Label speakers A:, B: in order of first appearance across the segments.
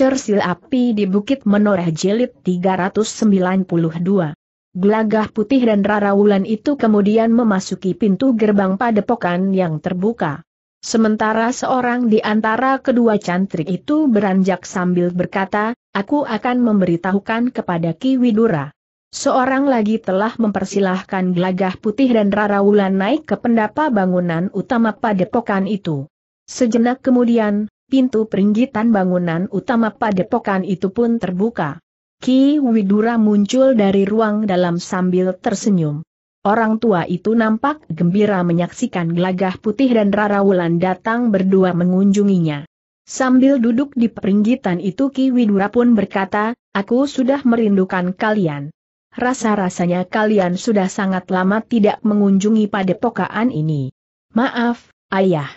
A: Cersil api di Bukit Menoreh Jelit 392. Gelagah putih dan rara wulan itu kemudian memasuki pintu gerbang padepokan yang terbuka. Sementara seorang di antara kedua cantrik itu beranjak sambil berkata, aku akan memberitahukan kepada Ki Widura. Seorang lagi telah mempersilahkan gelagah putih dan rara wulan naik ke pendapa bangunan utama padepokan itu. Sejenak kemudian, pintu peringgitan bangunan utama padepokan itu pun terbuka. Ki Widura muncul dari ruang dalam sambil tersenyum. Orang tua itu nampak gembira menyaksikan gelagah putih dan Rara Wulan datang berdua mengunjunginya. Sambil duduk di peringgitan itu Ki Widura pun berkata, aku sudah merindukan kalian. Rasa-rasanya kalian sudah sangat lama tidak mengunjungi padepokaan ini. Maaf, ayah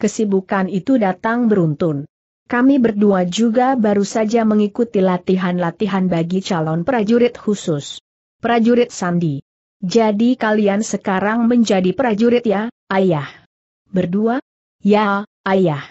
A: kesibukan itu datang beruntun. Kami berdua juga baru saja mengikuti latihan-latihan bagi calon prajurit khusus. Prajurit Sandi. Jadi kalian sekarang menjadi prajurit ya, ayah? Berdua? Ya, ayah.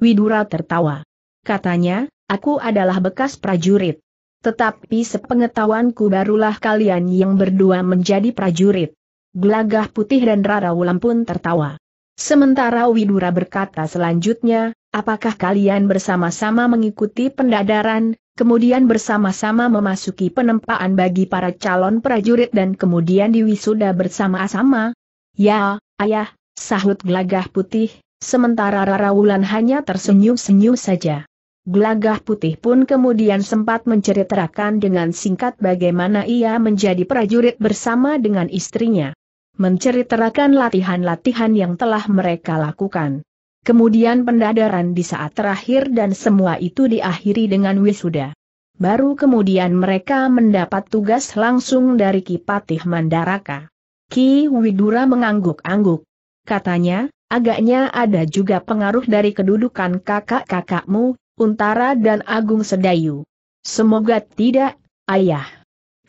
A: Widura tertawa. Katanya, aku adalah bekas prajurit. Tetapi sepengetahuanku barulah kalian yang berdua menjadi prajurit. Gelagah putih dan Rara Wulan pun tertawa. Sementara Widura berkata selanjutnya, apakah kalian bersama-sama mengikuti pendadaran, kemudian bersama-sama memasuki penempaan bagi para calon prajurit dan kemudian diwisuda bersama-sama? Ya, ayah, sahut Glagah putih, sementara Rara Wulan hanya tersenyum-senyum saja. Glagah putih pun kemudian sempat menceritakan dengan singkat bagaimana ia menjadi prajurit bersama dengan istrinya menceritakan latihan-latihan yang telah mereka lakukan. Kemudian pendadaran di saat terakhir dan semua itu diakhiri dengan wisuda. Baru kemudian mereka mendapat tugas langsung dari Kipatih Mandaraka. Ki Widura mengangguk-angguk. Katanya, agaknya ada juga pengaruh dari kedudukan kakak-kakakmu, Untara dan Agung Sedayu. Semoga tidak, ayah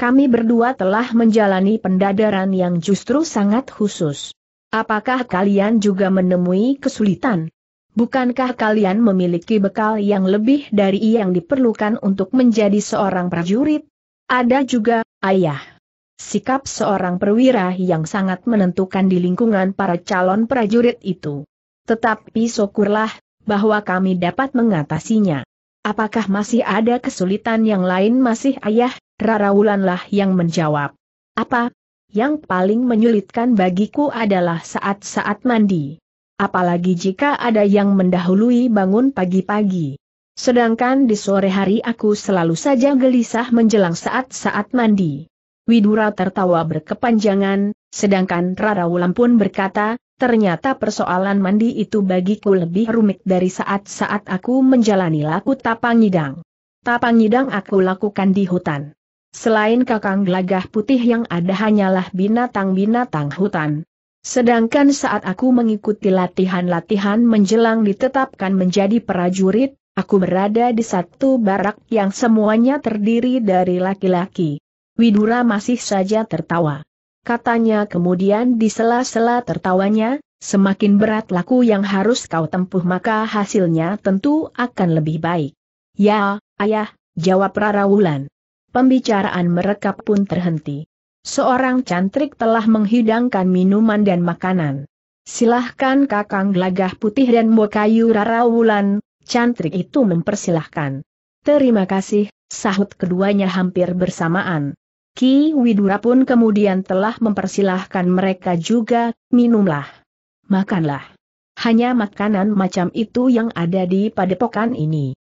A: kami berdua telah menjalani pendadaran yang justru sangat khusus. Apakah kalian juga menemui kesulitan? Bukankah kalian memiliki bekal yang lebih dari yang diperlukan untuk menjadi seorang prajurit? Ada juga, ayah. Sikap seorang perwira yang sangat menentukan di lingkungan para calon prajurit itu. Tetapi syukurlah, bahwa kami dapat mengatasinya. Apakah masih ada kesulitan yang lain masih ayah? Rara Wulanlah yang menjawab. Apa? Yang paling menyulitkan bagiku adalah saat-saat mandi. Apalagi jika ada yang mendahului bangun pagi-pagi. Sedangkan di sore hari aku selalu saja gelisah menjelang saat-saat mandi. Widura tertawa berkepanjangan, sedangkan Rara Wulan pun berkata, ternyata persoalan mandi itu bagiku lebih rumit dari saat-saat aku menjalani laku tapangidang. Tapangidang aku lakukan di hutan. Selain kakang gelagah putih yang ada hanyalah binatang-binatang hutan. Sedangkan saat aku mengikuti latihan-latihan menjelang ditetapkan menjadi prajurit, aku berada di satu barak yang semuanya terdiri dari laki-laki. Widura masih saja tertawa. Katanya kemudian di sela-sela tertawanya, semakin berat laku yang harus kau tempuh maka hasilnya tentu akan lebih baik. Ya, ayah, jawab Rara Wulan. Pembicaraan mereka pun terhenti. Seorang cantrik telah menghidangkan minuman dan makanan. Silahkan kakang gelagah putih dan rara rarawulan, cantrik itu mempersilahkan. Terima kasih, sahut keduanya hampir bersamaan. Ki Widura pun kemudian telah mempersilahkan mereka juga, minumlah. Makanlah. Hanya makanan macam itu yang ada di padepokan ini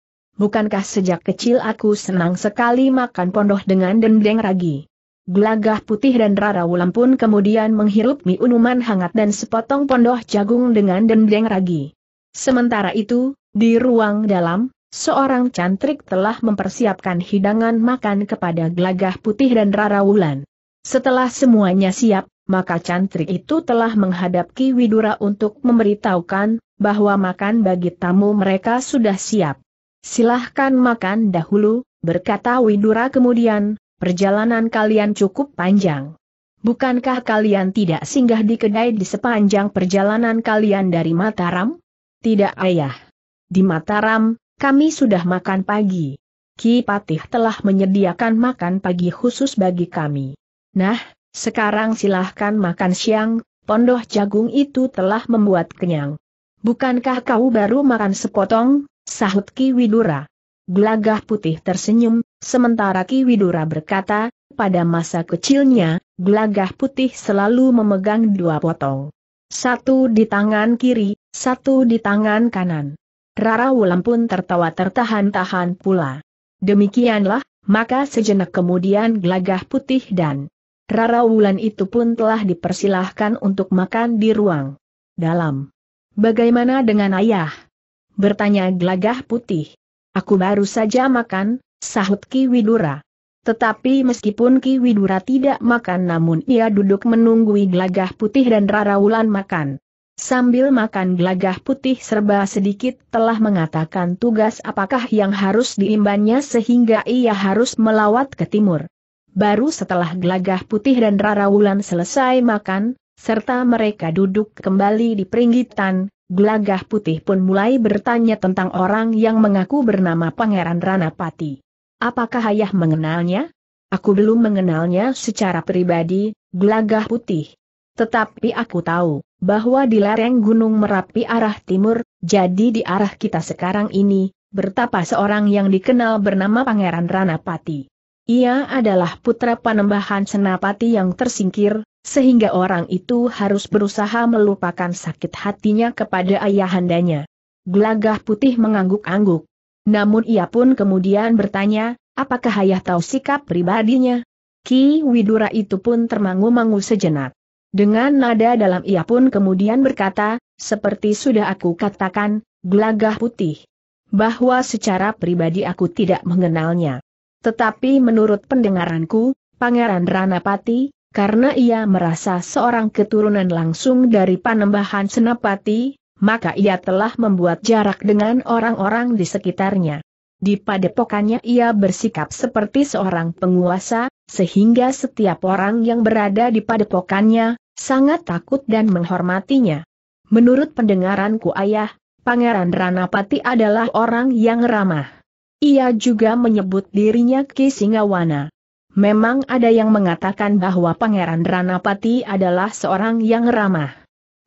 A: bukankah sejak kecil aku senang sekali makan pondoh dengan dendeng ragi? Gelagah putih dan rara wulan pun kemudian menghirup mie unuman hangat dan sepotong pondoh jagung dengan dendeng ragi. Sementara itu, di ruang dalam, seorang cantrik telah mempersiapkan hidangan makan kepada gelagah putih dan rara wulan. Setelah semuanya siap, maka cantrik itu telah menghadap Ki Widura untuk memberitahukan bahwa makan bagi tamu mereka sudah siap. Silahkan makan dahulu, berkata Widura kemudian, perjalanan kalian cukup panjang. Bukankah kalian tidak singgah di kedai di sepanjang perjalanan kalian dari Mataram? Tidak ayah. Di Mataram, kami sudah makan pagi. Ki Patih telah menyediakan makan pagi khusus bagi kami. Nah, sekarang silahkan makan siang, pondoh jagung itu telah membuat kenyang. Bukankah kau baru makan sepotong, sahut Ki Widura. Gelagah putih tersenyum, sementara Ki Widura berkata, pada masa kecilnya, gelagah putih selalu memegang dua potong. Satu di tangan kiri, satu di tangan kanan. Rara Wulan pun tertawa tertahan-tahan pula. Demikianlah, maka sejenak kemudian gelagah putih dan Rara Wulan itu pun telah dipersilahkan untuk makan di ruang dalam. Bagaimana dengan ayah? Bertanya gelagah putih. Aku baru saja makan, sahut Ki Widura. Tetapi meskipun Ki Widura tidak makan namun ia duduk menunggui gelagah putih dan Rara Wulan makan. Sambil makan gelagah putih serba sedikit telah mengatakan tugas apakah yang harus diimbannya sehingga ia harus melawat ke timur. Baru setelah gelagah putih dan Rara Wulan selesai makan, serta mereka duduk kembali di peringgitan, gelagah putih pun mulai bertanya tentang orang yang mengaku bernama Pangeran Ranapati. Apakah ayah mengenalnya? Aku belum mengenalnya secara pribadi, gelagah putih. Tetapi aku tahu, bahwa di lereng Gunung Merapi arah timur, jadi di arah kita sekarang ini, bertapa seorang yang dikenal bernama Pangeran Ranapati. Ia adalah putra panembahan Senapati yang tersingkir, sehingga orang itu harus berusaha melupakan sakit hatinya kepada ayahandanya. Gelagah putih mengangguk-angguk. Namun ia pun kemudian bertanya, apakah ayah tahu sikap pribadinya? Ki Widura itu pun termangu-mangu sejenak. Dengan nada dalam ia pun kemudian berkata, seperti sudah aku katakan, gelagah putih. Bahwa secara pribadi aku tidak mengenalnya. Tetapi menurut pendengaranku, Pangeran Ranapati, karena ia merasa seorang keturunan langsung dari Panembahan Senapati, maka ia telah membuat jarak dengan orang-orang di sekitarnya. Di padepokannya ia bersikap seperti seorang penguasa, sehingga setiap orang yang berada di padepokannya, sangat takut dan menghormatinya. Menurut pendengaranku ayah, Pangeran Ranapati adalah orang yang ramah. Ia juga menyebut dirinya Kisingawana. Memang ada yang mengatakan bahwa Pangeran Ranapati adalah seorang yang ramah.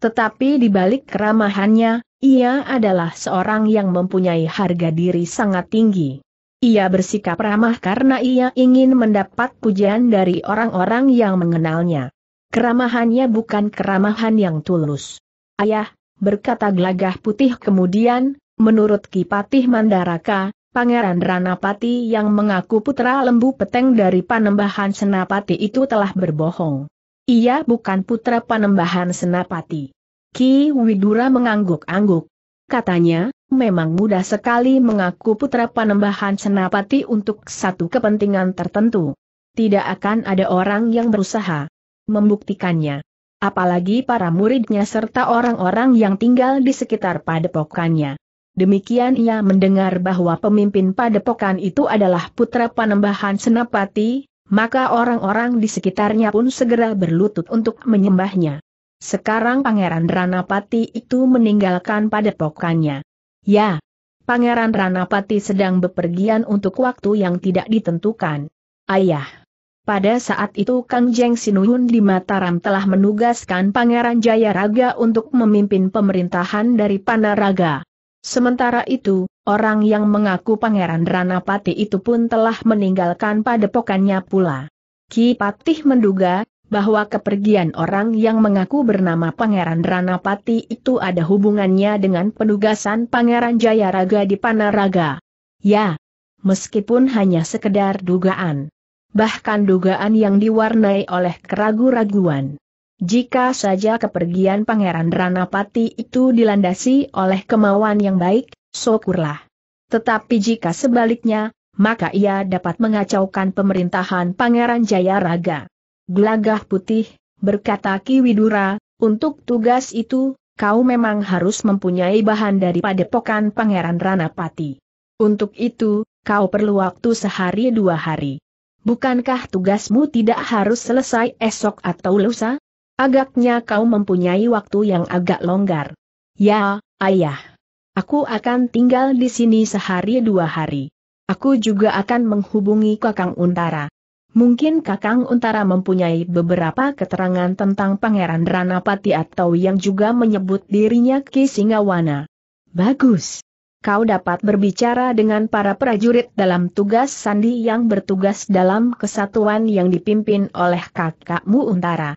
A: Tetapi di balik keramahannya, ia adalah seorang yang mempunyai harga diri sangat tinggi. Ia bersikap ramah karena ia ingin mendapat pujian dari orang-orang yang mengenalnya. Keramahannya bukan keramahan yang tulus. Ayah, berkata gelagah putih kemudian, menurut Kipatih Mandaraka, Pangeran Ranapati yang mengaku putra lembu peteng dari Panembahan Senapati itu telah berbohong. Ia bukan putra Panembahan Senapati. Ki Widura mengangguk-angguk. Katanya, memang mudah sekali mengaku putra Panembahan Senapati untuk satu kepentingan tertentu. Tidak akan ada orang yang berusaha membuktikannya. Apalagi para muridnya serta orang-orang yang tinggal di sekitar padepokannya. Demikian ia mendengar bahwa pemimpin padepokan itu adalah putra panembahan Senapati, maka orang-orang di sekitarnya pun segera berlutut untuk menyembahnya. Sekarang Pangeran Ranapati itu meninggalkan padepokannya. Ya, Pangeran Ranapati sedang bepergian untuk waktu yang tidak ditentukan. Ayah. Pada saat itu Kang Jeng Sinuhun di Mataram telah menugaskan Pangeran Jayaraga untuk memimpin pemerintahan dari Panaraga. Sementara itu, orang yang mengaku Pangeran Ranapati itu pun telah meninggalkan padepokannya pula. Ki Patih menduga, bahwa kepergian orang yang mengaku bernama Pangeran Ranapati itu ada hubungannya dengan penugasan Pangeran Jayaraga di Panaraga. Ya, meskipun hanya sekedar dugaan. Bahkan dugaan yang diwarnai oleh keraguan raguan jika saja kepergian Pangeran Ranapati itu dilandasi oleh kemauan yang baik, syukurlah. Tetapi jika sebaliknya, maka ia dapat mengacaukan pemerintahan Pangeran Jayaraga. Gelagah putih, berkata Ki Widura, untuk tugas itu, kau memang harus mempunyai bahan dari padepokan Pangeran Ranapati. Untuk itu, kau perlu waktu sehari dua hari. Bukankah tugasmu tidak harus selesai esok atau lusa? Agaknya kau mempunyai waktu yang agak longgar. Ya, ayah. Aku akan tinggal di sini sehari dua hari. Aku juga akan menghubungi Kakang Untara. Mungkin Kakang Untara mempunyai beberapa keterangan tentang Pangeran Ranapati atau yang juga menyebut dirinya Ki Singawana. Bagus. Kau dapat berbicara dengan para prajurit dalam tugas sandi yang bertugas dalam kesatuan yang dipimpin oleh kakakmu Untara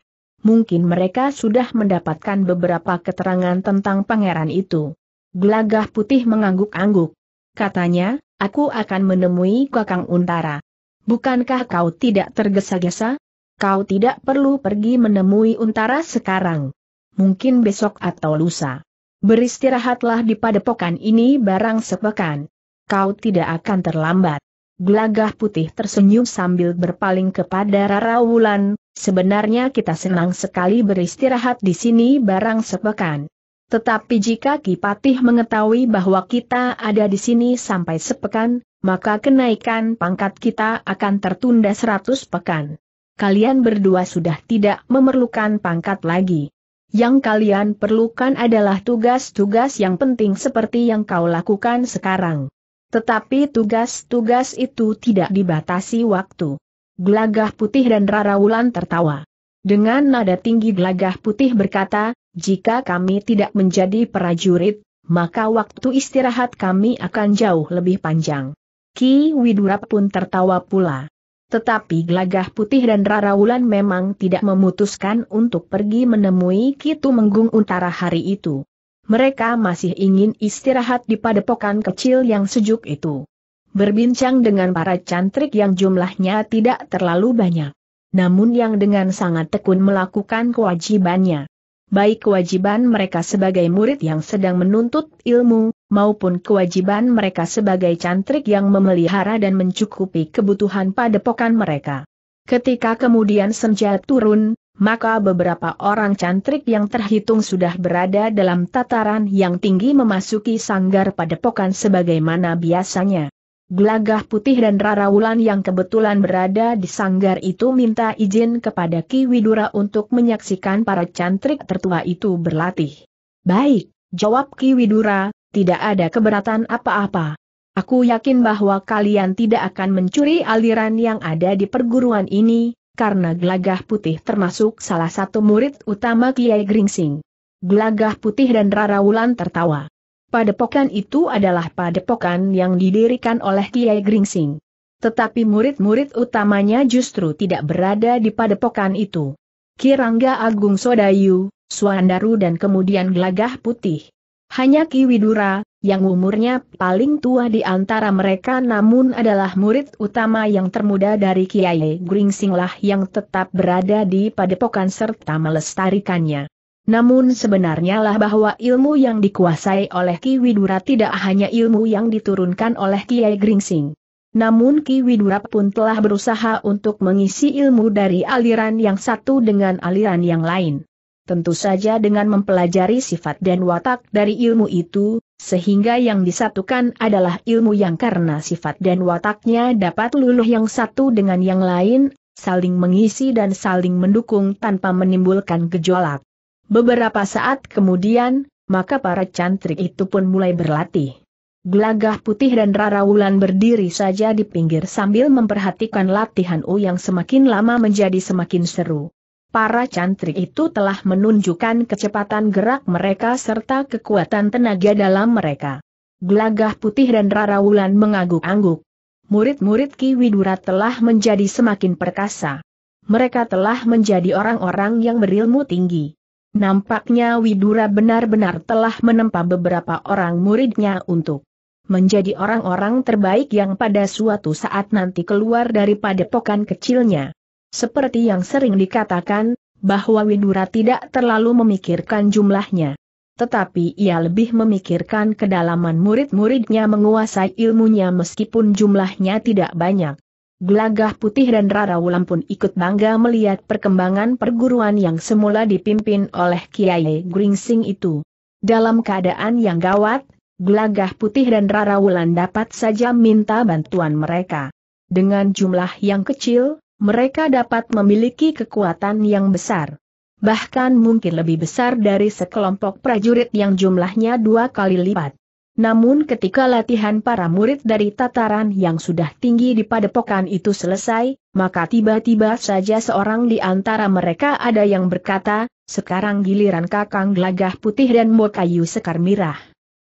A: mungkin mereka sudah mendapatkan beberapa keterangan tentang pangeran itu. Gelagah putih mengangguk-angguk. Katanya, aku akan menemui kakang Untara. Bukankah kau tidak tergesa-gesa? Kau tidak perlu pergi menemui Untara sekarang. Mungkin besok atau lusa. Beristirahatlah di padepokan ini barang sepekan. Kau tidak akan terlambat. Gelagah putih tersenyum sambil berpaling kepada Rara Wulan, sebenarnya kita senang sekali beristirahat di sini barang sepekan. Tetapi jika Kipatih mengetahui bahwa kita ada di sini sampai sepekan, maka kenaikan pangkat kita akan tertunda seratus pekan. Kalian berdua sudah tidak memerlukan pangkat lagi. Yang kalian perlukan adalah tugas-tugas yang penting seperti yang kau lakukan sekarang. Tetapi tugas-tugas itu tidak dibatasi waktu. Gelagah putih dan Rara Wulan tertawa. Dengan nada tinggi gelagah putih berkata, jika kami tidak menjadi prajurit, maka waktu istirahat kami akan jauh lebih panjang. Ki Widura pun tertawa pula. Tetapi gelagah putih dan Rara Wulan memang tidak memutuskan untuk pergi menemui Kitu Menggung Untara hari itu mereka masih ingin istirahat di padepokan kecil yang sejuk itu. Berbincang dengan para cantrik yang jumlahnya tidak terlalu banyak. Namun yang dengan sangat tekun melakukan kewajibannya. Baik kewajiban mereka sebagai murid yang sedang menuntut ilmu, maupun kewajiban mereka sebagai cantrik yang memelihara dan mencukupi kebutuhan padepokan mereka. Ketika kemudian senja turun, maka beberapa orang cantrik yang terhitung sudah berada dalam tataran yang tinggi memasuki sanggar padepokan sebagaimana biasanya. Gelagah putih dan Raraulan yang kebetulan berada di sanggar itu minta izin kepada Ki Widura untuk menyaksikan para cantrik tertua itu berlatih. Baik, jawab Ki Widura, tidak ada keberatan apa-apa. Aku yakin bahwa kalian tidak akan mencuri aliran yang ada di perguruan ini, karena Gelagah Putih termasuk salah satu murid utama Kiai Gringsing. Gelagah Putih dan Rara Wulan tertawa. Padepokan itu adalah padepokan yang didirikan oleh Kiai Gringsing. Tetapi murid-murid utamanya justru tidak berada di padepokan itu. Kirangga Agung Sodayu, Suandaru dan kemudian Gelagah Putih. Hanya Ki Widura, yang umurnya paling tua di antara mereka namun adalah murid utama yang termuda dari Kiai Gringsinglah yang tetap berada di padepokan serta melestarikannya. Namun sebenarnya lah bahwa ilmu yang dikuasai oleh Ki Widura tidak hanya ilmu yang diturunkan oleh Kiai Gringsing. Namun Ki Widura pun telah berusaha untuk mengisi ilmu dari aliran yang satu dengan aliran yang lain tentu saja dengan mempelajari sifat dan watak dari ilmu itu, sehingga yang disatukan adalah ilmu yang karena sifat dan wataknya dapat luluh yang satu dengan yang lain, saling mengisi dan saling mendukung tanpa menimbulkan gejolak. Beberapa saat kemudian, maka para cantrik itu pun mulai berlatih. Gelagah putih dan Rara Wulan berdiri saja di pinggir sambil memperhatikan latihan U yang semakin lama menjadi semakin seru. Para cantrik itu telah menunjukkan kecepatan gerak mereka serta kekuatan tenaga dalam mereka. Gelagah putih dan rarawulan mengangguk-angguk. Murid-murid Ki Widura telah menjadi semakin perkasa. Mereka telah menjadi orang-orang yang berilmu tinggi. Nampaknya Widura benar-benar telah menempa beberapa orang muridnya untuk menjadi orang-orang terbaik yang pada suatu saat nanti keluar dari padepokan kecilnya. Seperti yang sering dikatakan, bahwa Widura tidak terlalu memikirkan jumlahnya. Tetapi ia lebih memikirkan kedalaman murid-muridnya menguasai ilmunya meskipun jumlahnya tidak banyak. Gelagah Putih dan Rara Wulan pun ikut bangga melihat perkembangan perguruan yang semula dipimpin oleh Kiai Gringsing itu. Dalam keadaan yang gawat, Gelagah Putih dan Rara Wulan dapat saja minta bantuan mereka. Dengan jumlah yang kecil, mereka dapat memiliki kekuatan yang besar. Bahkan mungkin lebih besar dari sekelompok prajurit yang jumlahnya dua kali lipat. Namun ketika latihan para murid dari tataran yang sudah tinggi di padepokan itu selesai, maka tiba-tiba saja seorang di antara mereka ada yang berkata, sekarang giliran kakang gelagah putih dan mokayu sekar mirah.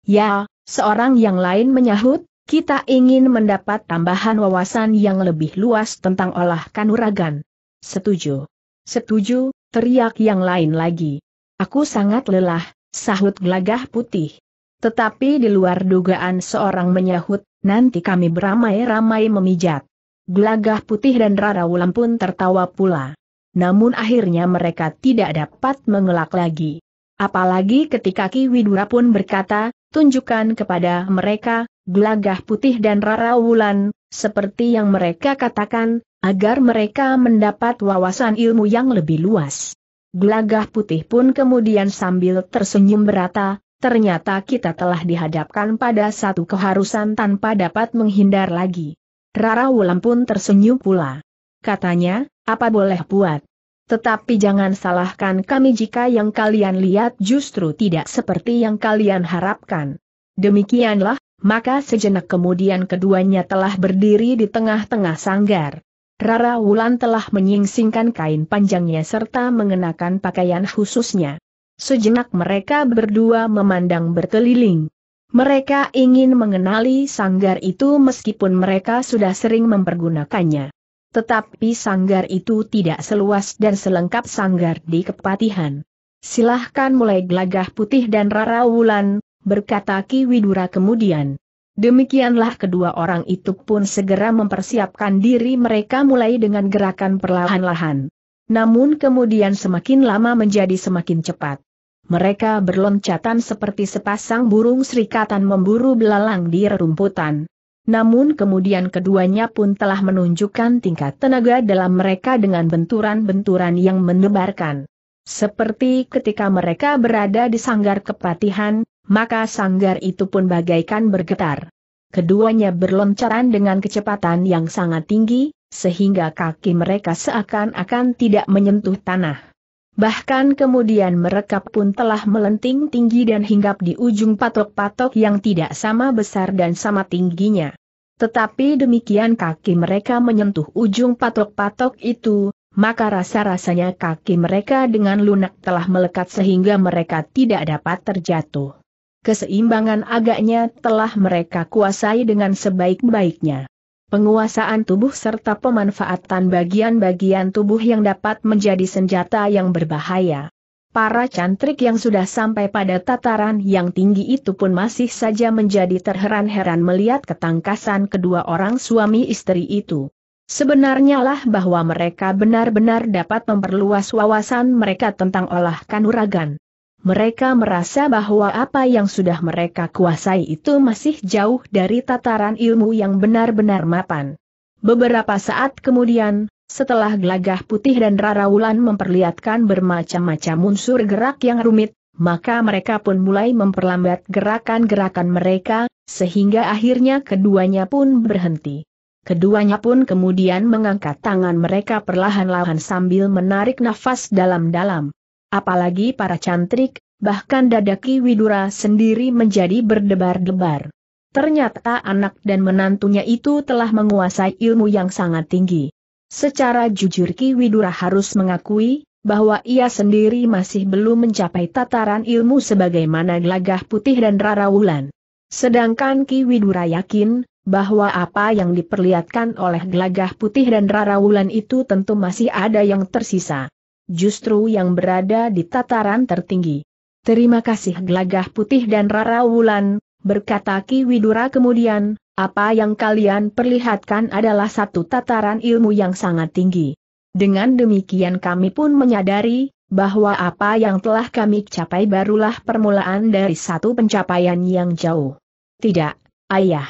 A: Ya, seorang yang lain menyahut, kita ingin mendapat tambahan wawasan yang lebih luas tentang olah kanuragan. Setuju. Setuju, teriak yang lain lagi. Aku sangat lelah, sahut gelagah putih. Tetapi di luar dugaan seorang menyahut, nanti kami beramai-ramai memijat. Gelagah putih dan Rara Ulam pun tertawa pula. Namun akhirnya mereka tidak dapat mengelak lagi. Apalagi ketika Ki Widura pun berkata, tunjukkan kepada mereka, gelagah putih dan rara wulan, seperti yang mereka katakan, agar mereka mendapat wawasan ilmu yang lebih luas. Gelagah putih pun kemudian sambil tersenyum berata, ternyata kita telah dihadapkan pada satu keharusan tanpa dapat menghindar lagi. Rara Wulan pun tersenyum pula. Katanya, apa boleh buat? Tetapi jangan salahkan kami jika yang kalian lihat justru tidak seperti yang kalian harapkan. Demikianlah, maka sejenak kemudian keduanya telah berdiri di tengah-tengah sanggar. Rara Wulan telah menyingsingkan kain panjangnya serta mengenakan pakaian khususnya. Sejenak mereka berdua memandang berkeliling. Mereka ingin mengenali sanggar itu meskipun mereka sudah sering mempergunakannya. Tetapi sanggar itu tidak seluas dan selengkap sanggar di kepatihan. Silahkan mulai gelagah putih dan Rara Wulan, berkata Ki Widura kemudian. Demikianlah kedua orang itu pun segera mempersiapkan diri mereka mulai dengan gerakan perlahan-lahan. Namun kemudian semakin lama menjadi semakin cepat. Mereka berloncatan seperti sepasang burung serikatan memburu belalang di rerumputan. Namun kemudian keduanya pun telah menunjukkan tingkat tenaga dalam mereka dengan benturan-benturan yang menebarkan. Seperti ketika mereka berada di sanggar kepatihan, maka sanggar itu pun bagaikan bergetar. Keduanya berloncaran dengan kecepatan yang sangat tinggi, sehingga kaki mereka seakan-akan tidak menyentuh tanah. Bahkan kemudian mereka pun telah melenting tinggi dan hinggap di ujung patok-patok yang tidak sama besar dan sama tingginya. Tetapi demikian kaki mereka menyentuh ujung patok-patok itu, maka rasa-rasanya kaki mereka dengan lunak telah melekat sehingga mereka tidak dapat terjatuh keseimbangan agaknya telah mereka kuasai dengan sebaik-baiknya. Penguasaan tubuh serta pemanfaatan bagian-bagian tubuh yang dapat menjadi senjata yang berbahaya. Para cantrik yang sudah sampai pada tataran yang tinggi itu pun masih saja menjadi terheran-heran melihat ketangkasan kedua orang suami istri itu. Sebenarnya lah bahwa mereka benar-benar dapat memperluas wawasan mereka tentang olah kanuragan. Mereka merasa bahwa apa yang sudah mereka kuasai itu masih jauh dari tataran ilmu yang benar-benar mapan. Beberapa saat kemudian, setelah gelagah putih dan Rara Wulan memperlihatkan bermacam-macam unsur gerak yang rumit, maka mereka pun mulai memperlambat gerakan-gerakan mereka, sehingga akhirnya keduanya pun berhenti. Keduanya pun kemudian mengangkat tangan mereka perlahan-lahan sambil menarik nafas dalam-dalam apalagi para cantrik, bahkan dadaki Widura sendiri menjadi berdebar-debar. Ternyata anak dan menantunya itu telah menguasai ilmu yang sangat tinggi. Secara jujur Ki Widura harus mengakui, bahwa ia sendiri masih belum mencapai tataran ilmu sebagaimana Gelagah Putih dan Rara Wulan. Sedangkan Ki Widura yakin, bahwa apa yang diperlihatkan oleh Gelagah Putih dan Rara Wulan itu tentu masih ada yang tersisa justru yang berada di tataran tertinggi. Terima kasih gelagah putih dan rara wulan, berkata Ki Widura kemudian, apa yang kalian perlihatkan adalah satu tataran ilmu yang sangat tinggi. Dengan demikian kami pun menyadari, bahwa apa yang telah kami capai barulah permulaan dari satu pencapaian yang jauh. Tidak, ayah.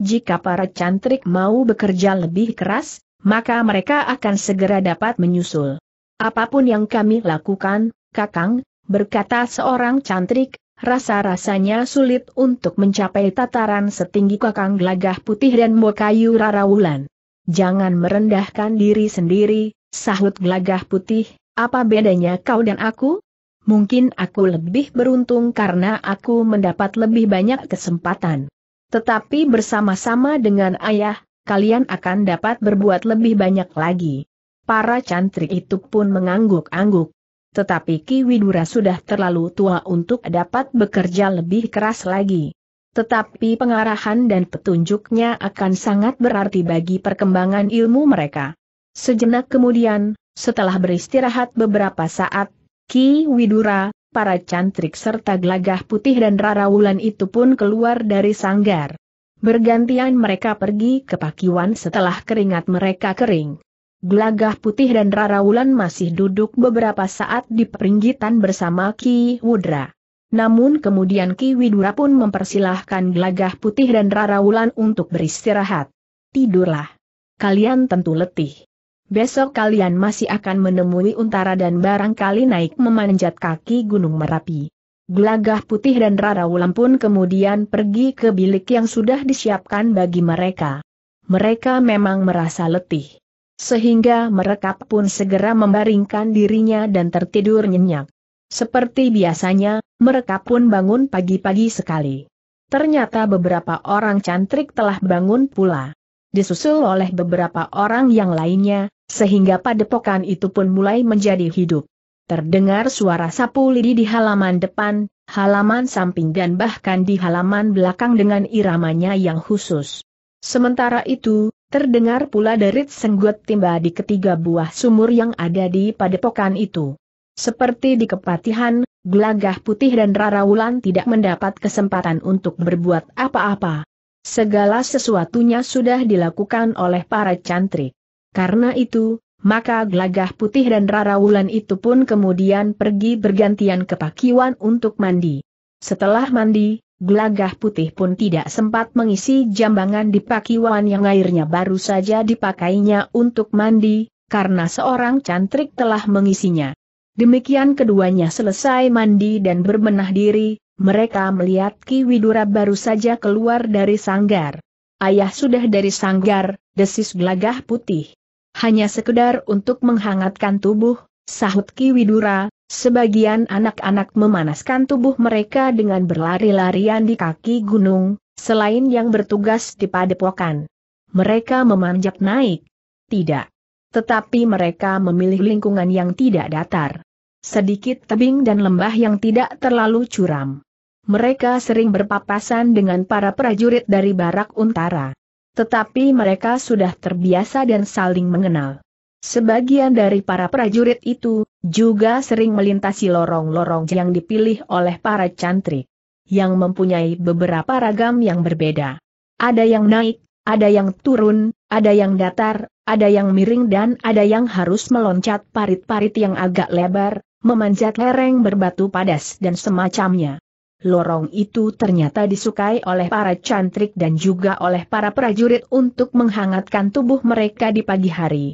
A: Jika para cantrik mau bekerja lebih keras, maka mereka akan segera dapat menyusul. Apapun yang kami lakukan, Kakang, berkata seorang cantrik, rasa-rasanya sulit untuk mencapai tataran setinggi Kakang Gelagah Putih dan Mokayu Rarawulan. Jangan merendahkan diri sendiri, sahut Gelagah Putih, apa bedanya kau dan aku? Mungkin aku lebih beruntung karena aku mendapat lebih banyak kesempatan. Tetapi bersama-sama dengan ayah, kalian akan dapat berbuat lebih banyak lagi. Para cantrik itu pun mengangguk-angguk. Tetapi Ki Widura sudah terlalu tua untuk dapat bekerja lebih keras lagi. Tetapi pengarahan dan petunjuknya akan sangat berarti bagi perkembangan ilmu mereka. Sejenak kemudian, setelah beristirahat beberapa saat, Ki Widura, para cantrik serta gelagah putih dan rarawulan itu pun keluar dari sanggar. Bergantian mereka pergi ke pakiwan setelah keringat mereka kering. Gelagah Putih dan Rara Wulan masih duduk beberapa saat di peringgitan bersama Ki Wudra. Namun kemudian Ki Widura pun mempersilahkan Gelagah Putih dan Rara Wulan untuk beristirahat. Tidurlah. Kalian tentu letih. Besok kalian masih akan menemui Untara dan barangkali naik memanjat kaki Gunung Merapi. Gelagah Putih dan Rara Wulan pun kemudian pergi ke bilik yang sudah disiapkan bagi mereka. Mereka memang merasa letih sehingga mereka pun segera membaringkan dirinya dan tertidur nyenyak. Seperti biasanya, mereka pun bangun pagi-pagi sekali. Ternyata beberapa orang cantrik telah bangun pula. Disusul oleh beberapa orang yang lainnya, sehingga padepokan itu pun mulai menjadi hidup. Terdengar suara sapu lidi di halaman depan, halaman samping dan bahkan di halaman belakang dengan iramanya yang khusus. Sementara itu, Terdengar pula derit senggut timba di ketiga buah sumur yang ada di padepokan itu. Seperti di kepatihan, Gelagah Putih dan Rarawulan tidak mendapat kesempatan untuk berbuat apa-apa. Segala sesuatunya sudah dilakukan oleh para cantrik. Karena itu, maka Gelagah Putih dan Rarawulan itu pun kemudian pergi bergantian ke Pakiwan untuk mandi. Setelah mandi, Gelagah putih pun tidak sempat mengisi jambangan di pakiwan yang airnya baru saja dipakainya untuk mandi, karena seorang cantrik telah mengisinya. Demikian keduanya selesai mandi dan berbenah diri, mereka melihat Ki Widura baru saja keluar dari sanggar. Ayah sudah dari sanggar, desis gelagah putih. Hanya sekedar untuk menghangatkan tubuh, sahut Ki Widura, Sebagian anak-anak memanaskan tubuh mereka dengan berlari-larian di kaki gunung, selain yang bertugas di padepokan. Mereka memanjat naik. Tidak. Tetapi mereka memilih lingkungan yang tidak datar. Sedikit tebing dan lembah yang tidak terlalu curam. Mereka sering berpapasan dengan para prajurit dari barak untara. Tetapi mereka sudah terbiasa dan saling mengenal. Sebagian dari para prajurit itu, juga sering melintasi lorong-lorong yang dipilih oleh para cantri, yang mempunyai beberapa ragam yang berbeda. Ada yang naik, ada yang turun, ada yang datar, ada yang miring dan ada yang harus meloncat parit-parit yang agak lebar, memanjat lereng berbatu padas dan semacamnya. Lorong itu ternyata disukai oleh para cantrik dan juga oleh para prajurit untuk menghangatkan tubuh mereka di pagi hari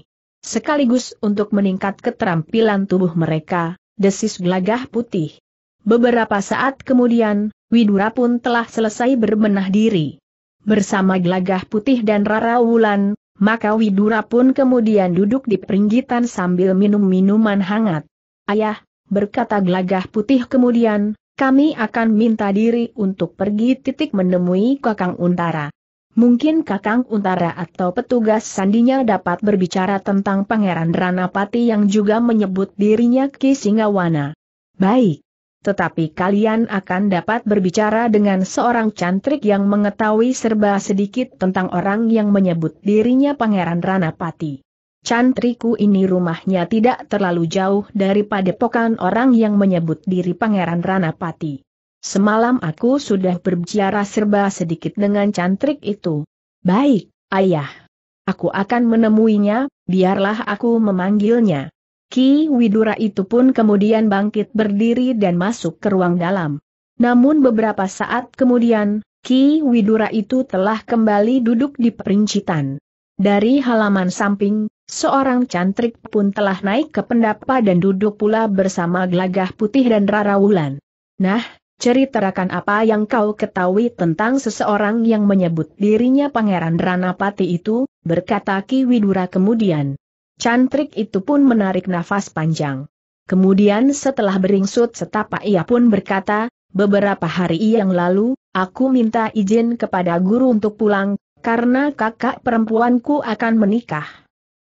A: sekaligus untuk meningkat keterampilan tubuh mereka, desis gelagah putih. Beberapa saat kemudian, Widura pun telah selesai berbenah diri. Bersama gelagah putih dan Rara Wulan, maka Widura pun kemudian duduk di peringgitan sambil minum minuman hangat. Ayah, berkata gelagah putih kemudian, kami akan minta diri untuk pergi titik menemui kakang Untara. Mungkin Kakang Untara atau petugas sandinya dapat berbicara tentang Pangeran Ranapati yang juga menyebut dirinya Ki Singawana. Baik. Tetapi kalian akan dapat berbicara dengan seorang cantrik yang mengetahui serba sedikit tentang orang yang menyebut dirinya Pangeran Ranapati. Cantriku ini rumahnya tidak terlalu jauh daripada pokan orang yang menyebut diri Pangeran Ranapati. Semalam aku sudah berbicara serba sedikit dengan cantrik itu. Baik, ayah. Aku akan menemuinya, biarlah aku memanggilnya. Ki Widura itu pun kemudian bangkit berdiri dan masuk ke ruang dalam. Namun beberapa saat kemudian, Ki Widura itu telah kembali duduk di perincitan. Dari halaman samping, seorang cantrik pun telah naik ke pendapa dan duduk pula bersama gelagah putih dan Rara Wulan. Nah, ceritakan apa yang kau ketahui tentang seseorang yang menyebut dirinya Pangeran Ranapati itu, berkata Ki Widura kemudian. Cantrik itu pun menarik nafas panjang. Kemudian setelah beringsut setapak ia pun berkata, beberapa hari yang lalu, aku minta izin kepada guru untuk pulang, karena kakak perempuanku akan menikah.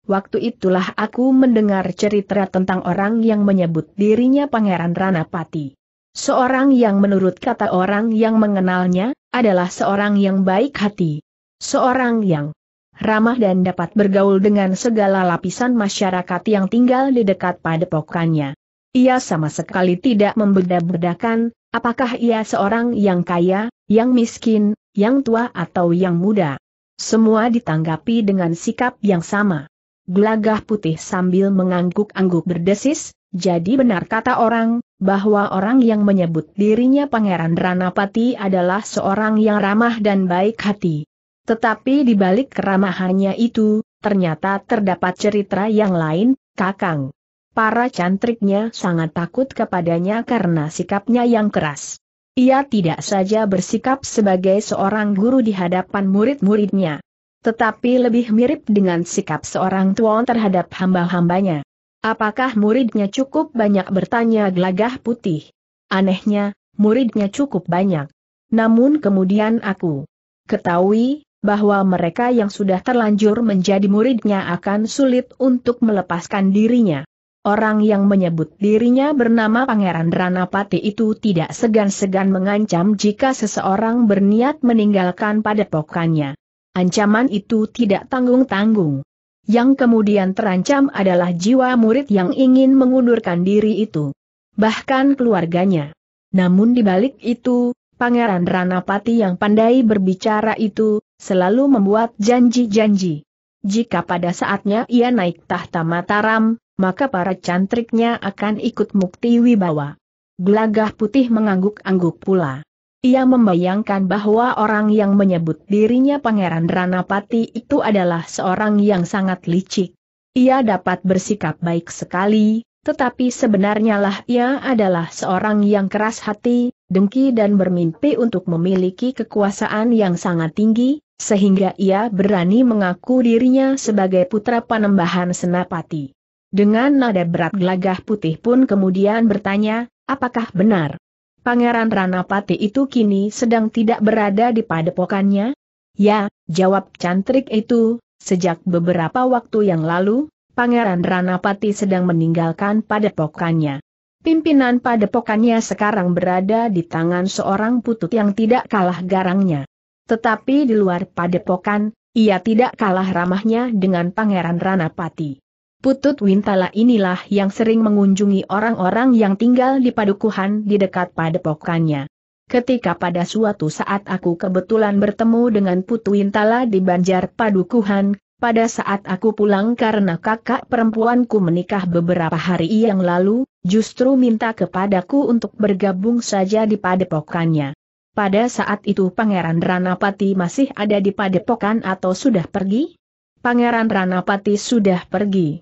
A: Waktu itulah aku mendengar cerita tentang orang yang menyebut dirinya Pangeran Ranapati. Seorang yang menurut kata orang yang mengenalnya, adalah seorang yang baik hati. Seorang yang ramah dan dapat bergaul dengan segala lapisan masyarakat yang tinggal di dekat padepokannya. Ia sama sekali tidak membeda-bedakan, apakah ia seorang yang kaya, yang miskin, yang tua atau yang muda. Semua ditanggapi dengan sikap yang sama. Gelagah putih sambil mengangguk-angguk berdesis, jadi benar kata orang, bahwa orang yang menyebut dirinya Pangeran Ranapati adalah seorang yang ramah dan baik hati. Tetapi di balik keramahannya itu, ternyata terdapat cerita yang lain, Kakang. Para cantriknya sangat takut kepadanya karena sikapnya yang keras. Ia tidak saja bersikap sebagai seorang guru di hadapan murid-muridnya. Tetapi lebih mirip dengan sikap seorang tuan terhadap hamba-hambanya. Apakah muridnya cukup banyak bertanya gelagah putih? Anehnya, muridnya cukup banyak. Namun kemudian aku ketahui, bahwa mereka yang sudah terlanjur menjadi muridnya akan sulit untuk melepaskan dirinya. Orang yang menyebut dirinya bernama Pangeran Ranapati itu tidak segan-segan mengancam jika seseorang berniat meninggalkan padepokannya. Ancaman itu tidak tanggung-tanggung. Yang kemudian terancam adalah jiwa murid yang ingin mengundurkan diri itu. Bahkan keluarganya. Namun dibalik itu, Pangeran Ranapati yang pandai berbicara itu, selalu membuat janji-janji. Jika pada saatnya ia naik tahta Mataram, maka para cantriknya akan ikut mukti wibawa. Gelagah putih mengangguk-angguk pula. Ia membayangkan bahwa orang yang menyebut dirinya Pangeran Ranapati itu adalah seorang yang sangat licik. Ia dapat bersikap baik sekali, tetapi sebenarnya lah ia adalah seorang yang keras hati, dengki dan bermimpi untuk memiliki kekuasaan yang sangat tinggi, sehingga ia berani mengaku dirinya sebagai putra panembahan Senapati. Dengan nada berat gelagah putih pun kemudian bertanya, apakah benar? Pangeran Ranapati itu kini sedang tidak berada di padepokannya? Ya, jawab cantrik itu, sejak beberapa waktu yang lalu, Pangeran Ranapati sedang meninggalkan padepokannya. Pimpinan padepokannya sekarang berada di tangan seorang putut yang tidak kalah garangnya. Tetapi di luar padepokan, ia tidak kalah ramahnya dengan Pangeran Ranapati. Putut Wintala inilah yang sering mengunjungi orang-orang yang tinggal di padukuhan di dekat padepokannya. Ketika pada suatu saat aku kebetulan bertemu dengan Putu Wintala di Banjar Padukuhan, pada saat aku pulang karena kakak perempuanku menikah beberapa hari yang lalu, justru minta kepadaku untuk bergabung saja di padepokannya. Pada saat itu Pangeran Ranapati masih ada di padepokan atau sudah pergi? Pangeran Ranapati sudah pergi.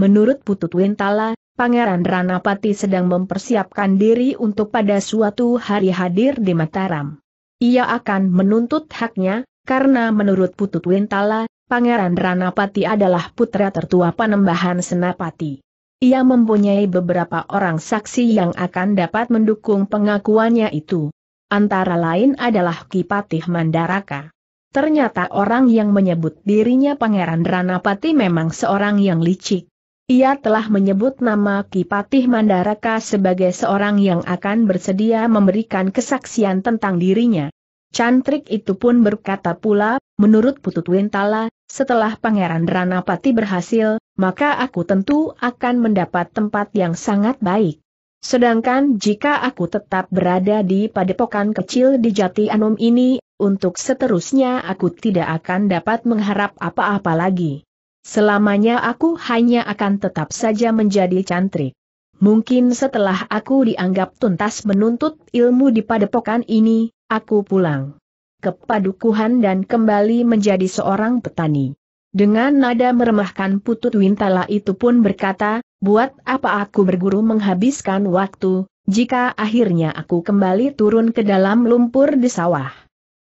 A: Menurut Putut Wintala, Pangeran Ranapati sedang mempersiapkan diri untuk pada suatu hari hadir di Mataram. Ia akan menuntut haknya, karena menurut Putut Wintala, Pangeran Ranapati adalah putra tertua Panembahan Senapati. Ia mempunyai beberapa orang saksi yang akan dapat mendukung pengakuannya itu. Antara lain adalah Kipatih Mandaraka. Ternyata orang yang menyebut dirinya Pangeran Ranapati memang seorang yang licik. Ia telah menyebut nama Kipatih Mandaraka sebagai seorang yang akan bersedia memberikan kesaksian tentang dirinya. Cantrik itu pun berkata pula, menurut Putut Wintala, setelah Pangeran Ranapati berhasil, maka aku tentu akan mendapat tempat yang sangat baik. Sedangkan jika aku tetap berada di padepokan kecil di Jati Anom ini, untuk seterusnya aku tidak akan dapat mengharap apa-apa lagi. Selamanya aku hanya akan tetap saja menjadi cantrik. Mungkin setelah aku dianggap tuntas menuntut ilmu di padepokan ini, aku pulang ke padukuhan dan kembali menjadi seorang petani. Dengan nada meremahkan putut Wintala itu pun berkata, buat apa aku berguru menghabiskan waktu, jika akhirnya aku kembali turun ke dalam lumpur di sawah.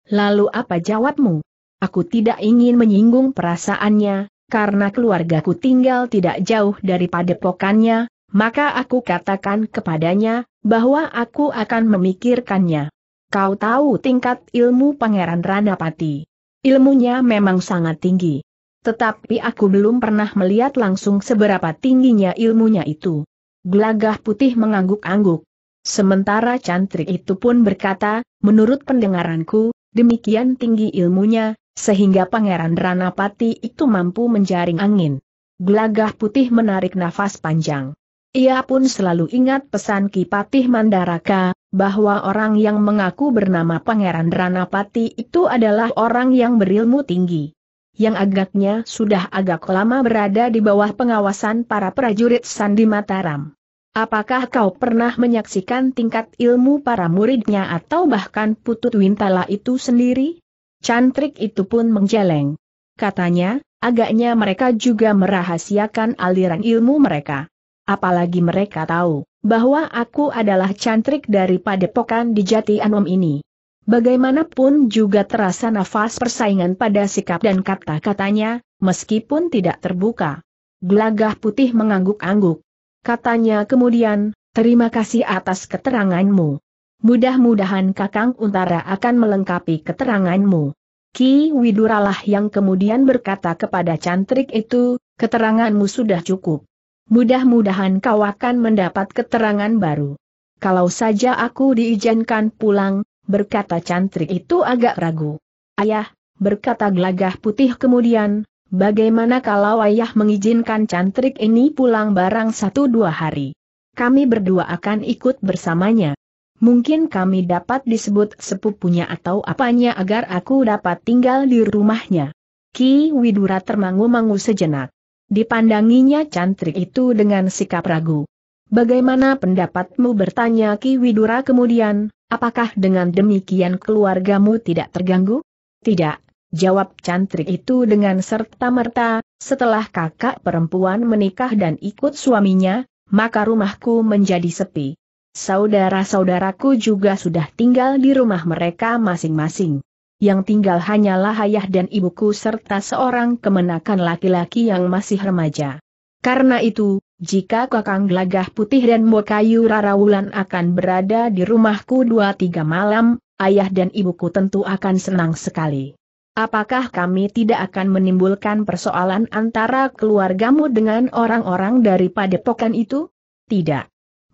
A: Lalu apa jawabmu? Aku tidak ingin menyinggung perasaannya, karena keluargaku tinggal tidak jauh dari padepokannya, maka aku katakan kepadanya, bahwa aku akan memikirkannya. Kau tahu tingkat ilmu Pangeran Ranapati. Ilmunya memang sangat tinggi. Tetapi aku belum pernah melihat langsung seberapa tingginya ilmunya itu. Gelagah putih mengangguk-angguk. Sementara cantrik itu pun berkata, menurut pendengaranku, demikian tinggi ilmunya, sehingga Pangeran Ranapati itu mampu menjaring angin. Gelagah putih menarik nafas panjang. Ia pun selalu ingat pesan Kipatih Mandaraka, bahwa orang yang mengaku bernama Pangeran Ranapati itu adalah orang yang berilmu tinggi. Yang agaknya sudah agak lama berada di bawah pengawasan para prajurit Sandi Mataram. Apakah kau pernah menyaksikan tingkat ilmu para muridnya atau bahkan Putut Wintala itu sendiri? Cantrik itu pun menjeleng. Katanya, agaknya mereka juga merahasiakan aliran ilmu mereka. Apalagi mereka tahu, bahwa aku adalah cantrik dari padepokan di Jati Anum ini. Bagaimanapun juga terasa nafas persaingan pada sikap dan kata-katanya, meskipun tidak terbuka. Gelagah putih mengangguk-angguk. Katanya kemudian, terima kasih atas keteranganmu. Mudah-mudahan Kakang Untara akan melengkapi keteranganmu. Ki Widuralah yang kemudian berkata kepada cantrik itu, keteranganmu sudah cukup. Mudah-mudahan kau akan mendapat keterangan baru. Kalau saja aku diizinkan pulang, berkata cantrik itu agak ragu. Ayah, berkata gelagah putih kemudian, bagaimana kalau ayah mengizinkan cantrik ini pulang barang satu dua hari? Kami berdua akan ikut bersamanya. Mungkin kami dapat disebut sepupunya atau apanya agar aku dapat tinggal di rumahnya. Ki Widura termangu-mangu sejenak. Dipandanginya cantrik itu dengan sikap ragu. Bagaimana pendapatmu bertanya Ki Widura kemudian, apakah dengan demikian keluargamu tidak terganggu? Tidak, jawab cantrik itu dengan serta-merta, setelah kakak perempuan menikah dan ikut suaminya, maka rumahku menjadi sepi. Saudara-saudaraku juga sudah tinggal di rumah mereka masing-masing. Yang tinggal hanyalah ayah dan ibuku serta seorang kemenakan laki-laki yang masih remaja. Karena itu, jika Kakang Gelagah Putih dan Mokayu Rarawulan akan berada di rumahku dua tiga malam, ayah dan ibuku tentu akan senang sekali. Apakah kami tidak akan menimbulkan persoalan antara keluargamu dengan orang-orang dari padepokan itu? Tidak.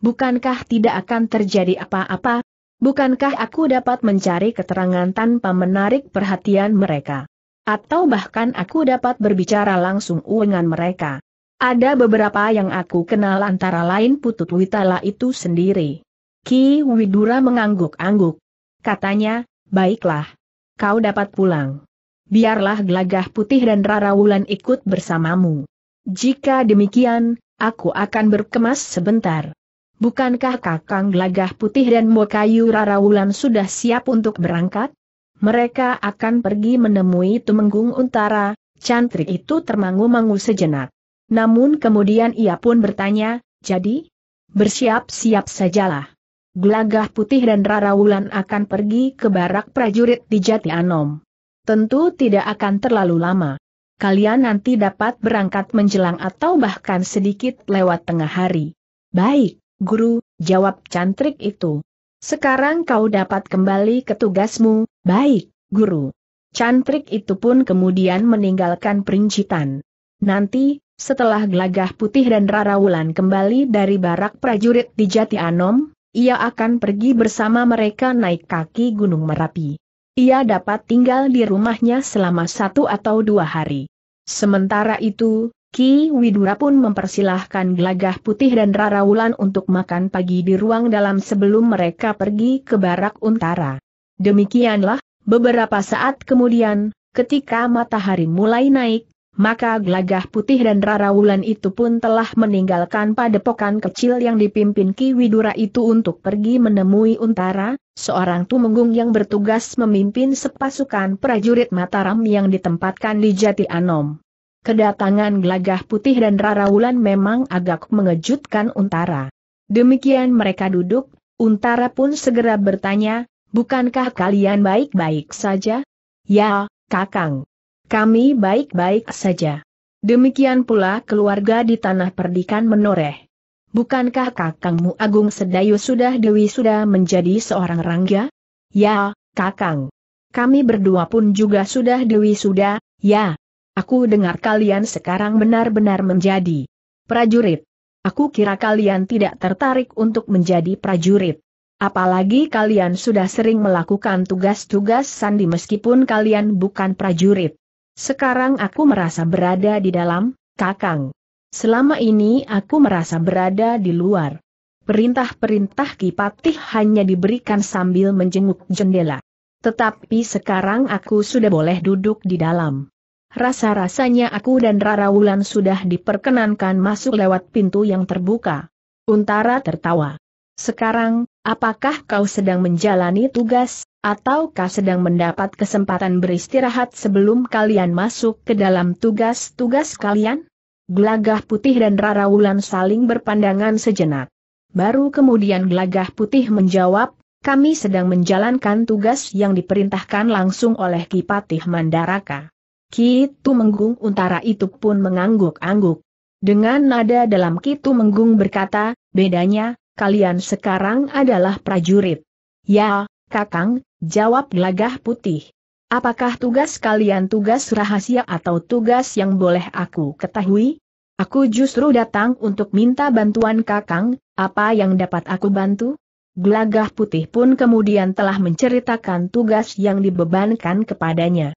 A: Bukankah tidak akan terjadi apa-apa? Bukankah aku dapat mencari keterangan tanpa menarik perhatian mereka? Atau bahkan aku dapat berbicara langsung dengan mereka? Ada beberapa yang aku kenal antara lain Putut Witala itu sendiri. Ki Widura mengangguk-angguk. Katanya, baiklah. Kau dapat pulang. Biarlah gelagah putih dan Rara Wulan ikut bersamamu. Jika demikian, aku akan berkemas sebentar bukankah Kakang Gelagah Putih dan Mokayu Rarawulan sudah siap untuk berangkat? Mereka akan pergi menemui Tumenggung Untara, cantrik itu termangu-mangu sejenak. Namun kemudian ia pun bertanya, jadi? Bersiap-siap sajalah. Gelagah Putih dan Rarawulan akan pergi ke barak prajurit di Jati Anom. Tentu tidak akan terlalu lama. Kalian nanti dapat berangkat menjelang atau bahkan sedikit lewat tengah hari. Baik. Guru, jawab cantrik itu. Sekarang kau dapat kembali ke tugasmu, baik, guru. Cantrik itu pun kemudian meninggalkan perincitan. Nanti, setelah Glagah Putih dan Rarawulan kembali dari barak prajurit di Jati Anom, ia akan pergi bersama mereka naik kaki Gunung Merapi. Ia dapat tinggal di rumahnya selama satu atau dua hari. Sementara itu, Ki Widura pun mempersilahkan Glagah Putih dan Rara Wulan untuk makan pagi di ruang dalam sebelum mereka pergi ke barak untara. Demikianlah, beberapa saat kemudian, ketika matahari mulai naik, maka Glagah Putih dan Rara Wulan itu pun telah meninggalkan padepokan kecil yang dipimpin Ki Widura itu untuk pergi menemui untara, seorang tumenggung yang bertugas memimpin sepasukan prajurit Mataram yang ditempatkan di Jati Anom. Kedatangan gelagah putih dan Rara Wulan memang agak mengejutkan Untara. Demikian mereka duduk, Untara pun segera bertanya, bukankah kalian baik-baik saja? Ya, Kakang. Kami baik-baik saja. Demikian pula keluarga di tanah perdikan menoreh. Bukankah kakangmu Agung Sedayu sudah Dewi sudah menjadi seorang rangga? Ya, kakang. Kami berdua pun juga sudah Dewi sudah, ya, Aku dengar kalian sekarang benar-benar menjadi prajurit. Aku kira kalian tidak tertarik untuk menjadi prajurit. Apalagi kalian sudah sering melakukan tugas-tugas sandi meskipun kalian bukan prajurit. Sekarang aku merasa berada di dalam, kakang. Selama ini aku merasa berada di luar. Perintah-perintah Kipatih hanya diberikan sambil menjenguk jendela. Tetapi sekarang aku sudah boleh duduk di dalam. Rasa-rasanya aku dan Rara Wulan sudah diperkenankan masuk lewat pintu yang terbuka. Untara tertawa. Sekarang, apakah kau sedang menjalani tugas, ataukah sedang mendapat kesempatan beristirahat sebelum kalian masuk ke dalam tugas-tugas kalian? Gelagah putih dan Rara Wulan saling berpandangan sejenak. Baru kemudian gelagah putih menjawab, kami sedang menjalankan tugas yang diperintahkan langsung oleh Kipatih Mandaraka. Ki Menggung Untara itu pun mengangguk-angguk. Dengan nada dalam Ki Menggung berkata, bedanya, kalian sekarang adalah prajurit. Ya, Kakang, jawab gelagah putih. Apakah tugas kalian tugas rahasia atau tugas yang boleh aku ketahui? Aku justru datang untuk minta bantuan Kakang, apa yang dapat aku bantu? Gelagah putih pun kemudian telah menceritakan tugas yang dibebankan kepadanya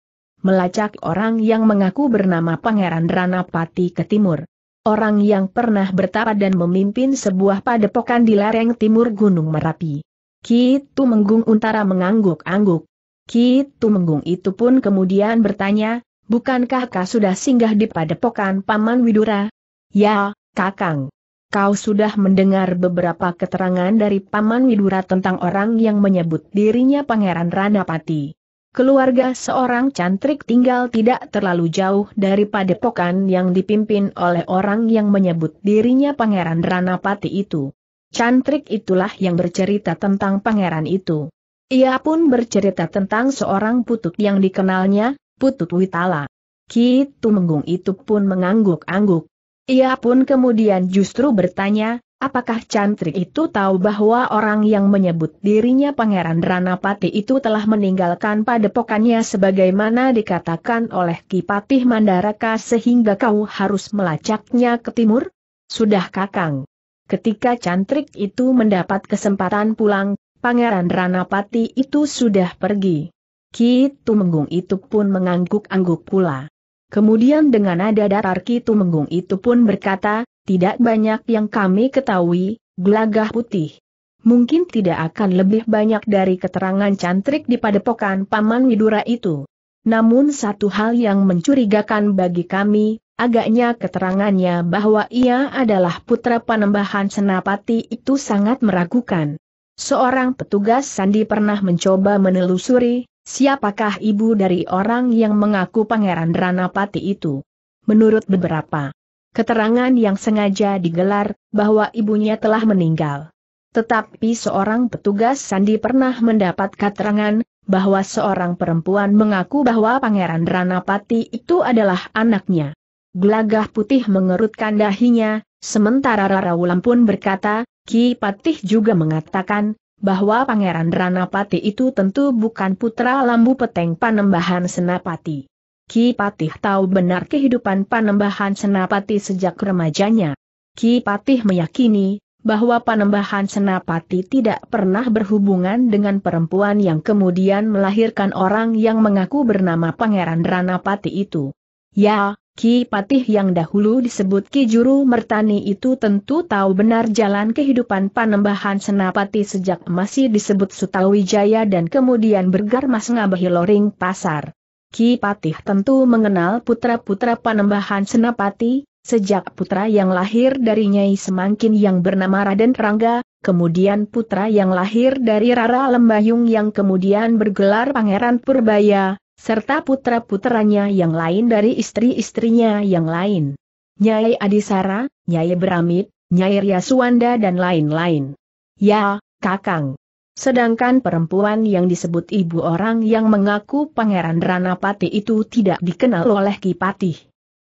A: melacak orang yang mengaku bernama Pangeran Ranapati ke timur. Orang yang pernah bertapa dan memimpin sebuah padepokan di lereng timur Gunung Merapi. Kitu Menggung Untara mengangguk-angguk. Kitu Menggung itu pun kemudian bertanya, bukankah kau sudah singgah di padepokan Paman Widura? Ya, Kakang. Kau sudah mendengar beberapa keterangan dari Paman Widura tentang orang yang menyebut dirinya Pangeran Ranapati keluarga seorang cantrik tinggal tidak terlalu jauh dari padepokan yang dipimpin oleh orang yang menyebut dirinya Pangeran Ranapati itu. Cantrik itulah yang bercerita tentang pangeran itu. Ia pun bercerita tentang seorang putut yang dikenalnya, Putut Witala. Ki Tumenggung itu pun mengangguk-angguk. Ia pun kemudian justru bertanya, Apakah cantrik itu tahu bahwa orang yang menyebut dirinya Pangeran Ranapati itu telah meninggalkan padepokannya sebagaimana dikatakan oleh Kipatih Mandaraka sehingga kau harus melacaknya ke timur? Sudah kakang. Ketika cantrik itu mendapat kesempatan pulang, Pangeran Ranapati itu sudah pergi. Ki Tumenggung itu pun mengangguk-angguk pula. Kemudian dengan nada datar Ki Tumenggung itu pun berkata, tidak banyak yang kami ketahui, gelagah putih. Mungkin tidak akan lebih banyak dari keterangan cantrik di padepokan Paman Widura itu. Namun satu hal yang mencurigakan bagi kami, agaknya keterangannya bahwa ia adalah putra panembahan Senapati itu sangat meragukan. Seorang petugas Sandi pernah mencoba menelusuri, siapakah ibu dari orang yang mengaku Pangeran Ranapati itu. Menurut beberapa Keterangan yang sengaja digelar, bahwa ibunya telah meninggal. Tetapi seorang petugas Sandi pernah mendapat keterangan, bahwa seorang perempuan mengaku bahwa Pangeran Ranapati itu adalah anaknya. Glagah putih mengerutkan dahinya, sementara Rarawulan pun berkata, Ki Patih juga mengatakan, bahwa Pangeran Ranapati itu tentu bukan putra Lambu Peteng Panembahan Senapati. Ki Patih tahu benar kehidupan Panembahan Senapati sejak remajanya. Ki Patih meyakini bahwa Panembahan Senapati tidak pernah berhubungan dengan perempuan yang kemudian melahirkan orang yang mengaku bernama Pangeran Ranapati itu. Ya, Ki Patih yang dahulu disebut Ki Juru Mertani itu tentu tahu benar jalan kehidupan Panembahan Senapati sejak masih disebut Sutawijaya dan kemudian bergar mas ngabahi loring pasar. Ki Patih tentu mengenal putra-putra Panembahan Senapati, sejak putra yang lahir dari Nyai Semangkin yang bernama Raden Rangga, kemudian putra yang lahir dari Rara Lembayung yang kemudian bergelar Pangeran Purbaya, serta putra-putranya yang lain dari istri-istrinya yang lain. Nyai Adisara, Nyai Beramit, Nyai Riasuanda dan lain-lain. Ya, Kakang, Sedangkan perempuan yang disebut ibu orang yang mengaku Pangeran Ranapati itu tidak dikenal oleh Kipati.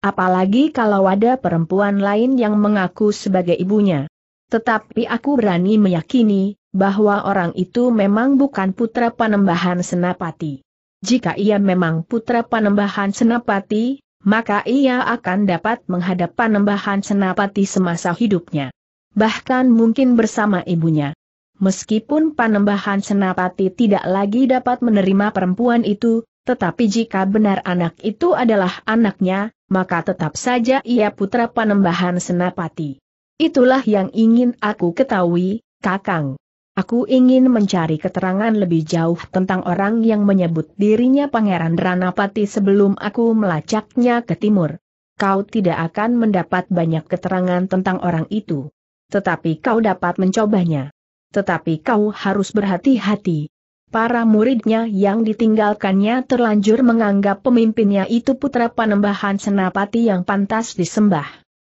A: Apalagi kalau ada perempuan lain yang mengaku sebagai ibunya. Tetapi aku berani meyakini, bahwa orang itu memang bukan putra panembahan Senapati. Jika ia memang putra panembahan Senapati, maka ia akan dapat menghadap panembahan Senapati semasa hidupnya. Bahkan mungkin bersama ibunya. Meskipun panembahan Senapati tidak lagi dapat menerima perempuan itu, tetapi jika benar anak itu adalah anaknya, maka tetap saja ia putra panembahan Senapati. Itulah yang ingin aku ketahui, Kakang. Aku ingin mencari keterangan lebih jauh tentang orang yang menyebut dirinya Pangeran Ranapati sebelum aku melacaknya ke timur. Kau tidak akan mendapat banyak keterangan tentang orang itu. Tetapi kau dapat mencobanya tetapi kau harus berhati-hati. Para muridnya yang ditinggalkannya terlanjur menganggap pemimpinnya itu putra panembahan senapati yang pantas disembah.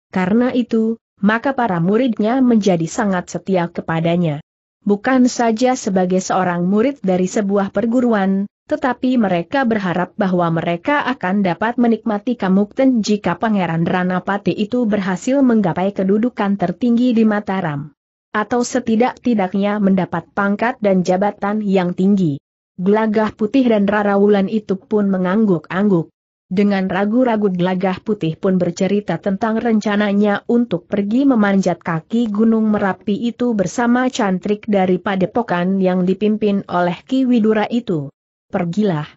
A: Karena itu, maka para muridnya menjadi sangat setia kepadanya. Bukan saja sebagai seorang murid dari sebuah perguruan, tetapi mereka berharap bahwa mereka akan dapat menikmati Kamukten jika Pangeran Ranapati itu berhasil menggapai kedudukan tertinggi di Mataram atau setidak-tidaknya mendapat pangkat dan jabatan yang tinggi. Gelagah putih dan rarawulan itu pun mengangguk-angguk. Dengan ragu-ragu gelagah putih pun bercerita tentang rencananya untuk pergi memanjat kaki Gunung Merapi itu bersama cantrik dari padepokan yang dipimpin oleh Ki Widura itu. Pergilah.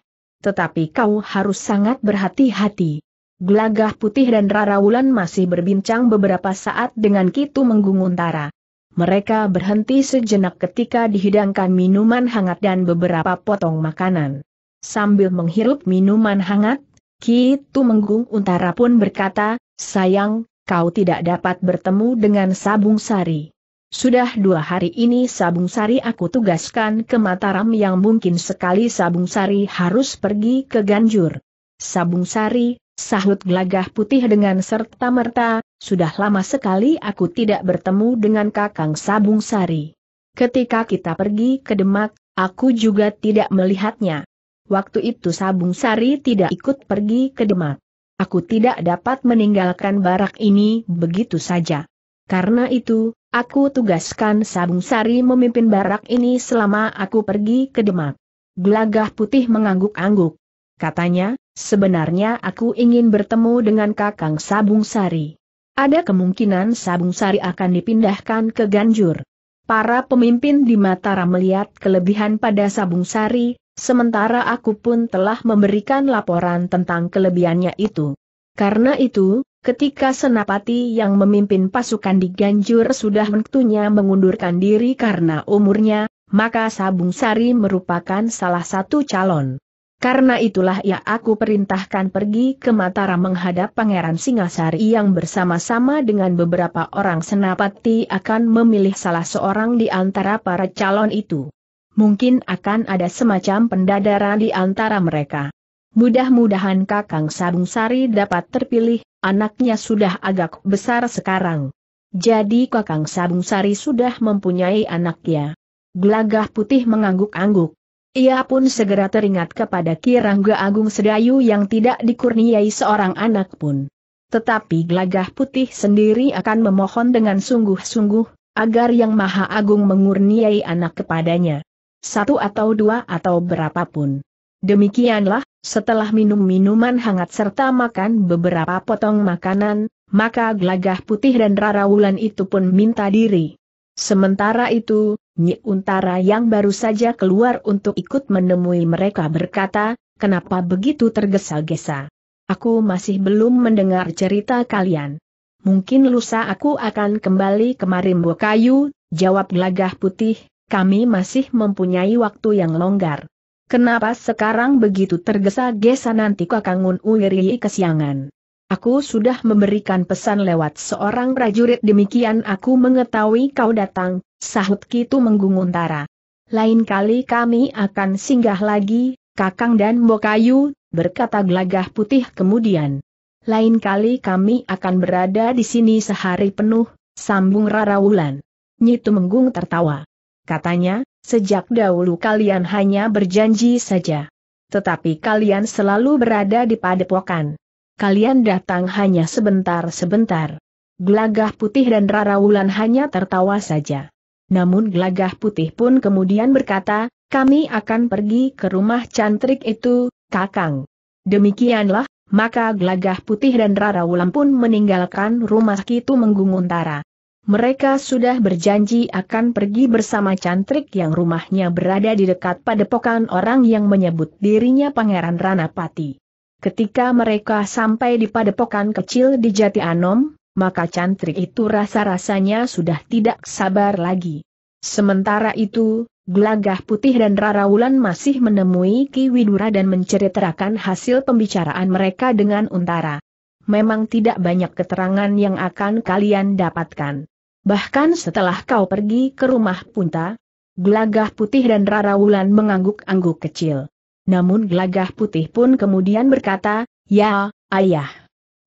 A: Tetapi kau harus sangat berhati-hati. Gelagah putih dan rarawulan masih berbincang beberapa saat dengan Ki Kitu Untara mereka berhenti sejenak ketika dihidangkan minuman hangat dan beberapa potong makanan. Sambil menghirup minuman hangat, Kitu Menggung Untara pun berkata, sayang, kau tidak dapat bertemu dengan Sabung Sari. Sudah dua hari ini Sabung Sari aku tugaskan ke Mataram yang mungkin sekali Sabung Sari harus pergi ke Ganjur. Sabung Sari, sahut gelagah putih dengan serta-merta, sudah lama sekali aku tidak bertemu dengan Kakang Sabung Sari. Ketika kita pergi ke Demak, aku juga tidak melihatnya. Waktu itu Sabung Sari tidak ikut pergi ke Demak. Aku tidak dapat meninggalkan barak ini begitu saja. Karena itu, aku tugaskan Sabung Sari memimpin barak ini selama aku pergi ke Demak. Gelagah putih mengangguk-angguk. Katanya, sebenarnya aku ingin bertemu dengan Kakang Sabung Sari. Ada kemungkinan Sabung Sari akan dipindahkan ke Ganjur. Para pemimpin di Mataram melihat kelebihan pada Sabung Sari, sementara aku pun telah memberikan laporan tentang kelebihannya itu. Karena itu, ketika Senapati yang memimpin pasukan di Ganjur sudah waktunya mengundurkan diri karena umurnya, maka Sabung Sari merupakan salah satu calon. Karena itulah ia aku perintahkan pergi ke Mataram menghadap Pangeran Singasari yang bersama-sama dengan beberapa orang senapati akan memilih salah seorang di antara para calon itu. Mungkin akan ada semacam pendadaran di antara mereka. Mudah-mudahan Kakang Sabung Sari dapat terpilih, anaknya sudah agak besar sekarang. Jadi Kakang Sabung Sari sudah mempunyai anak ya. Gelagah putih mengangguk-angguk. Ia pun segera teringat kepada Kirangga Agung Sedayu yang tidak dikurniai seorang anak pun. Tetapi Glagah putih sendiri akan memohon dengan sungguh-sungguh, agar Yang Maha Agung mengurniai anak kepadanya. Satu atau dua atau berapapun. Demikianlah, setelah minum minuman hangat serta makan beberapa potong makanan, maka Glagah putih dan Rara Wulan itu pun minta diri. Sementara itu, Nyi Untara yang baru saja keluar untuk ikut menemui mereka berkata, kenapa begitu tergesa-gesa? Aku masih belum mendengar cerita kalian. Mungkin lusa aku akan kembali kemari Kayu, jawab gelagah putih, kami masih mempunyai waktu yang longgar. Kenapa sekarang begitu tergesa-gesa nanti kakangun uiri kesiangan? Aku sudah memberikan pesan lewat seorang prajurit demikian aku mengetahui kau datang, sahut Kitu menggunguntara. Lain kali kami akan singgah lagi, Kakang dan Bokayu, berkata gelagah putih kemudian. Lain kali kami akan berada di sini sehari penuh, sambung Rara Rarawulan. Nyitu Menggung tertawa. Katanya, sejak dahulu kalian hanya berjanji saja. Tetapi kalian selalu berada di padepokan kalian datang hanya sebentar-sebentar. Gelagah putih dan Rara Wulan hanya tertawa saja. Namun gelagah putih pun kemudian berkata, kami akan pergi ke rumah cantrik itu, kakang. Demikianlah, maka gelagah putih dan Rara Wulan pun meninggalkan rumah Kitu Mengguntara. Mereka sudah berjanji akan pergi bersama cantrik yang rumahnya berada di dekat padepokan orang yang menyebut dirinya Pangeran Ranapati. Ketika mereka sampai di padepokan kecil di Jati Anom, maka cantrik itu rasa-rasanya sudah tidak sabar lagi. Sementara itu, Glagah Putih dan Rara Wulan masih menemui Ki Widura dan menceritakan hasil pembicaraan mereka dengan Untara. Memang tidak banyak keterangan yang akan kalian dapatkan. Bahkan setelah kau pergi ke rumah Punta, Glagah Putih dan Rara Wulan mengangguk-angguk kecil namun Glagah putih pun kemudian berkata, Ya, ayah.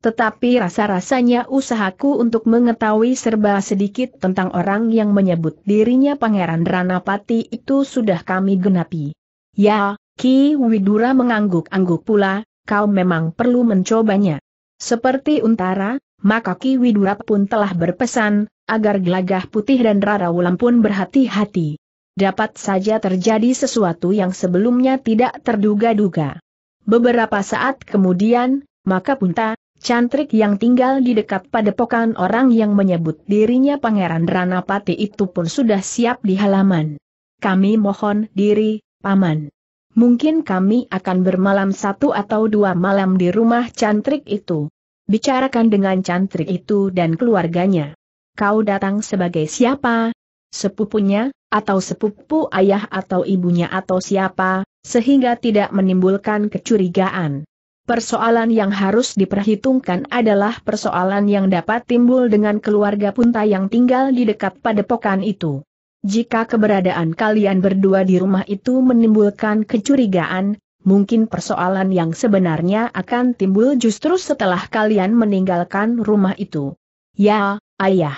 A: Tetapi rasa-rasanya usahaku untuk mengetahui serba sedikit tentang orang yang menyebut dirinya Pangeran Ranapati itu sudah kami genapi. Ya, Ki Widura mengangguk-angguk pula, kau memang perlu mencobanya. Seperti untara, maka Ki Widura pun telah berpesan, agar Glagah putih dan Rara Wulan pun berhati-hati dapat saja terjadi sesuatu yang sebelumnya tidak terduga-duga. Beberapa saat kemudian, maka Punta, cantrik yang tinggal di dekat padepokan orang yang menyebut dirinya Pangeran Ranapati itu pun sudah siap di halaman. Kami mohon diri, Paman. Mungkin kami akan bermalam satu atau dua malam di rumah cantrik itu. Bicarakan dengan cantrik itu dan keluarganya. Kau datang sebagai siapa? Sepupunya, atau sepupu ayah atau ibunya atau siapa, sehingga tidak menimbulkan kecurigaan. Persoalan yang harus diperhitungkan adalah persoalan yang dapat timbul dengan keluarga punta yang tinggal di dekat padepokan itu. Jika keberadaan kalian berdua di rumah itu menimbulkan kecurigaan, mungkin persoalan yang sebenarnya akan timbul justru setelah kalian meninggalkan rumah itu. Ya, ayah.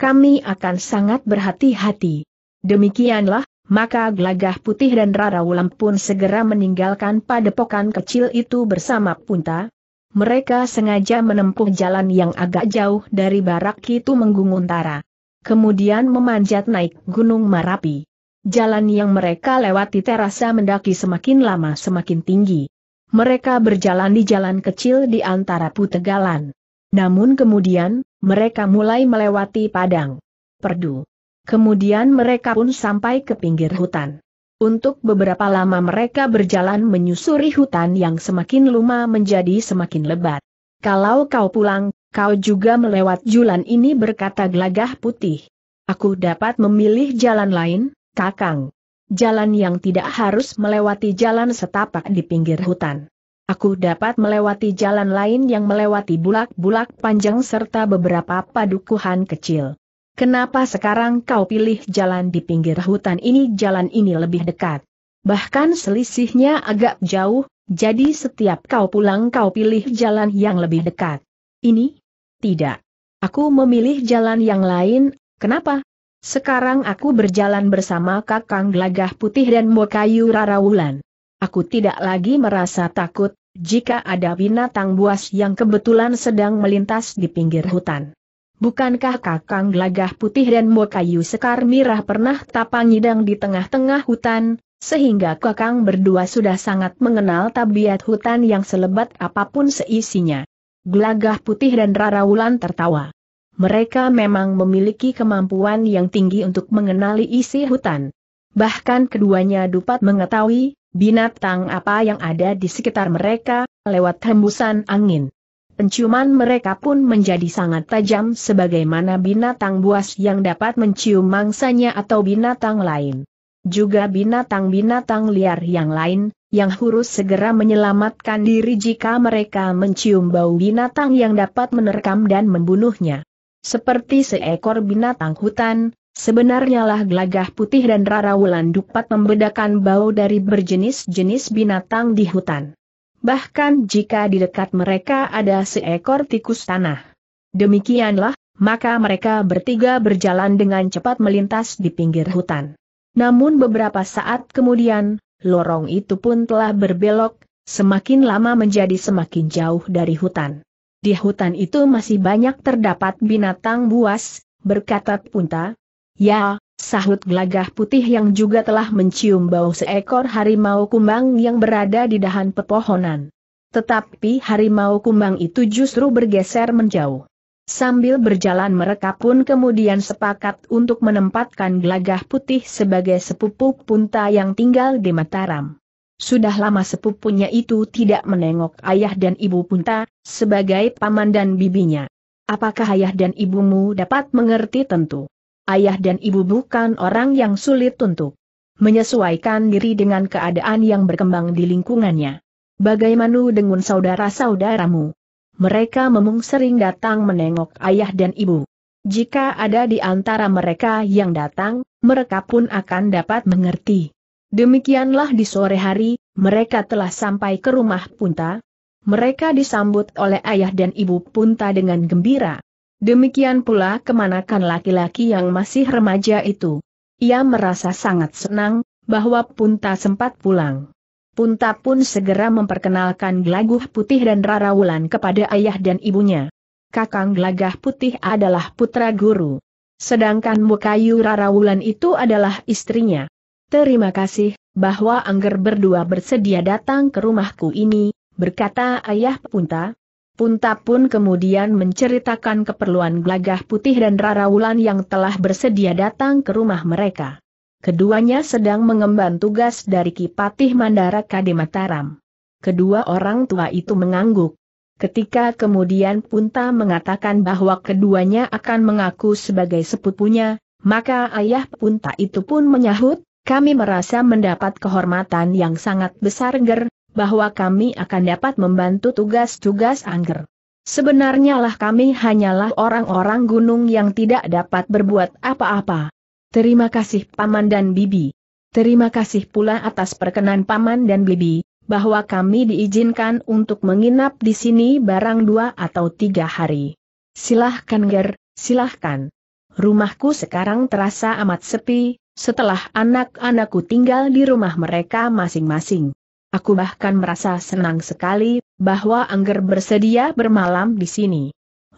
A: Kami akan sangat berhati-hati. Demikianlah, maka Gelagah Putih dan Rara Wulam pun segera meninggalkan padepokan kecil itu bersama Punta. Mereka sengaja menempuh jalan yang agak jauh dari barak itu menggunung utara. Kemudian memanjat naik Gunung Marapi. Jalan yang mereka lewati terasa mendaki semakin lama semakin tinggi. Mereka berjalan di jalan kecil di antara putegalan. Namun kemudian, mereka mulai melewati padang. Perdu. Kemudian mereka pun sampai ke pinggir hutan. Untuk beberapa lama mereka berjalan menyusuri hutan yang semakin luma menjadi semakin lebat. Kalau kau pulang, kau juga melewat julan ini berkata gelagah putih. Aku dapat memilih jalan lain, kakang. Jalan yang tidak harus melewati jalan setapak di pinggir hutan. Aku dapat melewati jalan lain yang melewati bulak-bulak panjang serta beberapa padukuhan kecil. Kenapa sekarang kau pilih jalan di pinggir hutan ini? Jalan ini lebih dekat. Bahkan selisihnya agak jauh, jadi setiap kau pulang kau pilih jalan yang lebih dekat. Ini? Tidak. Aku memilih jalan yang lain, kenapa? Sekarang aku berjalan bersama Kakang Gelagah Putih dan Mokayu Rarawulan. Aku tidak lagi merasa takut, jika ada binatang buas yang kebetulan sedang melintas di pinggir hutan. Bukankah kakang gelagah putih dan mokayu sekar mirah pernah tapang idang di tengah-tengah hutan, sehingga kakang berdua sudah sangat mengenal tabiat hutan yang selebat apapun seisinya. Gelagah putih dan Rara Wulan tertawa. Mereka memang memiliki kemampuan yang tinggi untuk mengenali isi hutan. Bahkan keduanya dapat mengetahui binatang apa yang ada di sekitar mereka lewat hembusan angin. Penciuman mereka pun menjadi sangat tajam sebagaimana binatang buas yang dapat mencium mangsanya atau binatang lain. Juga binatang-binatang liar yang lain, yang harus segera menyelamatkan diri jika mereka mencium bau binatang yang dapat menerkam dan membunuhnya. Seperti seekor binatang hutan, sebenarnya lah gelagah putih dan rara wulan dapat membedakan bau dari berjenis-jenis binatang di hutan bahkan jika di dekat mereka ada seekor tikus tanah. Demikianlah, maka mereka bertiga berjalan dengan cepat melintas di pinggir hutan. Namun beberapa saat kemudian, lorong itu pun telah berbelok, semakin lama menjadi semakin jauh dari hutan. Di hutan itu masih banyak terdapat binatang buas, berkata Punta. Ya, Sahut gelagah putih yang juga telah mencium bau seekor harimau kumbang yang berada di dahan pepohonan. Tetapi harimau kumbang itu justru bergeser menjauh. Sambil berjalan mereka pun kemudian sepakat untuk menempatkan gelagah putih sebagai sepupu punta yang tinggal di Mataram. Sudah lama sepupunya itu tidak menengok ayah dan ibu punta, sebagai paman dan bibinya. Apakah ayah dan ibumu dapat mengerti tentu? ayah dan ibu bukan orang yang sulit untuk menyesuaikan diri dengan keadaan yang berkembang di lingkungannya. Bagaimana dengan saudara-saudaramu? Mereka memang sering datang menengok ayah dan ibu. Jika ada di antara mereka yang datang, mereka pun akan dapat mengerti. Demikianlah di sore hari, mereka telah sampai ke rumah Punta. Mereka disambut oleh ayah dan ibu Punta dengan gembira. Demikian pula kemanakan laki-laki yang masih remaja itu. Ia merasa sangat senang, bahwa Punta sempat pulang. Punta pun segera memperkenalkan Glaguh Putih dan Rara Wulan kepada ayah dan ibunya. Kakang Glagah Putih adalah putra guru. Sedangkan Mukayu Rara Wulan itu adalah istrinya. Terima kasih, bahwa Angger berdua bersedia datang ke rumahku ini, berkata ayah Punta, Punta pun kemudian menceritakan keperluan Glagah Putih dan Rara Wulan yang telah bersedia datang ke rumah mereka. Keduanya sedang mengemban tugas dari Kipatih Mandara Kademataram. Kedua orang tua itu mengangguk. Ketika kemudian Punta mengatakan bahwa keduanya akan mengaku sebagai sepupunya, maka ayah Punta itu pun menyahut, kami merasa mendapat kehormatan yang sangat besar ger, bahwa kami akan dapat membantu tugas-tugas Angger. Sebenarnya lah kami hanyalah orang-orang gunung yang tidak dapat berbuat apa-apa. Terima kasih Paman dan Bibi. Terima kasih pula atas perkenan Paman dan Bibi, bahwa kami diizinkan untuk menginap di sini barang dua atau tiga hari. Silahkan Ger, silahkan. Rumahku sekarang terasa amat sepi, setelah anak-anakku tinggal di rumah mereka masing-masing. Aku bahkan merasa senang sekali bahwa Angger bersedia bermalam di sini.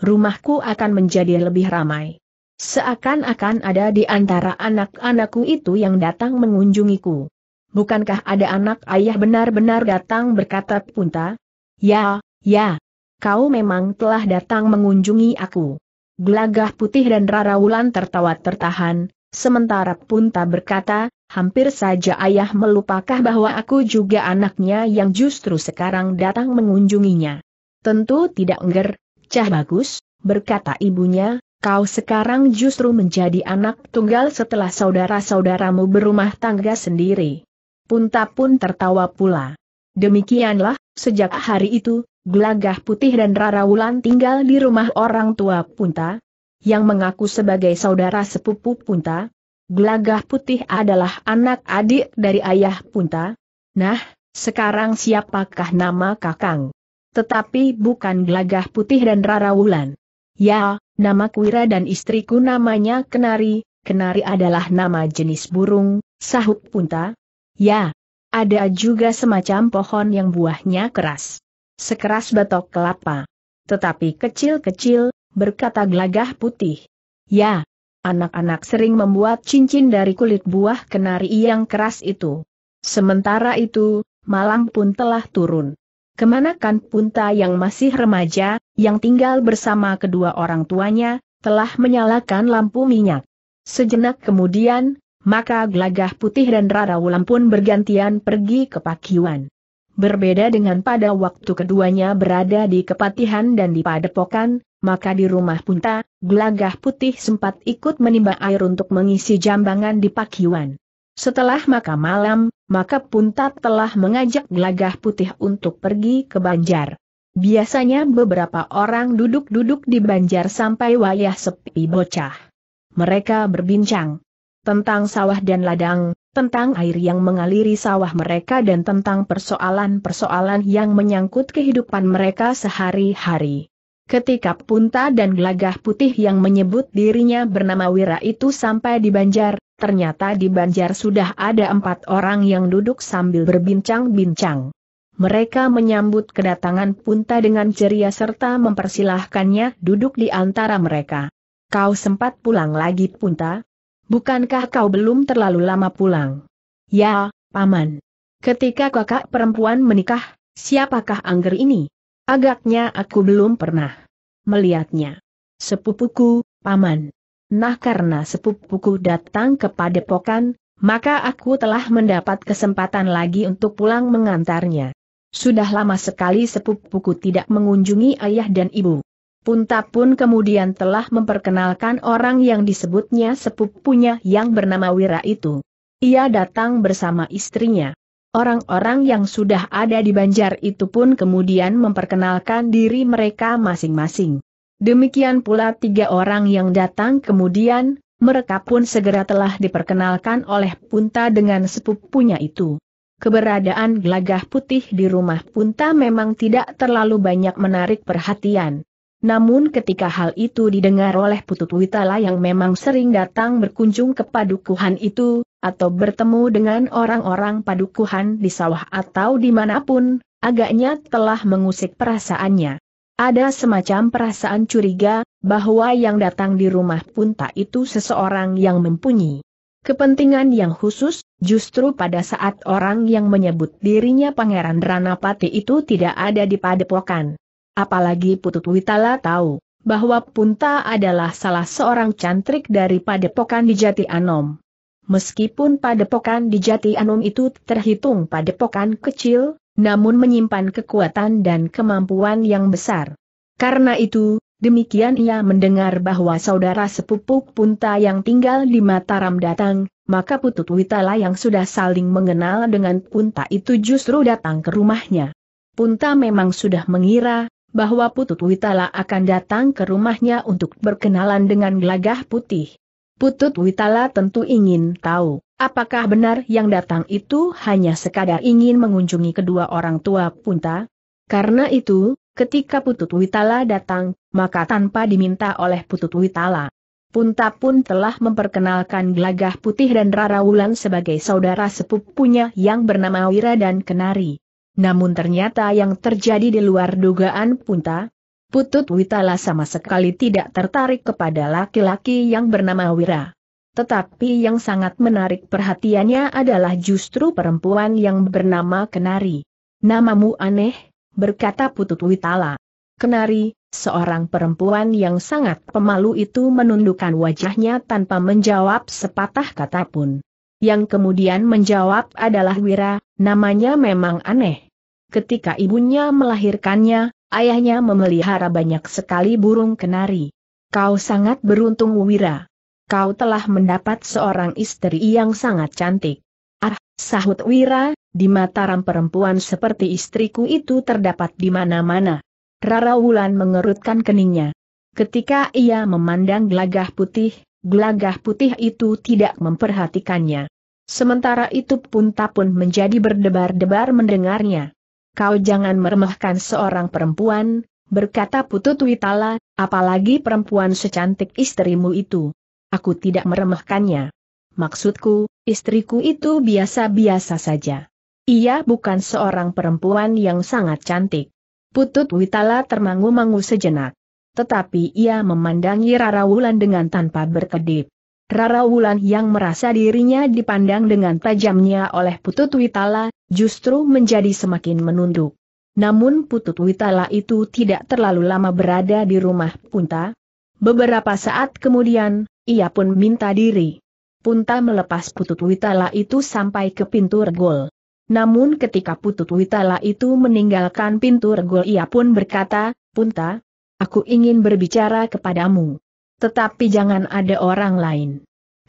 A: Rumahku akan menjadi lebih ramai. Seakan-akan ada di antara anak-anakku itu yang datang mengunjungiku. Bukankah ada anak ayah benar-benar datang berkata Punta? Ya, ya. Kau memang telah datang mengunjungi aku. Gelagah putih dan Rara Wulan tertawa tertahan, sementara Punta berkata, Hampir saja ayah melupakah bahwa aku juga anaknya yang justru sekarang datang mengunjunginya. Tentu tidak enggar, cah bagus, berkata ibunya, kau sekarang justru menjadi anak tunggal setelah saudara-saudaramu berumah tangga sendiri. Punta pun tertawa pula. Demikianlah, sejak hari itu, Gelagah Putih dan Rara Wulan tinggal di rumah orang tua Punta, yang mengaku sebagai saudara sepupu Punta, Gelagah Putih adalah anak adik dari ayah Punta. Nah, sekarang siapakah nama Kakang? Tetapi bukan Gelagah Putih dan Rara Wulan. Ya, nama Kuira dan istriku namanya Kenari, Kenari adalah nama jenis burung, sahut Punta. Ya, ada juga semacam pohon yang buahnya keras. Sekeras batok kelapa. Tetapi kecil-kecil, berkata gelagah putih. Ya, Anak-anak sering membuat cincin dari kulit buah kenari yang keras itu. Sementara itu, Malang pun telah turun. Kemanakan Punta yang masih remaja, yang tinggal bersama kedua orang tuanya, telah menyalakan lampu minyak. Sejenak kemudian, maka gelagah putih dan Rarawulan pun bergantian pergi ke Pakiwan. Berbeda dengan pada waktu keduanya berada di kepatihan dan di padepokan, maka di rumah Punta, Gelagah putih sempat ikut menimba air untuk mengisi jambangan di pakiwan. Setelah makan malam, maka Puntat telah mengajak Gelagah putih untuk pergi ke Banjar. Biasanya beberapa orang duduk-duduk di Banjar sampai wayah sepi bocah. Mereka berbincang tentang sawah dan ladang, tentang air yang mengaliri sawah mereka dan tentang persoalan-persoalan yang menyangkut kehidupan mereka sehari-hari. Ketika Punta dan Gelagah Putih yang menyebut dirinya bernama Wira itu sampai di Banjar, ternyata di Banjar sudah ada empat orang yang duduk sambil berbincang-bincang. Mereka menyambut kedatangan Punta dengan ceria serta mempersilahkannya duduk di antara mereka. Kau sempat pulang lagi Punta? Bukankah kau belum terlalu lama pulang? Ya, Paman. Ketika kakak perempuan menikah, siapakah Angger ini? Agaknya aku belum pernah melihatnya. Sepupuku, paman. Nah karena sepupuku datang kepada pokan, maka aku telah mendapat kesempatan lagi untuk pulang mengantarnya. Sudah lama sekali sepupuku tidak mengunjungi ayah dan ibu. Punta pun kemudian telah memperkenalkan orang yang disebutnya sepupunya yang bernama Wira itu. Ia datang bersama istrinya. Orang-orang yang sudah ada di banjar itu pun kemudian memperkenalkan diri mereka masing-masing. Demikian pula tiga orang yang datang kemudian, mereka pun segera telah diperkenalkan oleh Punta dengan sepupunya itu. Keberadaan gelagah putih di rumah Punta memang tidak terlalu banyak menarik perhatian. Namun ketika hal itu didengar oleh Putut Witala yang memang sering datang berkunjung ke padukuhan itu, atau bertemu dengan orang-orang padukuhan di sawah atau dimanapun, agaknya telah mengusik perasaannya. Ada semacam perasaan curiga, bahwa yang datang di rumah Punta itu seseorang yang mempunyai kepentingan yang khusus, justru pada saat orang yang menyebut dirinya Pangeran Ranapati itu tidak ada di padepokan. Apalagi Putut Witala tahu, bahwa Punta adalah salah seorang cantrik dari padepokan di Jati Anom. Meskipun padepokan di Jati Anom itu terhitung padepokan kecil, namun menyimpan kekuatan dan kemampuan yang besar. Karena itu, demikian ia mendengar bahwa saudara sepupu Punta yang tinggal di Mataram datang, maka Putut Witala yang sudah saling mengenal dengan Punta itu justru datang ke rumahnya. Punta memang sudah mengira bahwa Putut Witala akan datang ke rumahnya untuk berkenalan dengan Glagah putih. Putut Witala tentu ingin tahu, apakah benar yang datang itu hanya sekadar ingin mengunjungi kedua orang tua Punta? Karena itu, ketika Putut Witala datang, maka tanpa diminta oleh Putut Witala, Punta pun telah memperkenalkan Glagah Putih dan Rara Wulan sebagai saudara sepupunya yang bernama Wira dan Kenari. Namun ternyata yang terjadi di luar dugaan Punta, Putut Witala sama sekali tidak tertarik kepada laki-laki yang bernama Wira. Tetapi yang sangat menarik perhatiannya adalah justru perempuan yang bernama Kenari. Namamu aneh, berkata Putut Witala. Kenari, seorang perempuan yang sangat pemalu itu menundukkan wajahnya tanpa menjawab sepatah kata pun. Yang kemudian menjawab adalah Wira, Namanya memang aneh. Ketika ibunya melahirkannya, ayahnya memelihara banyak sekali burung kenari. Kau sangat beruntung Wira. Kau telah mendapat seorang istri yang sangat cantik. Ah, sahut Wira, di Mataram perempuan seperti istriku itu terdapat di mana-mana. Rara Wulan mengerutkan keningnya. Ketika ia memandang gelagah putih, gelagah putih itu tidak memperhatikannya. Sementara itu pun tak pun menjadi berdebar-debar mendengarnya. Kau jangan meremehkan seorang perempuan, berkata Putut Witala, apalagi perempuan secantik istrimu itu. Aku tidak meremehkannya. Maksudku, istriku itu biasa-biasa saja. Ia bukan seorang perempuan yang sangat cantik. Putut Witala termangu-mangu sejenak. Tetapi ia memandangi Rara Wulan dengan tanpa berkedip. Rara Wulan yang merasa dirinya dipandang dengan tajamnya oleh Putut Witala, justru menjadi semakin menunduk. Namun Putut Witala itu tidak terlalu lama berada di rumah Punta. Beberapa saat kemudian, ia pun minta diri. Punta melepas Putut Witala itu sampai ke pintu regol. Namun ketika Putut Witala itu meninggalkan pintu regol ia pun berkata, Punta, aku ingin berbicara kepadamu. Tetapi jangan ada orang lain.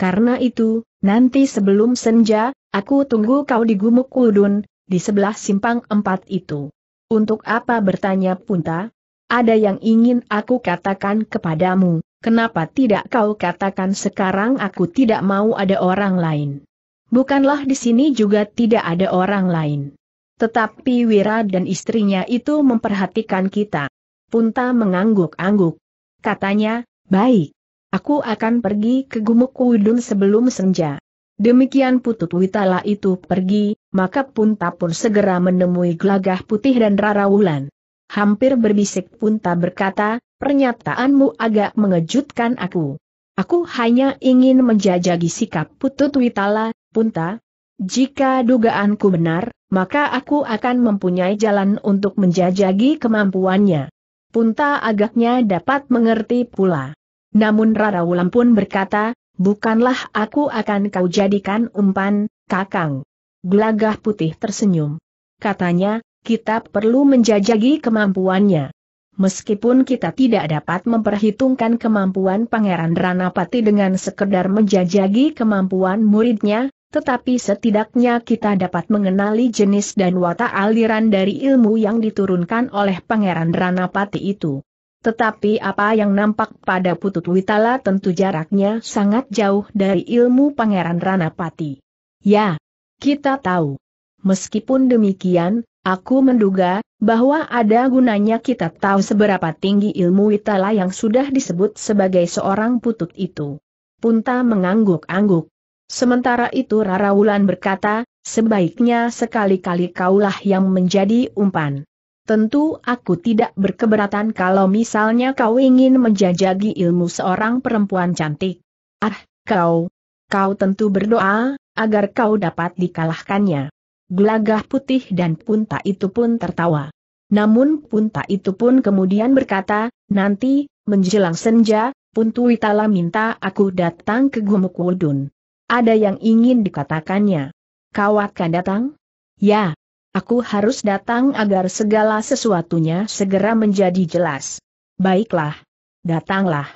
A: Karena itu, nanti sebelum senja, aku tunggu kau di Gumuk Kudun, di sebelah simpang empat itu. Untuk apa bertanya Punta? Ada yang ingin aku katakan kepadamu, kenapa tidak kau katakan sekarang aku tidak mau ada orang lain. Bukanlah di sini juga tidak ada orang lain. Tetapi Wira dan istrinya itu memperhatikan kita. Punta mengangguk-angguk. Katanya, Baik. Aku akan pergi ke Gumuk Kudum sebelum senja. Demikian Putut Witala itu pergi, maka Punta pun segera menemui Gelagah Putih dan Rara Wulan. Hampir berbisik Punta berkata, pernyataanmu agak mengejutkan aku. Aku hanya ingin menjajagi sikap Putut Witala, Punta. Jika dugaanku benar, maka aku akan mempunyai jalan untuk menjajagi kemampuannya. Punta agaknya dapat mengerti pula. Namun Rara Wulan pun berkata, bukanlah aku akan kau jadikan umpan, kakang. Gelagah putih tersenyum. Katanya, kita perlu menjajagi kemampuannya. Meskipun kita tidak dapat memperhitungkan kemampuan Pangeran Ranapati dengan sekedar menjajagi kemampuan muridnya, tetapi setidaknya kita dapat mengenali jenis dan watak aliran dari ilmu yang diturunkan oleh Pangeran Ranapati itu. Tetapi apa yang nampak pada Putut Witala tentu jaraknya sangat jauh dari ilmu Pangeran Ranapati. Ya, kita tahu. Meskipun demikian, aku menduga bahwa ada gunanya kita tahu seberapa tinggi ilmu Witala yang sudah disebut sebagai seorang putut itu. Punta mengangguk-angguk. Sementara itu Rara Wulan berkata, sebaiknya sekali-kali kaulah yang menjadi umpan. Tentu aku tidak berkeberatan kalau misalnya kau ingin menjajagi ilmu seorang perempuan cantik. Ah, kau. Kau tentu berdoa, agar kau dapat dikalahkannya. Gelagah putih dan punta itu pun tertawa. Namun punta itu pun kemudian berkata, nanti, menjelang senja, Puntuitala minta aku datang ke Gumuk Wudun. Ada yang ingin dikatakannya. Kau akan datang? Ya. Aku harus datang agar segala sesuatunya segera menjadi jelas. Baiklah. Datanglah.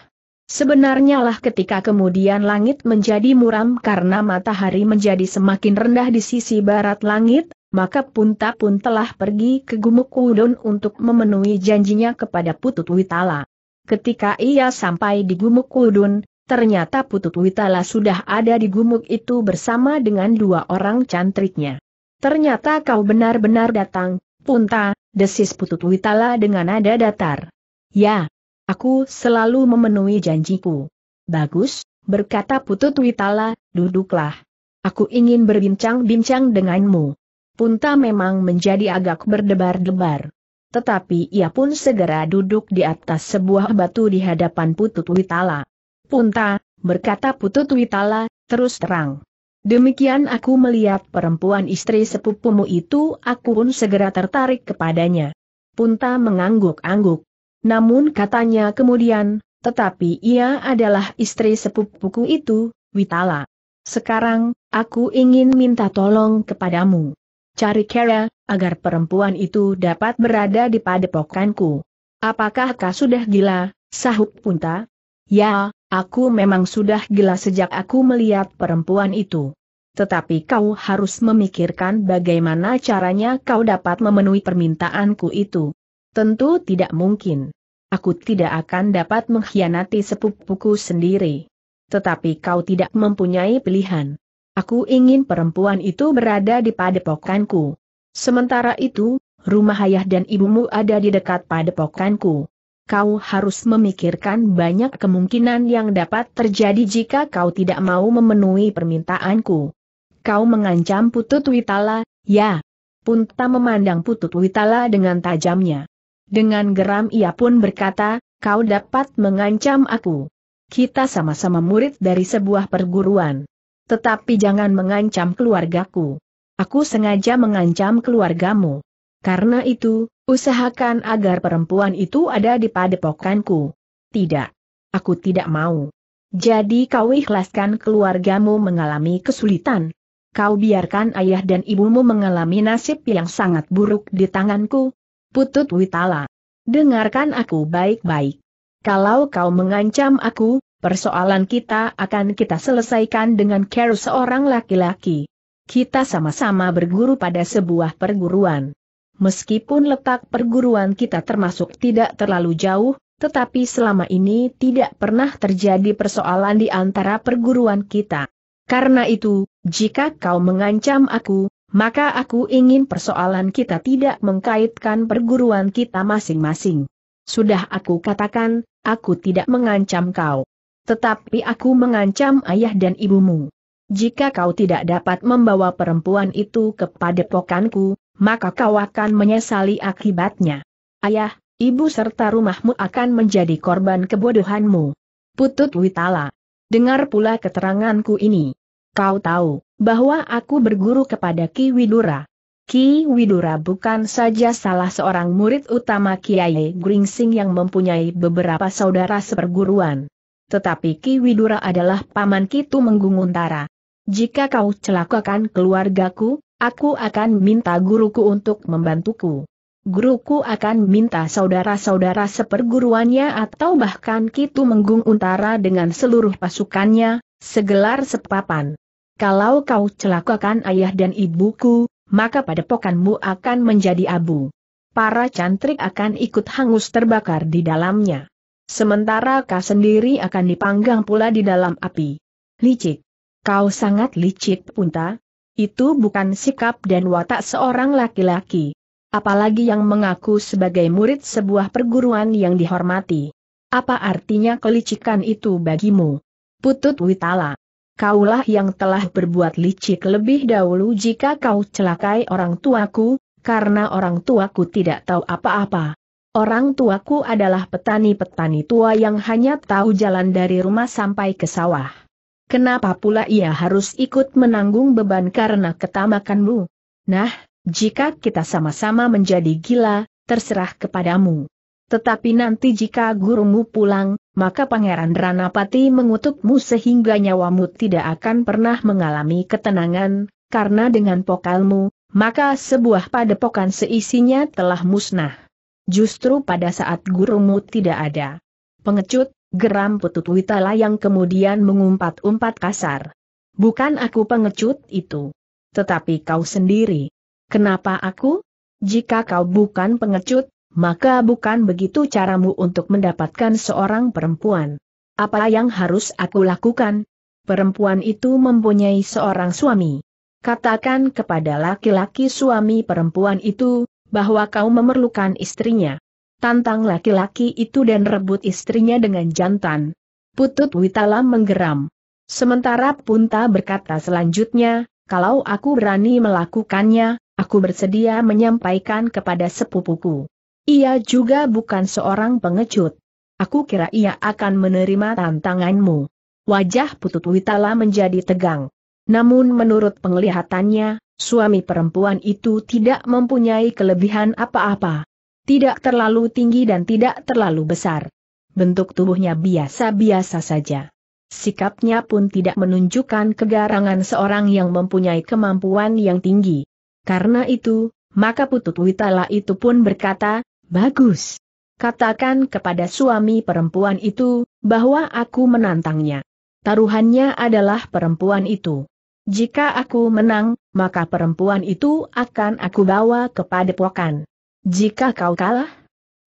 A: Sebenarnya lah ketika kemudian langit menjadi muram karena matahari menjadi semakin rendah di sisi barat langit, maka Punta pun telah pergi ke Gumuk Udon untuk memenuhi janjinya kepada Putut Witala. Ketika ia sampai di Gumuk Udon, ternyata Putut Witala sudah ada di gumuk itu bersama dengan dua orang cantriknya. Ternyata kau benar-benar datang, Punta, desis Putut Witala dengan nada datar. Ya, aku selalu memenuhi janjiku. Bagus, berkata Putut Witala, duduklah. Aku ingin berbincang-bincang denganmu. Punta memang menjadi agak berdebar-debar. Tetapi ia pun segera duduk di atas sebuah batu di hadapan Putut Witala. Punta, berkata Putu Twitala, terus terang. Demikian aku melihat perempuan istri sepupumu itu aku pun segera tertarik kepadanya. Punta mengangguk-angguk. Namun katanya kemudian, tetapi ia adalah istri sepupuku itu, Witala. Sekarang, aku ingin minta tolong kepadamu. Cari Kera, agar perempuan itu dapat berada di padepokanku. Apakah kau sudah gila, sahut Punta? Ya, aku memang sudah gila sejak aku melihat perempuan itu. Tetapi kau harus memikirkan bagaimana caranya kau dapat memenuhi permintaanku itu. Tentu tidak mungkin. Aku tidak akan dapat mengkhianati sepupuku sendiri. Tetapi kau tidak mempunyai pilihan. Aku ingin perempuan itu berada di padepokanku. Sementara itu, rumah ayah dan ibumu ada di dekat padepokanku kau harus memikirkan banyak kemungkinan yang dapat terjadi jika kau tidak mau memenuhi permintaanku. Kau mengancam Putut Witala, ya. Punta memandang Putut Witala dengan tajamnya. Dengan geram ia pun berkata, kau dapat mengancam aku. Kita sama-sama murid dari sebuah perguruan. Tetapi jangan mengancam keluargaku. Aku sengaja mengancam keluargamu. Karena itu, Usahakan agar perempuan itu ada di padepokanku. Tidak. Aku tidak mau. Jadi kau ikhlaskan keluargamu mengalami kesulitan. Kau biarkan ayah dan ibumu mengalami nasib yang sangat buruk di tanganku. Putut Witala. Dengarkan aku baik-baik. Kalau kau mengancam aku, persoalan kita akan kita selesaikan dengan care seorang laki-laki. Kita sama-sama berguru pada sebuah perguruan. Meskipun letak perguruan kita termasuk tidak terlalu jauh, tetapi selama ini tidak pernah terjadi persoalan di antara perguruan kita. Karena itu, jika kau mengancam aku, maka aku ingin persoalan kita tidak mengkaitkan perguruan kita masing-masing. Sudah aku katakan, aku tidak mengancam kau. Tetapi aku mengancam ayah dan ibumu. Jika kau tidak dapat membawa perempuan itu kepada pokanku, maka kau akan menyesali akibatnya. Ayah, ibu serta rumahmu akan menjadi korban kebodohanmu. Putut Witala. Dengar pula keteranganku ini. Kau tahu, bahwa aku berguru kepada Ki Widura. Ki Widura bukan saja salah seorang murid utama Kiai Gringsing yang mempunyai beberapa saudara seperguruan. Tetapi Ki Widura adalah paman Kitu Menggunguntara. Jika kau celakakan keluargaku, Aku akan minta guruku untuk membantuku. Guruku akan minta saudara-saudara seperguruannya atau bahkan Kitu Menggung Untara dengan seluruh pasukannya, segelar sepapan. Kalau kau celakakan ayah dan ibuku, maka padepokanmu akan menjadi abu. Para cantrik akan ikut hangus terbakar di dalamnya. Sementara kau sendiri akan dipanggang pula di dalam api. Licik. Kau sangat licik, Punta, itu bukan sikap dan watak seorang laki-laki. Apalagi yang mengaku sebagai murid sebuah perguruan yang dihormati. Apa artinya kelicikan itu bagimu? Putut Witala. Kaulah yang telah berbuat licik lebih dahulu jika kau celakai orang tuaku, karena orang tuaku tidak tahu apa-apa. Orang tuaku adalah petani-petani tua yang hanya tahu jalan dari rumah sampai ke sawah. Kenapa pula ia harus ikut menanggung beban karena ketamakanmu? Nah, jika kita sama-sama menjadi gila, terserah kepadamu. Tetapi nanti jika gurumu pulang, maka Pangeran Ranapati mengutukmu sehingga nyawamu tidak akan pernah mengalami ketenangan, karena dengan pokalmu, maka sebuah padepokan seisinya telah musnah. Justru pada saat gurumu tidak ada. Pengecut, Geram putut Witala yang kemudian mengumpat-umpat kasar. Bukan aku pengecut itu. Tetapi kau sendiri. Kenapa aku? Jika kau bukan pengecut, maka bukan begitu caramu untuk mendapatkan seorang perempuan. Apa yang harus aku lakukan? Perempuan itu mempunyai seorang suami. Katakan kepada laki-laki suami perempuan itu, bahwa kau memerlukan istrinya. Tantang laki-laki itu dan rebut istrinya dengan jantan. Putut Witala menggeram. Sementara Punta berkata selanjutnya, kalau aku berani melakukannya, aku bersedia menyampaikan kepada sepupuku. Ia juga bukan seorang pengecut. Aku kira ia akan menerima tantanganmu. Wajah Putut Witala menjadi tegang. Namun menurut penglihatannya, suami perempuan itu tidak mempunyai kelebihan apa-apa tidak terlalu tinggi dan tidak terlalu besar. Bentuk tubuhnya biasa-biasa saja. Sikapnya pun tidak menunjukkan kegarangan seorang yang mempunyai kemampuan yang tinggi. Karena itu, maka Putut Witala itu pun berkata, Bagus. Katakan kepada suami perempuan itu, bahwa aku menantangnya. Taruhannya adalah perempuan itu. Jika aku menang, maka perempuan itu akan aku bawa kepada pokan. Jika kau kalah,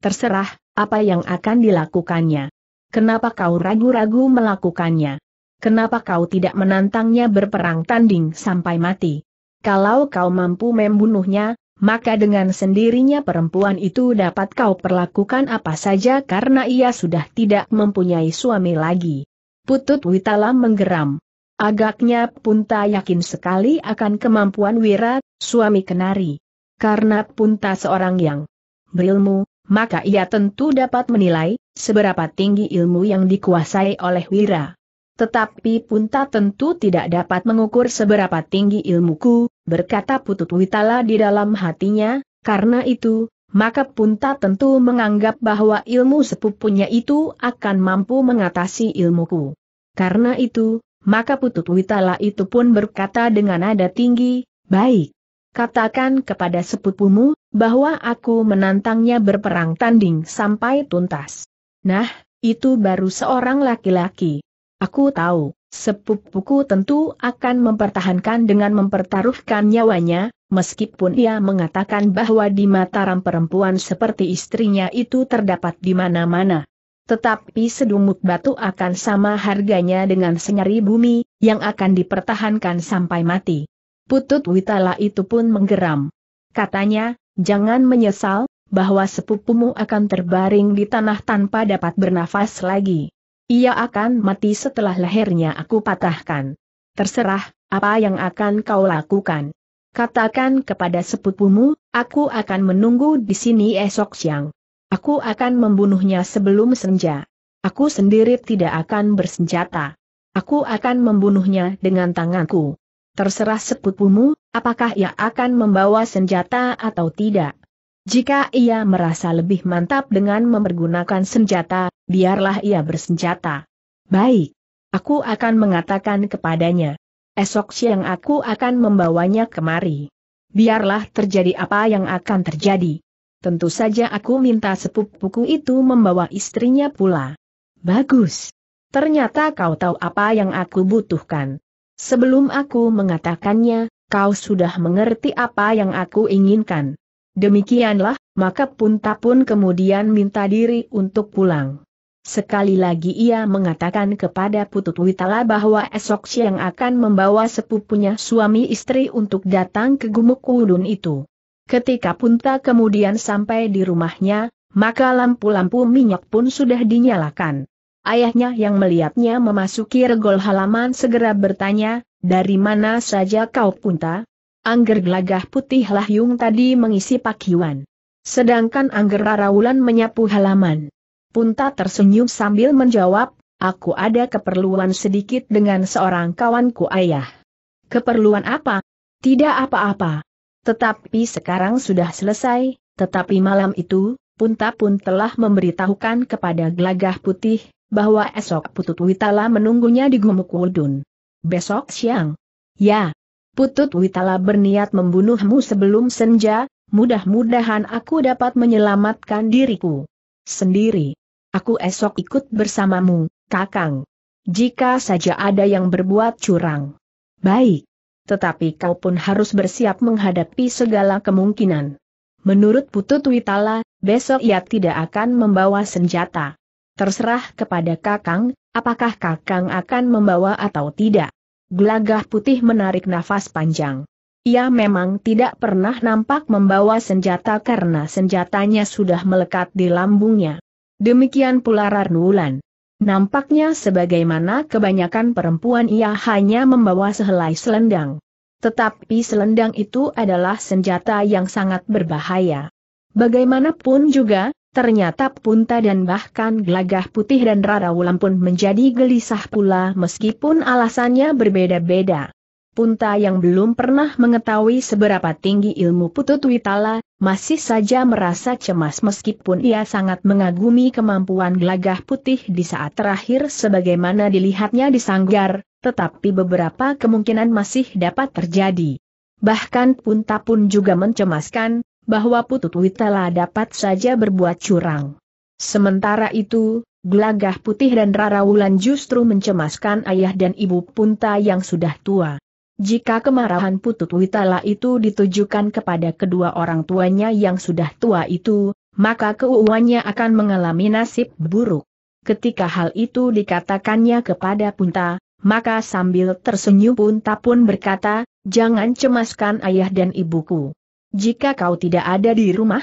A: terserah, apa yang akan dilakukannya. Kenapa kau ragu-ragu melakukannya? Kenapa kau tidak menantangnya berperang tanding sampai mati? Kalau kau mampu membunuhnya, maka dengan sendirinya perempuan itu dapat kau perlakukan apa saja karena ia sudah tidak mempunyai suami lagi. Putut Witala menggeram. Agaknya Punta yakin sekali akan kemampuan Wirat, suami kenari karena pun tak seorang yang berilmu, maka ia tentu dapat menilai seberapa tinggi ilmu yang dikuasai oleh Wira. Tetapi pun tak tentu tidak dapat mengukur seberapa tinggi ilmuku, berkata Putut Witala di dalam hatinya, karena itu, maka pun tak tentu menganggap bahwa ilmu sepupunya itu akan mampu mengatasi ilmuku. Karena itu, maka Putut Witala itu pun berkata dengan nada tinggi, baik, Katakan kepada sepupumu, bahwa aku menantangnya berperang tanding sampai tuntas. Nah, itu baru seorang laki-laki. Aku tahu, sepupuku tentu akan mempertahankan dengan mempertaruhkan nyawanya, meskipun ia mengatakan bahwa di Mataram perempuan seperti istrinya itu terdapat di mana-mana. Tetapi sedumut batu akan sama harganya dengan senyari bumi, yang akan dipertahankan sampai mati. Putut Witala itu pun menggeram. Katanya, jangan menyesal, bahwa sepupumu akan terbaring di tanah tanpa dapat bernafas lagi. Ia akan mati setelah lehernya aku patahkan. Terserah, apa yang akan kau lakukan. Katakan kepada sepupumu, aku akan menunggu di sini esok siang. Aku akan membunuhnya sebelum senja. Aku sendiri tidak akan bersenjata. Aku akan membunuhnya dengan tanganku. Terserah sepupumu, apakah ia akan membawa senjata atau tidak. Jika ia merasa lebih mantap dengan memergunakan senjata, biarlah ia bersenjata. Baik. Aku akan mengatakan kepadanya. Esok siang aku akan membawanya kemari. Biarlah terjadi apa yang akan terjadi. Tentu saja aku minta sepupuku itu membawa istrinya pula. Bagus. Ternyata kau tahu apa yang aku butuhkan. Sebelum aku mengatakannya, kau sudah mengerti apa yang aku inginkan. Demikianlah, maka Punta pun kemudian minta diri untuk pulang. Sekali lagi ia mengatakan kepada Putut Witala bahwa esok siang akan membawa sepupunya suami istri untuk datang ke Gumuk Kudun itu. Ketika Punta kemudian sampai di rumahnya, maka lampu-lampu minyak pun sudah dinyalakan. Ayahnya yang melihatnya memasuki regol halaman segera bertanya, dari mana saja kau punta? Angger gelagah putih Lahyung tadi mengisi pakiwan. Sedangkan Angger Raraulan menyapu halaman. Punta tersenyum sambil menjawab, aku ada keperluan sedikit dengan seorang kawanku ayah. Keperluan apa? Tidak apa-apa. Tetapi sekarang sudah selesai, tetapi malam itu, Punta pun telah memberitahukan kepada gelagah putih, bahwa esok Putut Witala menunggunya di Gumuk Wudun. Besok siang? Ya. Putut Witala berniat membunuhmu sebelum senja, mudah-mudahan aku dapat menyelamatkan diriku sendiri. Aku esok ikut bersamamu, Kakang. Jika saja ada yang berbuat curang. Baik. Tetapi kau pun harus bersiap menghadapi segala kemungkinan. Menurut Putut Witala, besok ia tidak akan membawa senjata. Terserah kepada Kakang, apakah Kakang akan membawa atau tidak. Gelagah putih menarik nafas panjang. Ia memang tidak pernah nampak membawa senjata karena senjatanya sudah melekat di lambungnya. Demikian pula Rarnulan. Nampaknya sebagaimana kebanyakan perempuan ia hanya membawa sehelai selendang. Tetapi selendang itu adalah senjata yang sangat berbahaya. Bagaimanapun juga, Ternyata Punta dan bahkan Gelagah Putih dan Rara Wulan pun menjadi gelisah pula meskipun alasannya berbeda-beda. Punta yang belum pernah mengetahui seberapa tinggi ilmu Putut Witala, masih saja merasa cemas meskipun ia sangat mengagumi kemampuan Gelagah Putih di saat terakhir sebagaimana dilihatnya di Sanggar, tetapi beberapa kemungkinan masih dapat terjadi. Bahkan Punta pun juga mencemaskan, bahwa Putu Witala dapat saja berbuat curang. Sementara itu, Gelagah Putih dan Rara Wulan justru mencemaskan ayah dan ibu Punta yang sudah tua. Jika kemarahan Putut Witala itu ditujukan kepada kedua orang tuanya yang sudah tua itu, maka keuangannya akan mengalami nasib buruk. Ketika hal itu dikatakannya kepada Punta, maka sambil tersenyum Punta pun berkata, jangan cemaskan ayah dan ibuku. Jika kau tidak ada di rumah,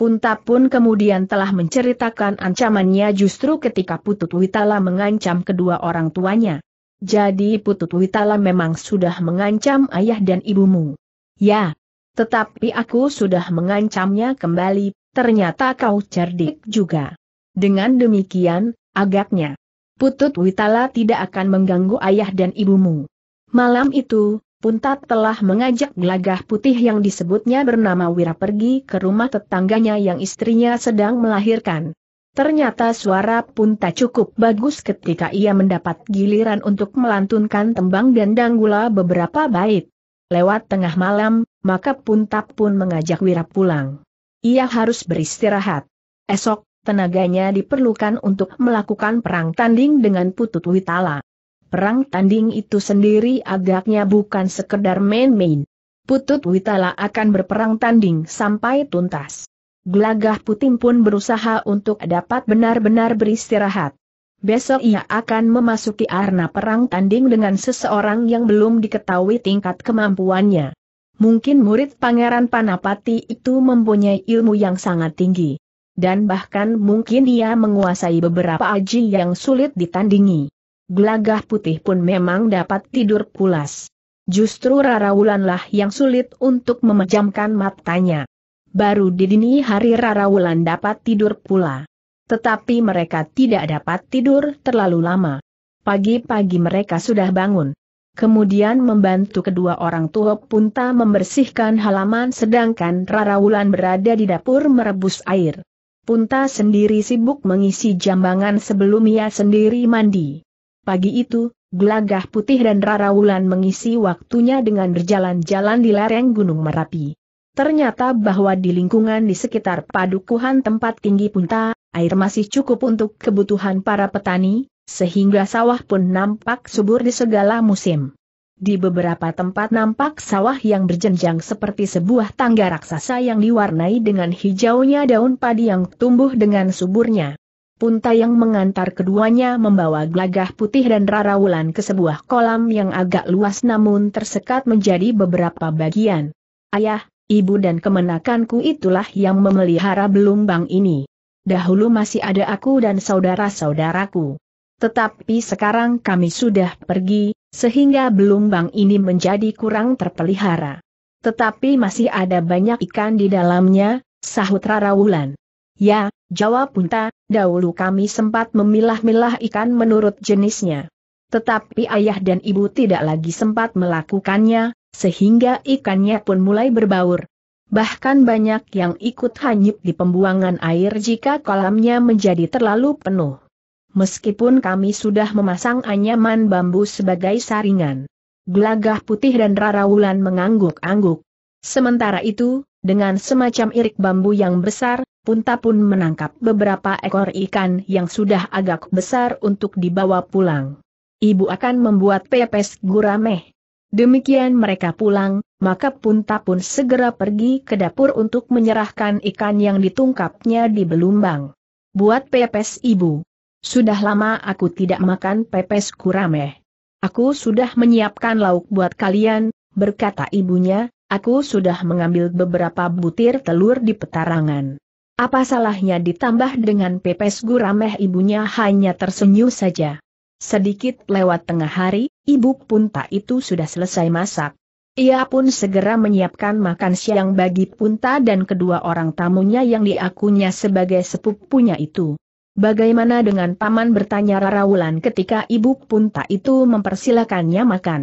A: Punta pun kemudian telah menceritakan ancamannya justru ketika Putut Witala mengancam kedua orang tuanya. Jadi Putut Witala memang sudah mengancam ayah dan ibumu. Ya, tetapi aku sudah mengancamnya kembali, ternyata kau cerdik juga. Dengan demikian, agaknya, Putut Witala tidak akan mengganggu ayah dan ibumu. Malam itu, Puntat telah mengajak gelagah putih yang disebutnya bernama Wira pergi ke rumah tetangganya yang istrinya sedang melahirkan. Ternyata suara Punta cukup bagus ketika ia mendapat giliran untuk melantunkan tembang dan gula beberapa bait. Lewat tengah malam, maka Puntat pun mengajak Wira pulang. Ia harus beristirahat. Esok, tenaganya diperlukan untuk melakukan perang tanding dengan Putut Witala. Perang tanding itu sendiri agaknya bukan sekedar main-main. Putut Witala akan berperang tanding sampai tuntas. Gelagah Putim pun berusaha untuk dapat benar-benar beristirahat. Besok ia akan memasuki arena perang tanding dengan seseorang yang belum diketahui tingkat kemampuannya. Mungkin murid Pangeran Panapati itu mempunyai ilmu yang sangat tinggi. Dan bahkan mungkin ia menguasai beberapa aji yang sulit ditandingi gelagah putih pun memang dapat tidur pulas. Justru Rara Wulanlah yang sulit untuk memejamkan matanya. Baru di dini hari Rara Wulan dapat tidur pula. Tetapi mereka tidak dapat tidur terlalu lama. Pagi-pagi mereka sudah bangun. Kemudian membantu kedua orang tua Punta membersihkan halaman sedangkan Rara Wulan berada di dapur merebus air. Punta sendiri sibuk mengisi jambangan sebelum ia sendiri mandi. Pagi itu, Gelagah Putih dan Rara Wulan mengisi waktunya dengan berjalan-jalan di lereng Gunung Merapi. Ternyata bahwa di lingkungan di sekitar padukuhan tempat tinggi Punta, air masih cukup untuk kebutuhan para petani, sehingga sawah pun nampak subur di segala musim. Di beberapa tempat nampak sawah yang berjenjang seperti sebuah tangga raksasa yang diwarnai dengan hijaunya daun padi yang tumbuh dengan suburnya. Punta yang mengantar keduanya membawa gelagah putih dan rarawulan ke sebuah kolam yang agak luas namun tersekat menjadi beberapa bagian. Ayah, ibu dan kemenakanku itulah yang memelihara belumbang ini. Dahulu masih ada aku dan saudara-saudaraku. Tetapi sekarang kami sudah pergi, sehingga belumbang ini menjadi kurang terpelihara. Tetapi masih ada banyak ikan di dalamnya, sahut Rarawulan. Ya, jawab Punta, dahulu kami sempat memilah-milah ikan menurut jenisnya. Tetapi ayah dan ibu tidak lagi sempat melakukannya, sehingga ikannya pun mulai berbaur. Bahkan banyak yang ikut hanyut di pembuangan air jika kolamnya menjadi terlalu penuh. Meskipun kami sudah memasang anyaman bambu sebagai saringan. Gelagah putih dan rarawulan mengangguk-angguk. Sementara itu, dengan semacam irik bambu yang besar, Punta pun menangkap beberapa ekor ikan yang sudah agak besar untuk dibawa pulang. Ibu akan membuat pepes gurameh. Demikian mereka pulang, maka Punta pun segera pergi ke dapur untuk menyerahkan ikan yang ditungkapnya di belumbang. Buat pepes ibu. Sudah lama aku tidak makan pepes gurameh. Aku sudah menyiapkan lauk buat kalian, berkata ibunya, aku sudah mengambil beberapa butir telur di petarangan. Apa salahnya ditambah dengan pepes gurameh ibunya hanya tersenyum saja. Sedikit lewat tengah hari, ibu Punta itu sudah selesai masak. Ia pun segera menyiapkan makan siang bagi Punta dan kedua orang tamunya yang diakunya sebagai sepupunya itu. Bagaimana dengan paman bertanya Rarawulan ketika ibu Punta itu mempersilakannya makan.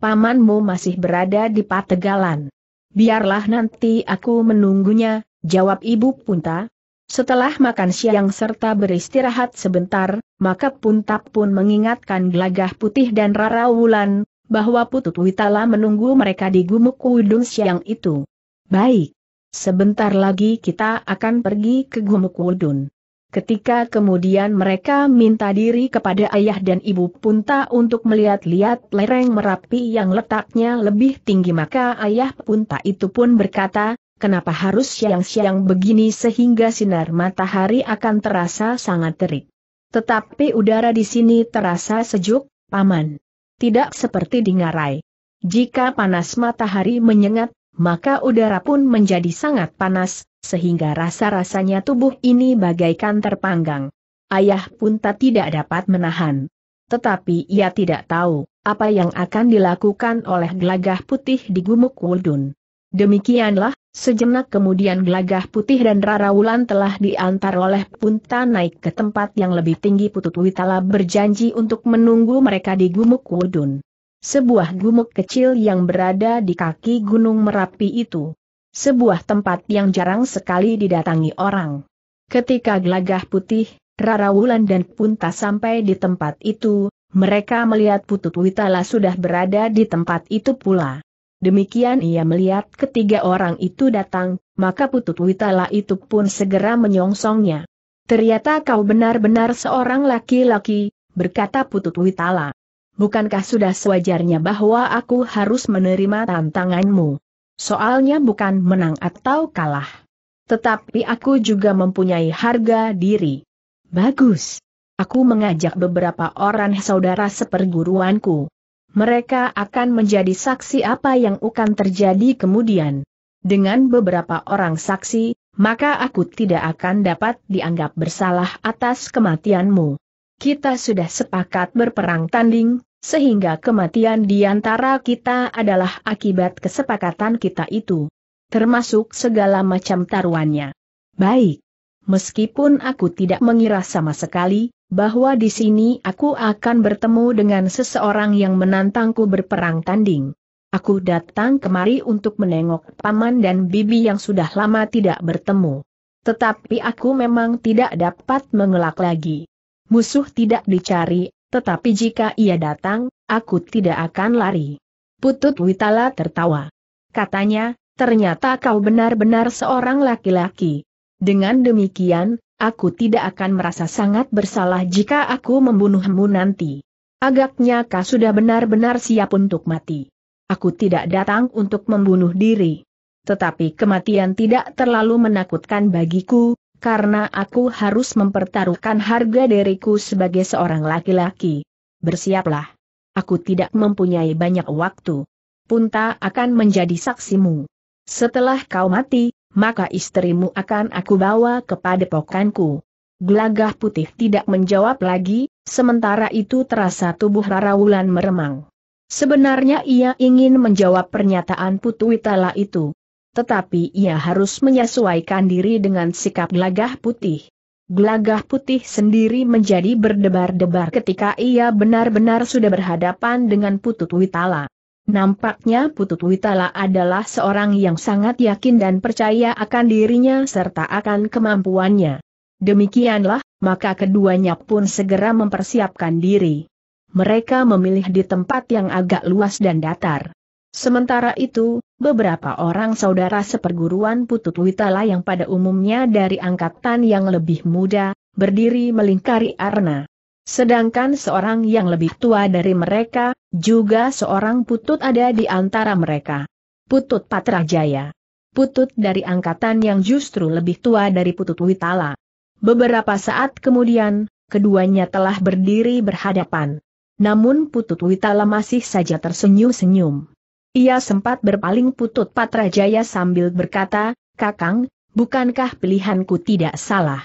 A: Pamanmu masih berada di Pategalan. Biarlah nanti aku menunggunya, jawab Ibu Punta. Setelah makan siang serta beristirahat sebentar, maka Punta pun mengingatkan Gelagah Putih dan Rara Wulan, bahwa Putut Witala menunggu mereka di Gumuk Wudung siang itu. Baik. Sebentar lagi kita akan pergi ke Gumuk Wudun. Ketika kemudian mereka minta diri kepada ayah dan ibu Punta untuk melihat-lihat lereng Merapi yang letaknya lebih tinggi maka ayah Punta itu pun berkata, kenapa harus siang-siang begini sehingga sinar matahari akan terasa sangat terik. Tetapi udara di sini terasa sejuk, paman. Tidak seperti di ngarai. Jika panas matahari menyengat, maka udara pun menjadi sangat panas, sehingga rasa-rasanya tubuh ini bagaikan terpanggang. Ayah pun tak tidak dapat menahan. Tetapi ia tidak tahu, apa yang akan dilakukan oleh gelagah putih di gumuk Wuldun. Demikianlah, Sejenak kemudian gelagah putih dan Rara Wulan telah diantar oleh Punta naik ke tempat yang lebih tinggi Putut Witala berjanji untuk menunggu mereka di Gumuk Wudun. Sebuah gumuk kecil yang berada di kaki Gunung Merapi itu. Sebuah tempat yang jarang sekali didatangi orang. Ketika gelagah putih, Rara Wulan dan Punta sampai di tempat itu, mereka melihat Putut Witala sudah berada di tempat itu pula. Demikian ia melihat ketiga orang itu datang, maka Putut Witala itu pun segera menyongsongnya. Ternyata kau benar-benar seorang laki-laki, berkata Putut Witala. Bukankah sudah sewajarnya bahwa aku harus menerima tantanganmu? Soalnya bukan menang atau kalah. Tetapi aku juga mempunyai harga diri. Bagus. Aku mengajak beberapa orang saudara seperguruanku mereka akan menjadi saksi apa yang akan terjadi kemudian. Dengan beberapa orang saksi, maka aku tidak akan dapat dianggap bersalah atas kematianmu. Kita sudah sepakat berperang tanding, sehingga kematian di antara kita adalah akibat kesepakatan kita itu. Termasuk segala macam taruhannya. Baik meskipun aku tidak mengira sama sekali, bahwa di sini aku akan bertemu dengan seseorang yang menantangku berperang tanding. Aku datang kemari untuk menengok paman dan bibi yang sudah lama tidak bertemu. Tetapi aku memang tidak dapat mengelak lagi. Musuh tidak dicari, tetapi jika ia datang, aku tidak akan lari. Putut Witala tertawa. Katanya, ternyata kau benar-benar seorang laki-laki, dengan demikian, aku tidak akan merasa sangat bersalah jika aku membunuhmu nanti. Agaknya kau sudah benar-benar siap untuk mati. Aku tidak datang untuk membunuh diri. Tetapi kematian tidak terlalu menakutkan bagiku, karena aku harus mempertaruhkan harga diriku sebagai seorang laki-laki. Bersiaplah. Aku tidak mempunyai banyak waktu. Punta akan menjadi saksimu. Setelah kau mati, maka istrimu akan aku bawa kepada pokanku. Gelagah putih tidak menjawab lagi, sementara itu terasa tubuh Rarawulan meremang. Sebenarnya ia ingin menjawab pernyataan Putu Witala itu. Tetapi ia harus menyesuaikan diri dengan sikap gelagah putih. Gelagah putih sendiri menjadi berdebar-debar ketika ia benar-benar sudah berhadapan dengan Putu Witala. Nampaknya Putut Witala adalah seorang yang sangat yakin dan percaya akan dirinya serta akan kemampuannya. Demikianlah, maka keduanya pun segera mempersiapkan diri. Mereka memilih di tempat yang agak luas dan datar. Sementara itu, beberapa orang saudara seperguruan Putut Witala yang pada umumnya dari angkatan yang lebih muda, berdiri melingkari Arna. Sedangkan seorang yang lebih tua dari mereka, juga seorang putut ada di antara mereka. Putut Patrajaya. Putut dari angkatan yang justru lebih tua dari Putut Witala. Beberapa saat kemudian, keduanya telah berdiri berhadapan. Namun Putut Witala masih saja tersenyum-senyum. Ia sempat berpaling Putut Patrajaya sambil berkata, Kakang, bukankah pilihanku tidak salah?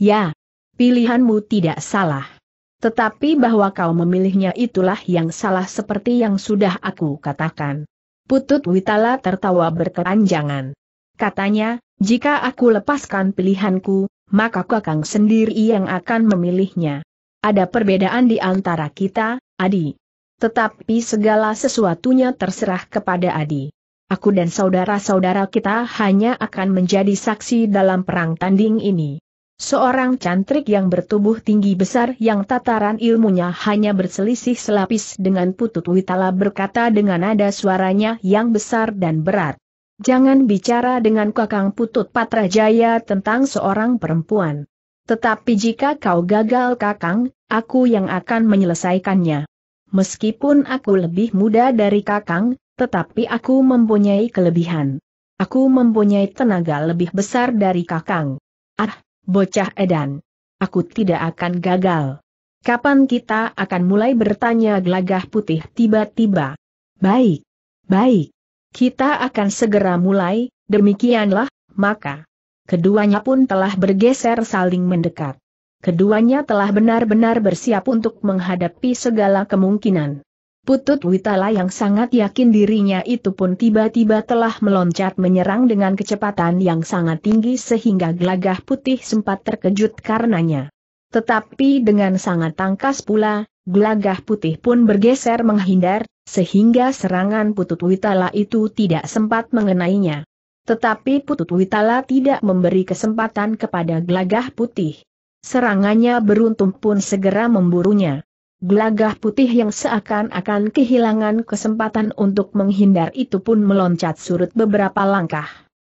A: Ya, pilihanmu tidak salah. Tetapi bahwa kau memilihnya itulah yang salah seperti yang sudah aku katakan. Putut Witala tertawa berkeranjangan. Katanya, jika aku lepaskan pilihanku, maka kakang sendiri yang akan memilihnya. Ada perbedaan di antara kita, Adi. Tetapi segala sesuatunya terserah kepada Adi. Aku dan saudara-saudara kita hanya akan menjadi saksi dalam perang tanding ini. Seorang cantrik yang bertubuh tinggi besar yang tataran ilmunya hanya berselisih selapis dengan Putut Witala berkata dengan nada suaranya yang besar dan berat. Jangan bicara dengan Kakang Putut Patrajaya tentang seorang perempuan. Tetapi jika kau gagal Kakang, aku yang akan menyelesaikannya. Meskipun aku lebih muda dari Kakang, tetapi aku mempunyai kelebihan. Aku mempunyai tenaga lebih besar dari Kakang. Ah, Bocah edan. Aku tidak akan gagal. Kapan kita akan mulai bertanya gelagah putih tiba-tiba? Baik. Baik. Kita akan segera mulai, demikianlah, maka. Keduanya pun telah bergeser saling mendekat. Keduanya telah benar-benar bersiap untuk menghadapi segala kemungkinan. Putut Witala yang sangat yakin dirinya itu pun tiba-tiba telah meloncat menyerang dengan kecepatan yang sangat tinggi sehingga gelagah putih sempat terkejut karenanya. Tetapi dengan sangat tangkas pula, gelagah putih pun bergeser menghindar, sehingga serangan Putut Witala itu tidak sempat mengenainya. Tetapi Putut Witala tidak memberi kesempatan kepada gelagah putih. Serangannya beruntung pun segera memburunya. Gelagah putih yang seakan-akan kehilangan kesempatan untuk menghindar itu pun meloncat surut beberapa langkah.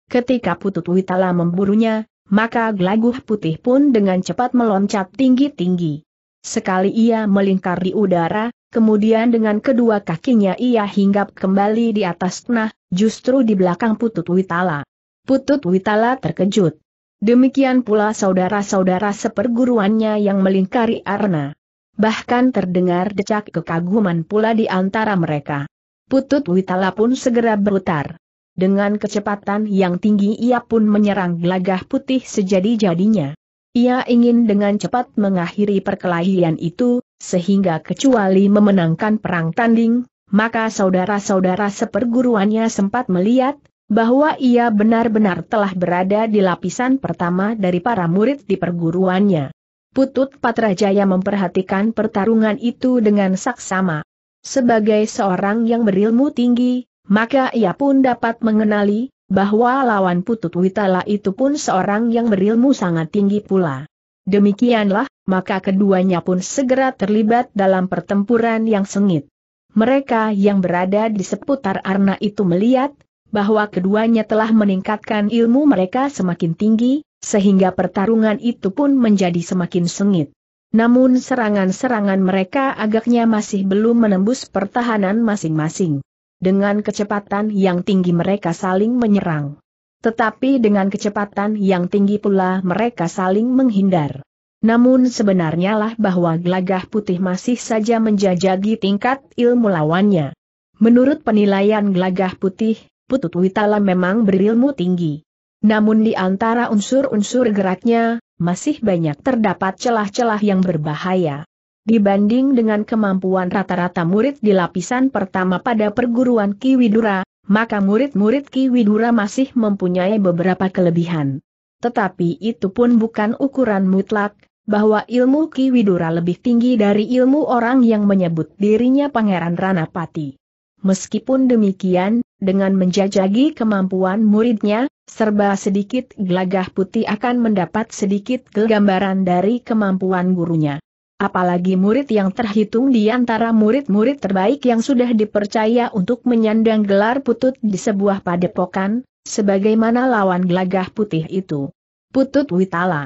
A: Ketika Putut Witala memburunya, maka gelagah putih pun dengan cepat meloncat tinggi-tinggi. Sekali ia melingkar di udara, kemudian dengan kedua kakinya ia hinggap kembali di atas tanah, justru di belakang Putut Witala. Putut Witala terkejut. Demikian pula saudara-saudara seperguruannya yang melingkari Arna bahkan terdengar decak kekaguman pula di antara mereka. Putut Witala pun segera berutar. Dengan kecepatan yang tinggi ia pun menyerang gelagah putih sejadi-jadinya. Ia ingin dengan cepat mengakhiri perkelahian itu, sehingga kecuali memenangkan perang tanding, maka saudara-saudara seperguruannya sempat melihat, bahwa ia benar-benar telah berada di lapisan pertama dari para murid di perguruannya. Putut Patrajaya memperhatikan pertarungan itu dengan saksama. Sebagai seorang yang berilmu tinggi, maka ia pun dapat mengenali bahwa lawan Putut Witala itu pun seorang yang berilmu sangat tinggi pula. Demikianlah, maka keduanya pun segera terlibat dalam pertempuran yang sengit. Mereka yang berada di seputar Arna itu melihat bahwa keduanya telah meningkatkan ilmu mereka semakin tinggi, sehingga pertarungan itu pun menjadi semakin sengit. Namun serangan-serangan mereka agaknya masih belum menembus pertahanan masing-masing. Dengan kecepatan yang tinggi mereka saling menyerang. Tetapi dengan kecepatan yang tinggi pula mereka saling menghindar. Namun sebenarnya lah bahwa gelagah putih masih saja menjajagi tingkat ilmu lawannya. Menurut penilaian gelagah putih, Putut Witala memang berilmu tinggi. Namun di antara unsur-unsur geraknya, masih banyak terdapat celah-celah yang berbahaya. Dibanding dengan kemampuan rata-rata murid di lapisan pertama pada perguruan Ki Widura, maka murid-murid Ki Widura masih mempunyai beberapa kelebihan. Tetapi itu pun bukan ukuran mutlak, bahwa ilmu Ki Widura lebih tinggi dari ilmu orang yang menyebut dirinya Pangeran Ranapati. Meskipun demikian, dengan menjajagi kemampuan muridnya, serba sedikit gelagah putih akan mendapat sedikit kegambaran dari kemampuan gurunya. Apalagi murid yang terhitung di antara murid-murid terbaik yang sudah dipercaya untuk menyandang gelar putut di sebuah padepokan, sebagaimana lawan gelagah putih itu. Putut Witala.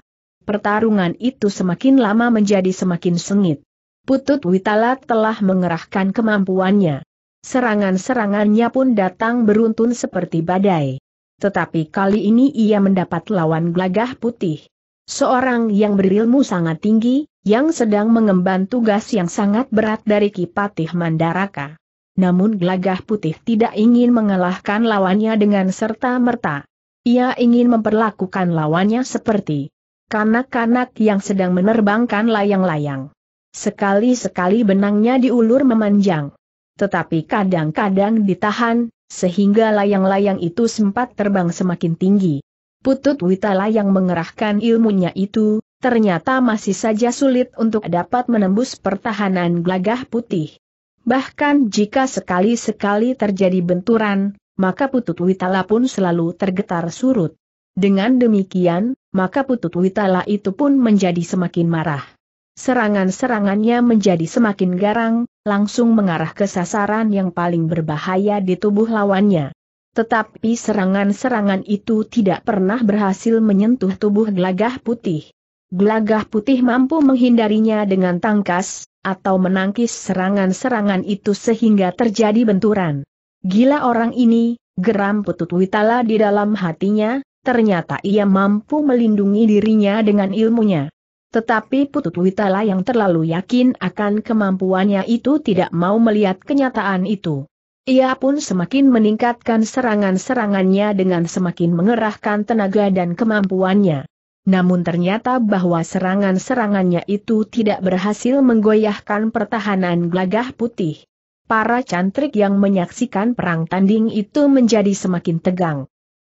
A: Pertarungan itu semakin lama menjadi semakin sengit. Putut Witala telah mengerahkan kemampuannya. Serangan-serangannya pun datang beruntun seperti badai. Tetapi kali ini ia mendapat lawan gelagah putih. Seorang yang berilmu sangat tinggi, yang sedang mengemban tugas yang sangat berat dari Kipatih Mandaraka. Namun gelagah putih tidak ingin mengalahkan lawannya dengan serta-merta. Ia ingin memperlakukan lawannya seperti kanak-kanak yang sedang menerbangkan layang-layang. Sekali-sekali benangnya diulur memanjang tetapi kadang-kadang ditahan, sehingga layang-layang itu sempat terbang semakin tinggi. Putut Witala yang mengerahkan ilmunya itu, ternyata masih saja sulit untuk dapat menembus pertahanan gelagah putih. Bahkan jika sekali-sekali terjadi benturan, maka Putut Witala pun selalu tergetar surut. Dengan demikian, maka Putut Witala itu pun menjadi semakin marah. Serangan-serangannya menjadi semakin garang, langsung mengarah ke sasaran yang paling berbahaya di tubuh lawannya. Tetapi serangan-serangan itu tidak pernah berhasil menyentuh tubuh gelagah putih. Gelagah putih mampu menghindarinya dengan tangkas, atau menangkis serangan-serangan itu sehingga terjadi benturan. Gila orang ini, geram putut Witala di dalam hatinya, ternyata ia mampu melindungi dirinya dengan ilmunya. Tetapi Putut Witala yang terlalu yakin akan kemampuannya itu tidak mau melihat kenyataan itu. Ia pun semakin meningkatkan serangan-serangannya dengan semakin mengerahkan tenaga dan kemampuannya. Namun ternyata bahwa serangan-serangannya itu tidak berhasil menggoyahkan pertahanan gelagah putih. Para cantrik yang menyaksikan perang tanding itu menjadi semakin tegang.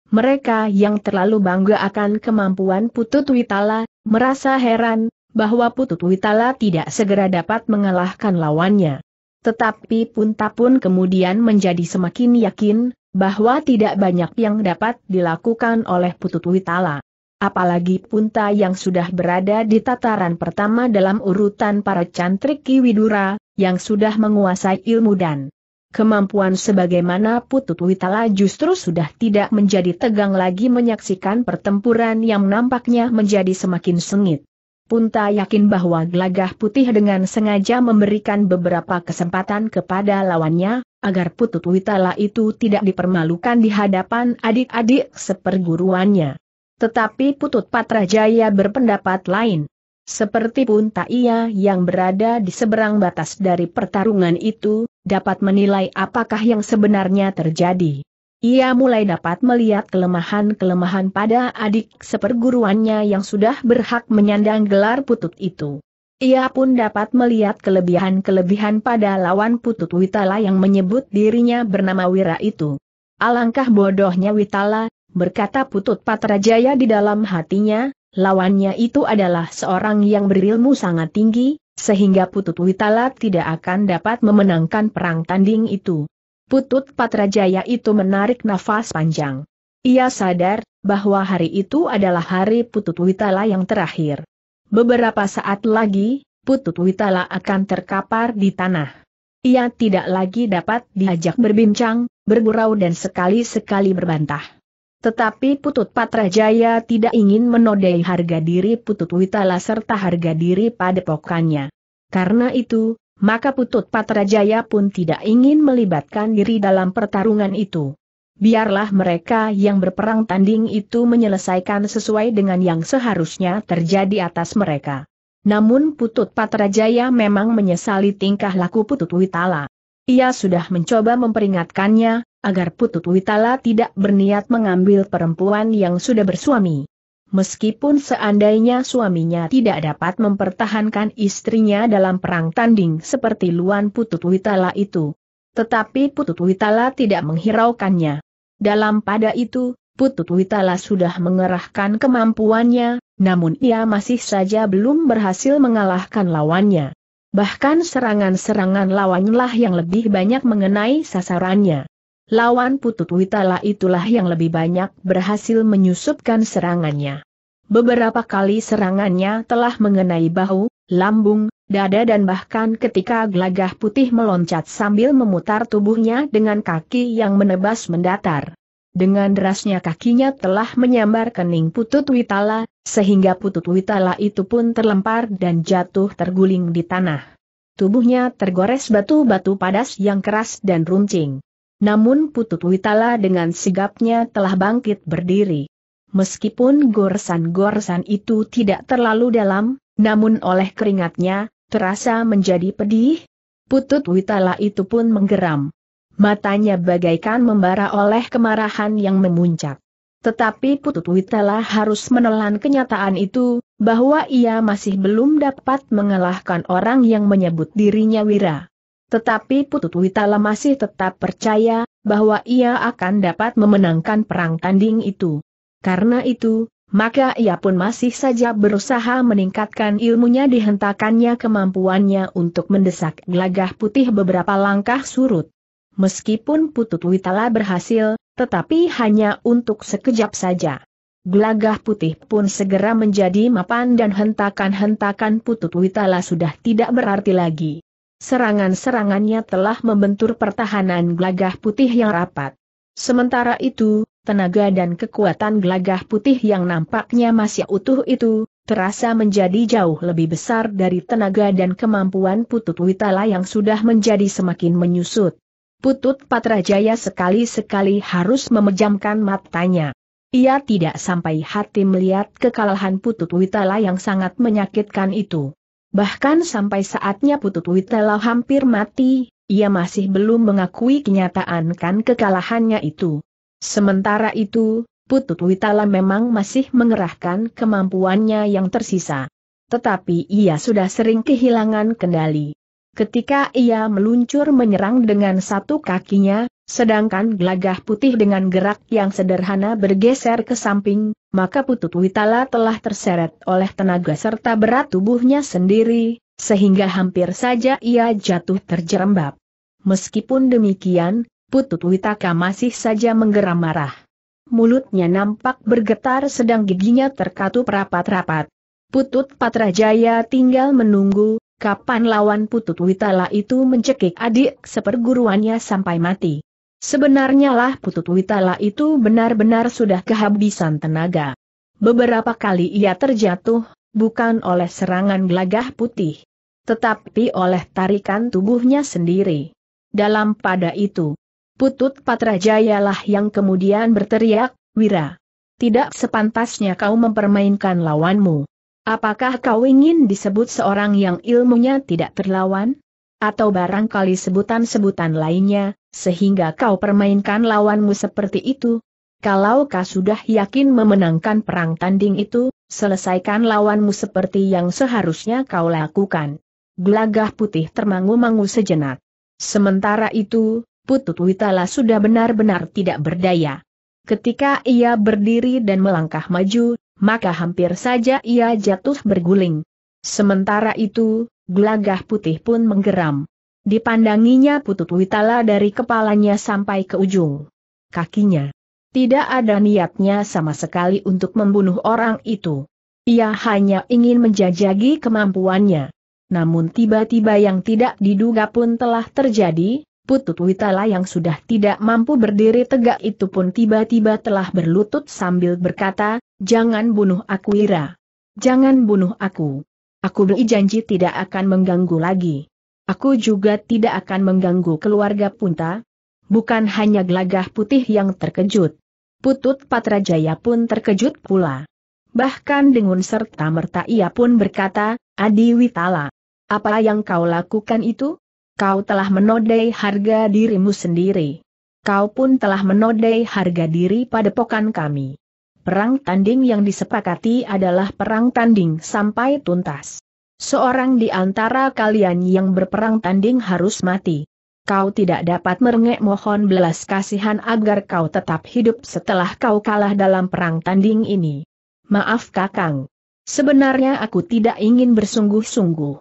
A: Mereka yang terlalu bangga akan kemampuan Putut Witala, Merasa heran, bahwa Putut Witala tidak segera dapat mengalahkan lawannya. Tetapi Punta pun kemudian menjadi semakin yakin, bahwa tidak banyak yang dapat dilakukan oleh Putut Witala. Apalagi Punta yang sudah berada di tataran pertama dalam urutan para cantrik Kiwidura, yang sudah menguasai ilmu dan Kemampuan sebagaimana Putut Witala justru sudah tidak menjadi tegang lagi menyaksikan pertempuran yang nampaknya menjadi semakin sengit. Punta yakin bahwa gelagah putih dengan sengaja memberikan beberapa kesempatan kepada lawannya, agar Putut Witala itu tidak dipermalukan di hadapan adik-adik seperguruannya. Tetapi Putut Patrajaya berpendapat lain. Seperti pun tak ia yang berada di seberang batas dari pertarungan itu, dapat menilai apakah yang sebenarnya terjadi. Ia mulai dapat melihat kelemahan-kelemahan pada adik seperguruannya yang sudah berhak menyandang gelar putut itu. Ia pun dapat melihat kelebihan-kelebihan pada lawan putut Witala yang menyebut dirinya bernama Wira itu. Alangkah bodohnya Witala, berkata putut Patrajaya di dalam hatinya, lawannya itu adalah seorang yang berilmu sangat tinggi, sehingga Putut Witala tidak akan dapat memenangkan perang tanding itu. Putut Patrajaya itu menarik nafas panjang. Ia sadar bahwa hari itu adalah hari Putut Witala yang terakhir. Beberapa saat lagi, Putut Witala akan terkapar di tanah. Ia tidak lagi dapat diajak berbincang, bergurau dan sekali-sekali berbantah. Tetapi Putut Patrajaya tidak ingin menodai harga diri Putut Witala serta harga diri padepokannya. Karena itu, maka Putut Patrajaya pun tidak ingin melibatkan diri dalam pertarungan itu. Biarlah mereka yang berperang tanding itu menyelesaikan sesuai dengan yang seharusnya terjadi atas mereka. Namun Putut Patrajaya memang menyesali tingkah laku Putut Witala. Ia sudah mencoba memperingatkannya, agar Putut Witala tidak berniat mengambil perempuan yang sudah bersuami. Meskipun seandainya suaminya tidak dapat mempertahankan istrinya dalam perang tanding seperti Luan Putut Witala itu. Tetapi Putut Witala tidak menghiraukannya. Dalam pada itu, Putut Witala sudah mengerahkan kemampuannya, namun ia masih saja belum berhasil mengalahkan lawannya. Bahkan serangan-serangan lawanlah yang lebih banyak mengenai sasarannya. Lawan Putut Witala itulah yang lebih banyak berhasil menyusupkan serangannya. Beberapa kali serangannya telah mengenai bahu, lambung, dada dan bahkan ketika gelagah putih meloncat sambil memutar tubuhnya dengan kaki yang menebas mendatar. Dengan derasnya kakinya telah menyambar kening Putut Witala, sehingga Putut Witala itu pun terlempar dan jatuh terguling di tanah. Tubuhnya tergores batu-batu padas yang keras dan runcing. Namun Putut Witala dengan sigapnya telah bangkit berdiri. Meskipun goresan-goresan itu tidak terlalu dalam, namun oleh keringatnya, terasa menjadi pedih. Putut Witala itu pun menggeram. Matanya bagaikan membara oleh kemarahan yang memuncak. Tetapi Putut Witala harus menelan kenyataan itu, bahwa ia masih belum dapat mengalahkan orang yang menyebut dirinya Wira. Tetapi Putut Witala masih tetap percaya bahwa ia akan dapat memenangkan perang tanding itu. Karena itu, maka ia pun masih saja berusaha meningkatkan ilmunya dihentakannya kemampuannya untuk mendesak gelagah putih beberapa langkah surut. Meskipun Putut Witala berhasil, tetapi hanya untuk sekejap saja. Gelagah putih pun segera menjadi mapan dan hentakan-hentakan Putut Witala sudah tidak berarti lagi. Serangan-serangannya telah membentur pertahanan gelagah putih yang rapat. Sementara itu, tenaga dan kekuatan gelagah putih yang nampaknya masih utuh itu, terasa menjadi jauh lebih besar dari tenaga dan kemampuan Putut Witala yang sudah menjadi semakin menyusut. Putut Patrajaya sekali-sekali harus memejamkan matanya. Ia tidak sampai hati melihat kekalahan Putut Witala yang sangat menyakitkan itu. Bahkan sampai saatnya Putut Witela hampir mati, ia masih belum mengakui kenyataan kan kekalahannya itu. Sementara itu, Putut Witala memang masih mengerahkan kemampuannya yang tersisa. Tetapi ia sudah sering kehilangan kendali. Ketika ia meluncur menyerang dengan satu kakinya, Sedangkan gelagah putih dengan gerak yang sederhana bergeser ke samping, maka Putut Witala telah terseret oleh tenaga serta berat tubuhnya sendiri, sehingga hampir saja ia jatuh terjerembab. Meskipun demikian, Putut Witaka masih saja menggeram marah. Mulutnya nampak bergetar sedang giginya terkatup rapat-rapat. Putut Patrajaya tinggal menunggu, kapan lawan Putut Witala itu mencekik adik seperguruannya sampai mati. Sebenarnya lah Putut Witala itu benar-benar sudah kehabisan tenaga. Beberapa kali ia terjatuh, bukan oleh serangan gelagah putih, tetapi oleh tarikan tubuhnya sendiri. Dalam pada itu, Putut Patrajayalah yang kemudian berteriak, Wira, tidak sepantasnya kau mempermainkan lawanmu. Apakah kau ingin disebut seorang yang ilmunya tidak terlawan? Atau barangkali sebutan-sebutan lainnya, sehingga kau permainkan lawanmu seperti itu. Kalau kau sudah yakin memenangkan perang tanding itu, selesaikan lawanmu seperti yang seharusnya kau lakukan. Gelagah putih termangu-mangu sejenak. Sementara itu, Putut Witala sudah benar-benar tidak berdaya. Ketika ia berdiri dan melangkah maju, maka hampir saja ia jatuh berguling. Sementara itu, gelagah putih pun menggeram. Dipandanginya Putut Witala dari kepalanya sampai ke ujung kakinya. Tidak ada niatnya sama sekali untuk membunuh orang itu. Ia hanya ingin menjajagi kemampuannya. Namun tiba-tiba yang tidak diduga pun telah terjadi, Putut Witala yang sudah tidak mampu berdiri tegak itu pun tiba-tiba telah berlutut sambil berkata, Jangan bunuh aku Ira. Jangan bunuh aku. Aku beri janji tidak akan mengganggu lagi. Aku juga tidak akan mengganggu keluarga Punta. Bukan hanya gelagah putih yang terkejut. Putut Patrajaya pun terkejut pula. Bahkan dengan serta merta ia pun berkata, Adi Witala, apa yang kau lakukan itu? Kau telah menodai harga dirimu sendiri. Kau pun telah menodai harga diri pada padepokan kami. Perang tanding yang disepakati adalah perang tanding sampai tuntas. Seorang di antara kalian yang berperang tanding harus mati. Kau tidak dapat merengek mohon belas kasihan agar kau tetap hidup setelah kau kalah dalam perang tanding ini. Maaf kakang. Sebenarnya aku tidak ingin bersungguh-sungguh.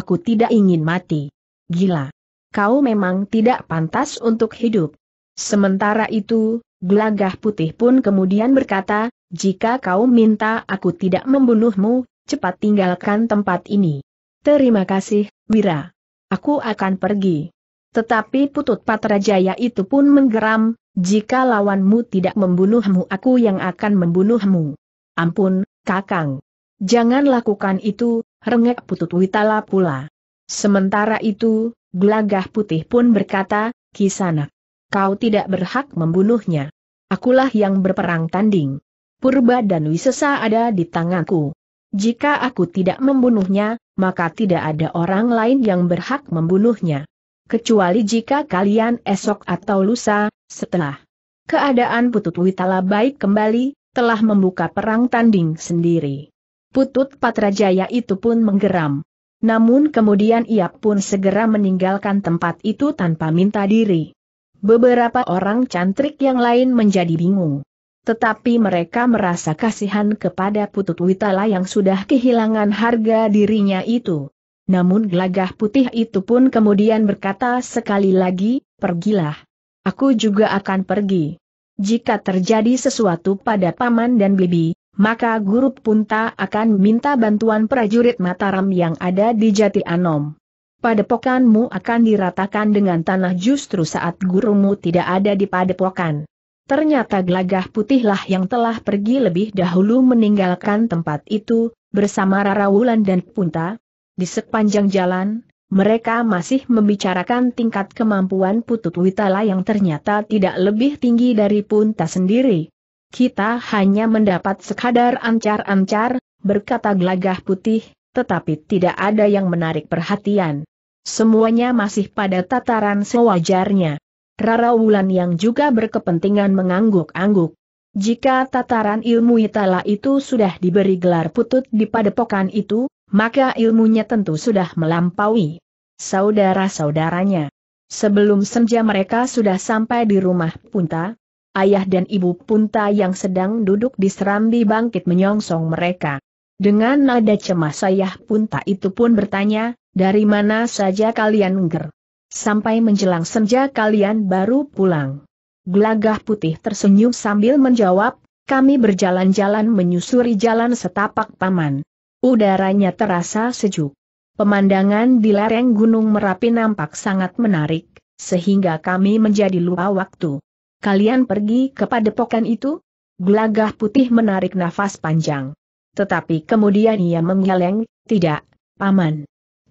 A: Aku tidak ingin mati. Gila. Kau memang tidak pantas untuk hidup. Sementara itu, gelagah putih pun kemudian berkata, jika kau minta aku tidak membunuhmu, cepat tinggalkan tempat ini. Terima kasih, Wira. Aku akan pergi. Tetapi Putut Patrajaya itu pun menggeram, jika lawanmu tidak membunuhmu aku yang akan membunuhmu. Ampun, Kakang. Jangan lakukan itu, rengek Putut Witala pula. Sementara itu, Gelagah Putih pun berkata, Kisanak. Kau tidak berhak membunuhnya. Akulah yang berperang tanding. Purba dan Wisesa ada di tanganku. Jika aku tidak membunuhnya, maka tidak ada orang lain yang berhak membunuhnya. Kecuali jika kalian esok atau lusa, setelah keadaan Putut Witala baik kembali, telah membuka perang tanding sendiri. Putut Patrajaya itu pun menggeram. Namun kemudian ia pun segera meninggalkan tempat itu tanpa minta diri. Beberapa orang cantrik yang lain menjadi bingung. Tetapi mereka merasa kasihan kepada Putut Witala yang sudah kehilangan harga dirinya itu. Namun gelagah putih itu pun kemudian berkata sekali lagi, pergilah. Aku juga akan pergi. Jika terjadi sesuatu pada paman dan bibi, maka guru punta akan minta bantuan prajurit Mataram yang ada di Jati Anom. Padepokanmu akan diratakan dengan tanah justru saat gurumu tidak ada di padepokan. Ternyata gelagah putihlah yang telah pergi lebih dahulu meninggalkan tempat itu, bersama Rara Wulan dan Punta. Di sepanjang jalan, mereka masih membicarakan tingkat kemampuan Putut Witala yang ternyata tidak lebih tinggi dari Punta sendiri. Kita hanya mendapat sekadar ancar-ancar, berkata gelagah putih, tetapi tidak ada yang menarik perhatian. Semuanya masih pada tataran sewajarnya. Rara Wulan yang juga berkepentingan mengangguk-angguk. Jika tataran ilmu Itala itu sudah diberi gelar putut di padepokan itu, maka ilmunya tentu sudah melampaui saudara-saudaranya. Sebelum senja mereka sudah sampai di rumah Punta, ayah dan ibu Punta yang sedang duduk di serambi bangkit menyongsong mereka. Dengan nada cemas ayah Punta itu pun bertanya, dari mana saja kalian nger? Sampai menjelang senja kalian baru pulang. Gelagah putih tersenyum sambil menjawab, kami berjalan-jalan menyusuri jalan setapak paman. Udaranya terasa sejuk. Pemandangan di lereng Gunung Merapi nampak sangat menarik, sehingga kami menjadi lupa waktu. Kalian pergi ke padepokan itu? Gelagah putih menarik nafas panjang. Tetapi kemudian ia menggeleng, tidak, paman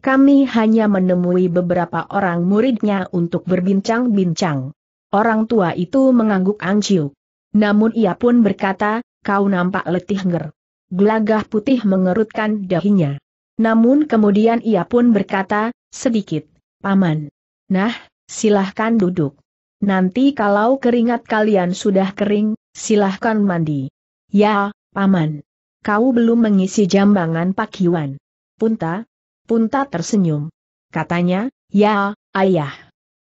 A: kami hanya menemui beberapa orang muridnya untuk berbincang-bincang. Orang tua itu mengangguk angciu. Namun ia pun berkata, kau nampak letih nger. Gelagah putih mengerutkan dahinya. Namun kemudian ia pun berkata, sedikit, paman. Nah, silahkan duduk. Nanti kalau keringat kalian sudah kering, silahkan mandi. Ya, paman. Kau belum mengisi jambangan pakiwan. Punta, Punta tersenyum. Katanya, ya, ayah.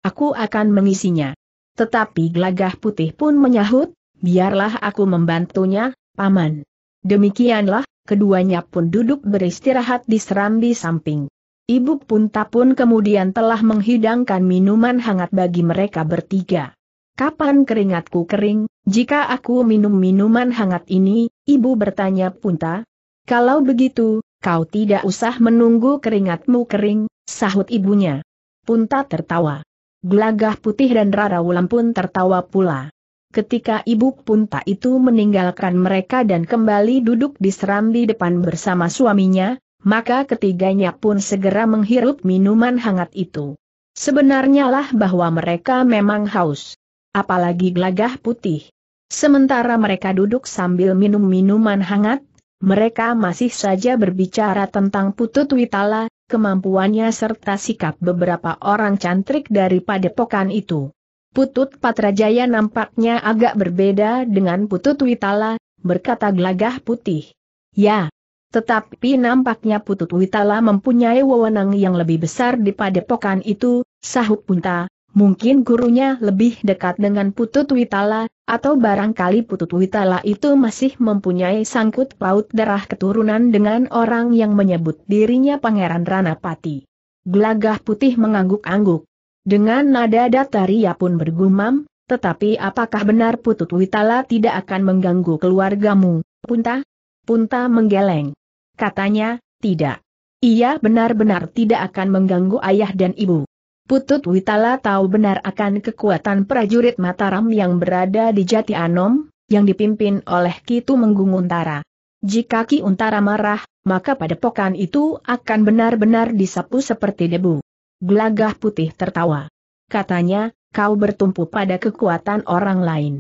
A: Aku akan mengisinya. Tetapi gelagah putih pun menyahut, biarlah aku membantunya, paman. Demikianlah, keduanya pun duduk beristirahat di serambi samping. Ibu Punta pun kemudian telah menghidangkan minuman hangat bagi mereka bertiga. Kapan keringatku kering, jika aku minum minuman hangat ini, ibu bertanya Punta. Kalau begitu, Kau tidak usah menunggu keringatmu kering, sahut ibunya. Punta tertawa. Glagah putih dan Rara Wulan pun tertawa pula. Ketika ibu Punta itu meninggalkan mereka dan kembali duduk di serambi depan bersama suaminya, maka ketiganya pun segera menghirup minuman hangat itu. Sebenarnya lah bahwa mereka memang haus. Apalagi Glagah putih. Sementara mereka duduk sambil minum minuman hangat, mereka masih saja berbicara tentang Putut Witala, kemampuannya serta sikap beberapa orang cantrik dari padepokan itu. Putut Patrajaya nampaknya agak berbeda dengan Putut Witala, berkata gelagah putih. Ya, tetapi nampaknya Putut Witala mempunyai wewenang yang lebih besar di padepokan itu, sahut Punta, Mungkin gurunya lebih dekat dengan Putut Witala, atau barangkali Putut Witala itu masih mempunyai sangkut paut darah keturunan dengan orang yang menyebut dirinya Pangeran Ranapati. Gelagah putih mengangguk-angguk. Dengan nada datar ia pun bergumam, tetapi apakah benar Putut Witala tidak akan mengganggu keluargamu, Punta? Punta menggeleng. Katanya, tidak. Ia benar-benar tidak akan mengganggu ayah dan ibu. Putut Witala tahu benar akan kekuatan prajurit Mataram yang berada di Jati Anom, yang dipimpin oleh Kitu Untara. Jika Ki Untara marah, maka pada padepokan itu akan benar-benar disapu seperti debu. Gelagah putih tertawa. Katanya, kau bertumpu pada kekuatan orang lain.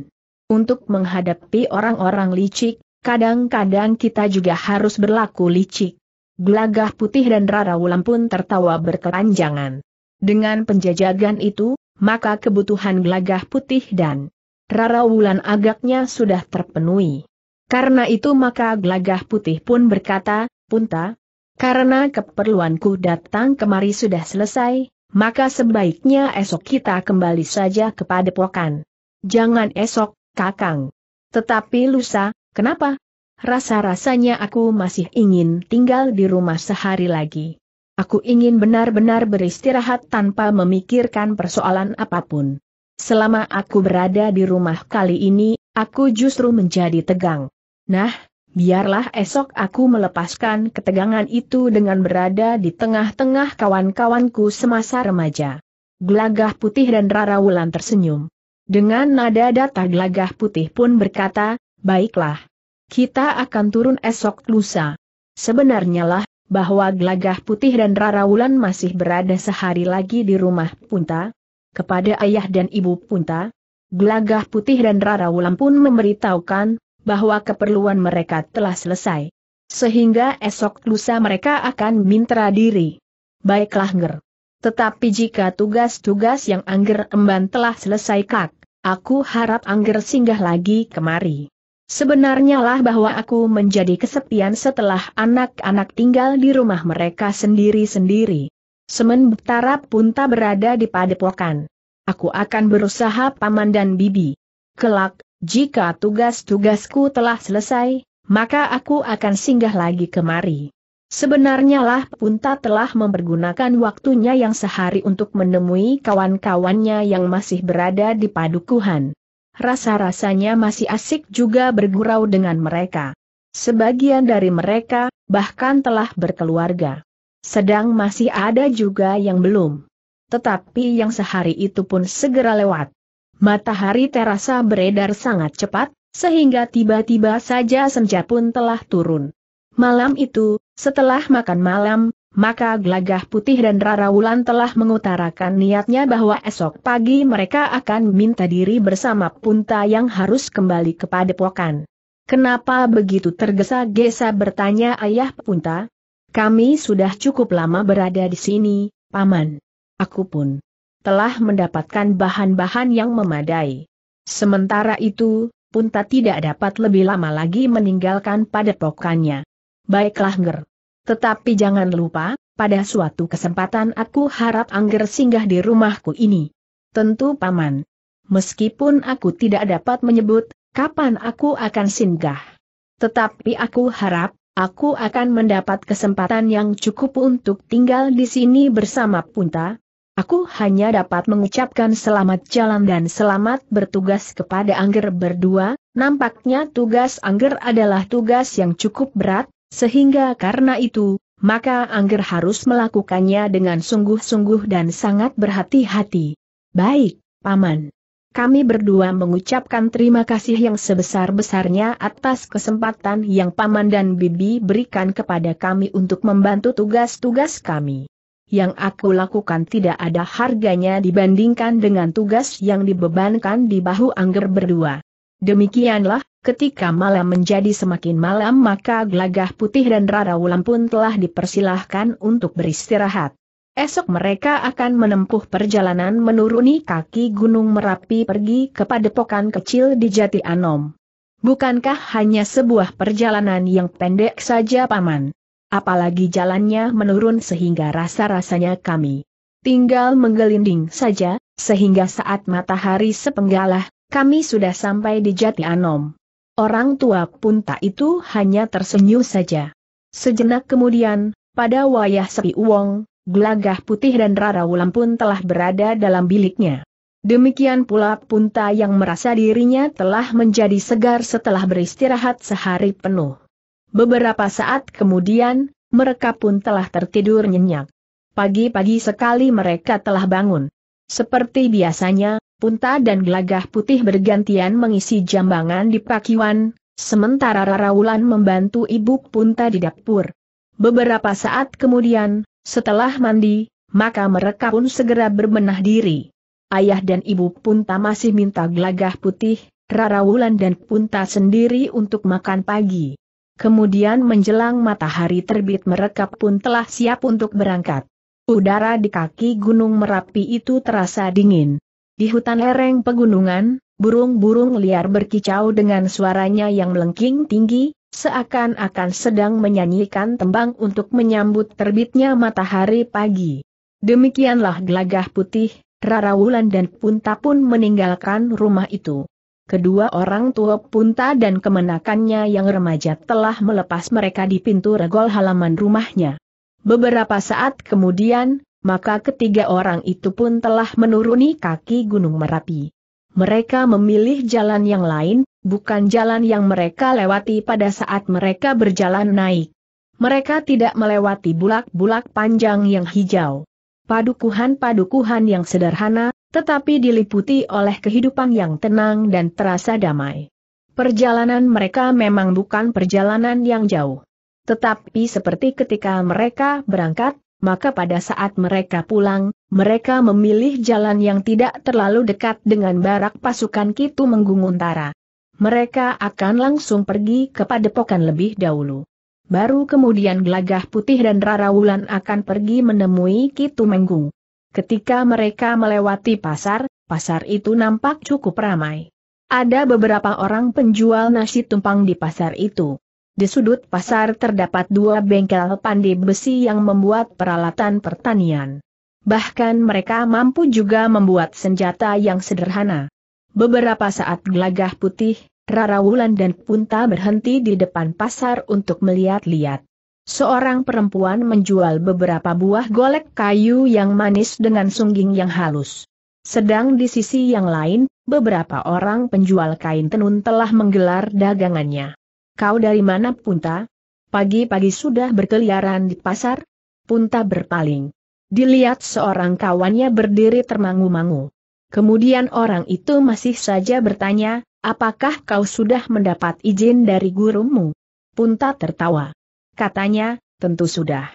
A: Untuk menghadapi orang-orang licik, kadang-kadang kita juga harus berlaku licik. Gelagah putih dan Rara Wulan pun tertawa berkelanjangan. Dengan penjajagan itu, maka kebutuhan gelagah putih dan rara wulan agaknya sudah terpenuhi. Karena itu maka gelagah putih pun berkata, Punta, karena keperluanku datang kemari sudah selesai, maka sebaiknya esok kita kembali saja kepada pokan. Jangan esok, Kakang. Tetapi lusa, kenapa? Rasa-rasanya aku masih ingin tinggal di rumah sehari lagi. Aku ingin benar-benar beristirahat tanpa memikirkan persoalan apapun. Selama aku berada di rumah kali ini, aku justru menjadi tegang. Nah, biarlah esok aku melepaskan ketegangan itu dengan berada di tengah-tengah kawan-kawanku semasa remaja. Gelagah putih dan Rara Wulan tersenyum. Dengan nada datang gelagah putih pun berkata, baiklah. Kita akan turun esok lusa. Sebenarnya lah, bahwa Gelagah Putih dan Rara Wulan masih berada sehari lagi di rumah Punta, kepada ayah dan ibu Punta, Gelagah Putih dan Rara Wulan pun memberitahukan, bahwa keperluan mereka telah selesai. Sehingga esok lusa mereka akan mintra diri. Baiklah Nger. Tetapi jika tugas-tugas yang Angger Emban telah selesai kak, aku harap Angger singgah lagi kemari. Sebenarnya lah bahwa aku menjadi kesepian setelah anak-anak tinggal di rumah mereka sendiri-sendiri. Sementara Punta berada di padepokan. Aku akan berusaha paman dan bibi. Kelak, jika tugas-tugasku telah selesai, maka aku akan singgah lagi kemari. Sebenarnya lah Punta telah mempergunakan waktunya yang sehari untuk menemui kawan-kawannya yang masih berada di padukuhan rasa-rasanya masih asik juga bergurau dengan mereka. Sebagian dari mereka, bahkan telah berkeluarga. Sedang masih ada juga yang belum. Tetapi yang sehari itu pun segera lewat. Matahari terasa beredar sangat cepat, sehingga tiba-tiba saja senja pun telah turun. Malam itu, setelah makan malam, maka Gelagah Putih dan Rara Wulan telah mengutarakan niatnya bahwa esok pagi mereka akan minta diri bersama Punta yang harus kembali kepada Pokan. Kenapa begitu tergesa-gesa bertanya Ayah Punta? Kami sudah cukup lama berada di sini, Paman. Aku pun telah mendapatkan bahan-bahan yang memadai. Sementara itu, Punta tidak dapat lebih lama lagi meninggalkan padepokannya. Baiklah ger. Tetapi jangan lupa, pada suatu kesempatan aku harap Angger singgah di rumahku ini. Tentu paman. Meskipun aku tidak dapat menyebut, kapan aku akan singgah. Tetapi aku harap, aku akan mendapat kesempatan yang cukup untuk tinggal di sini bersama Punta. Aku hanya dapat mengucapkan selamat jalan dan selamat bertugas kepada Angger berdua, nampaknya tugas Angger adalah tugas yang cukup berat, sehingga karena itu, maka Angger harus melakukannya dengan sungguh-sungguh dan sangat berhati-hati. Baik, Paman. Kami berdua mengucapkan terima kasih yang sebesar-besarnya atas kesempatan yang Paman dan Bibi berikan kepada kami untuk membantu tugas-tugas kami. Yang aku lakukan tidak ada harganya dibandingkan dengan tugas yang dibebankan di bahu Angger berdua. Demikianlah, ketika malam menjadi semakin malam maka gelagah putih dan Rara Wulan pun telah dipersilahkan untuk beristirahat. Esok mereka akan menempuh perjalanan menuruni kaki Gunung Merapi pergi ke padepokan kecil di Jati Anom. Bukankah hanya sebuah perjalanan yang pendek saja Paman? Apalagi jalannya menurun sehingga rasa-rasanya kami tinggal menggelinding saja, sehingga saat matahari sepenggalah, kami sudah sampai di Jati Anom. Orang tua Puntah itu hanya tersenyum saja. Sejenak kemudian, pada wayah sepi uong, gelagah putih dan Rara Wulan pun telah berada dalam biliknya. Demikian pula Punta yang merasa dirinya telah menjadi segar setelah beristirahat sehari penuh. Beberapa saat kemudian, mereka pun telah tertidur nyenyak. Pagi-pagi sekali mereka telah bangun. Seperti biasanya, Punta dan gelagah putih bergantian mengisi jambangan di pakiwan, sementara Wulan membantu ibu Punta di dapur. Beberapa saat kemudian, setelah mandi, maka mereka pun segera berbenah diri. Ayah dan ibu Punta masih minta gelagah putih, Wulan dan Punta sendiri untuk makan pagi. Kemudian menjelang matahari terbit mereka pun telah siap untuk berangkat. Udara di kaki Gunung Merapi itu terasa dingin. Di hutan lereng pegunungan, burung-burung liar berkicau dengan suaranya yang melengking tinggi, seakan-akan sedang menyanyikan tembang untuk menyambut terbitnya matahari pagi. Demikianlah gelagah putih, Rara Wulan dan Punta pun meninggalkan rumah itu. Kedua orang tua Punta dan kemenakannya yang remaja telah melepas mereka di pintu regol halaman rumahnya. Beberapa saat kemudian, maka ketiga orang itu pun telah menuruni kaki Gunung Merapi. Mereka memilih jalan yang lain, bukan jalan yang mereka lewati pada saat mereka berjalan naik. Mereka tidak melewati bulak-bulak panjang yang hijau. Padukuhan-padukuhan yang sederhana, tetapi diliputi oleh kehidupan yang tenang dan terasa damai. Perjalanan mereka memang bukan perjalanan yang jauh. Tetapi seperti ketika mereka berangkat, maka pada saat mereka pulang, mereka memilih jalan yang tidak terlalu dekat dengan barak pasukan Kitu Menggunguntara. Mereka akan langsung pergi ke padepokan lebih dahulu. Baru kemudian Gelagah Putih dan Rara Wulan akan pergi menemui Kitu Menggung. Ketika mereka melewati pasar, pasar itu nampak cukup ramai. Ada beberapa orang penjual nasi tumpang di pasar itu. Di sudut pasar terdapat dua bengkel pandai besi yang membuat peralatan pertanian. Bahkan mereka mampu juga membuat senjata yang sederhana. Beberapa saat gelagah putih, Rara Wulan dan Punta berhenti di depan pasar untuk melihat-lihat. Seorang perempuan menjual beberapa buah golek kayu yang manis dengan sungging yang halus. Sedang di sisi yang lain, beberapa orang penjual kain tenun telah menggelar dagangannya. Kau dari mana Punta? Pagi-pagi sudah berkeliaran di pasar? Punta berpaling. Dilihat seorang kawannya berdiri termangu-mangu. Kemudian orang itu masih saja bertanya, apakah kau sudah mendapat izin dari gurumu? Punta tertawa. Katanya, tentu sudah.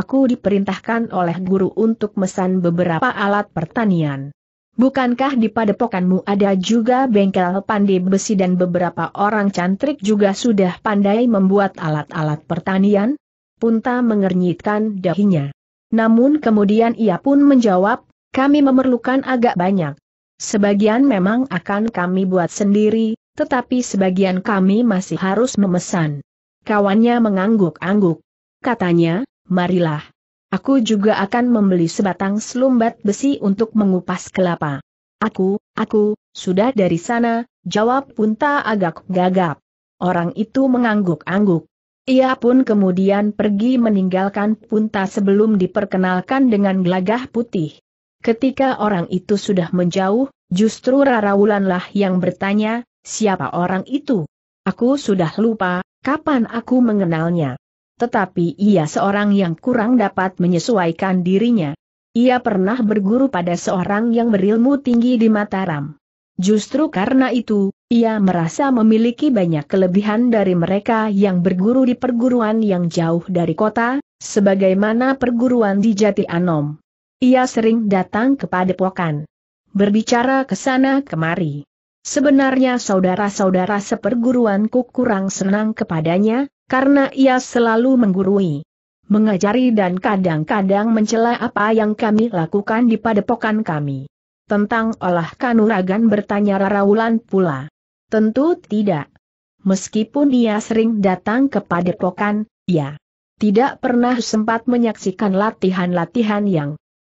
A: Aku diperintahkan oleh guru untuk mesan beberapa alat pertanian. Bukankah di padepokanmu ada juga bengkel pandai besi dan beberapa orang cantrik juga sudah pandai membuat alat-alat pertanian? Punta mengernyitkan dahinya. Namun kemudian ia pun menjawab, kami memerlukan agak banyak. Sebagian memang akan kami buat sendiri, tetapi sebagian kami masih harus memesan. Kawannya mengangguk-angguk. Katanya, marilah, Aku juga akan membeli sebatang selumbat besi untuk mengupas kelapa. Aku, aku, sudah dari sana, jawab Punta agak gagap. Orang itu mengangguk-angguk. Ia pun kemudian pergi meninggalkan Punta sebelum diperkenalkan dengan gelagah putih. Ketika orang itu sudah menjauh, justru Wulanlah yang bertanya, siapa orang itu? Aku sudah lupa, kapan aku mengenalnya tetapi ia seorang yang kurang dapat menyesuaikan dirinya. Ia pernah berguru pada seorang yang berilmu tinggi di Mataram. Justru karena itu, ia merasa memiliki banyak kelebihan dari mereka yang berguru di perguruan yang jauh dari kota, sebagaimana perguruan di Jati Anom. Ia sering datang kepada padepokan. Berbicara ke sana kemari. Sebenarnya saudara-saudara seperguruanku kurang senang kepadanya, karena ia selalu menggurui, mengajari dan kadang-kadang mencela apa yang kami lakukan di padepokan kami. Tentang olah kanuragan bertanya Raraulan pula. Tentu tidak. Meskipun ia sering datang ke padepokan, ia tidak pernah sempat menyaksikan latihan-latihan yang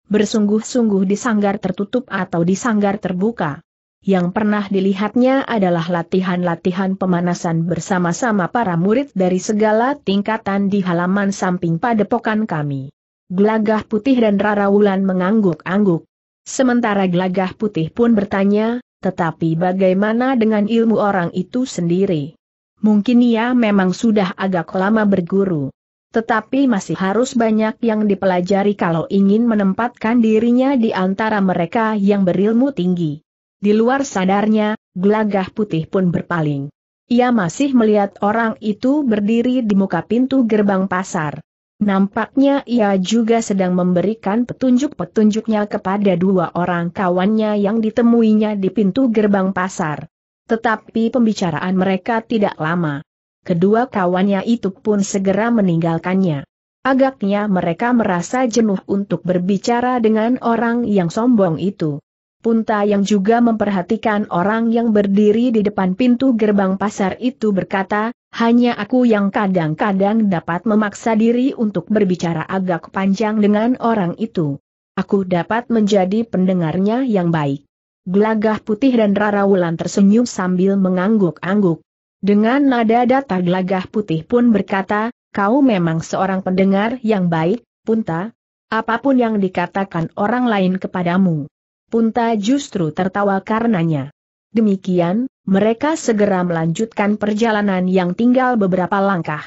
A: bersungguh-sungguh di sanggar tertutup atau di sanggar terbuka. Yang pernah dilihatnya adalah latihan-latihan pemanasan bersama-sama para murid dari segala tingkatan di halaman samping padepokan kami. Gelagah putih dan Rara Wulan mengangguk-angguk. Sementara gelagah putih pun bertanya, tetapi bagaimana dengan ilmu orang itu sendiri? Mungkin ia memang sudah agak lama berguru. Tetapi masih harus banyak yang dipelajari kalau ingin menempatkan dirinya di antara mereka yang berilmu tinggi. Di luar sadarnya, gelagah putih pun berpaling. Ia masih melihat orang itu berdiri di muka pintu gerbang pasar. Nampaknya ia juga sedang memberikan petunjuk-petunjuknya kepada dua orang kawannya yang ditemuinya di pintu gerbang pasar. Tetapi pembicaraan mereka tidak lama. Kedua kawannya itu pun segera meninggalkannya. Agaknya mereka merasa jenuh untuk berbicara dengan orang yang sombong itu. Punta yang juga memperhatikan orang yang berdiri di depan pintu gerbang pasar itu berkata, hanya aku yang kadang-kadang dapat memaksa diri untuk berbicara agak panjang dengan orang itu. Aku dapat menjadi pendengarnya yang baik. Gelagah putih dan Rara Wulan tersenyum sambil mengangguk-angguk. Dengan nada datar gelagah putih pun berkata, kau memang seorang pendengar yang baik, Punta. Apapun yang dikatakan orang lain kepadamu, Punta justru tertawa karenanya. Demikian, mereka segera melanjutkan perjalanan yang tinggal beberapa langkah.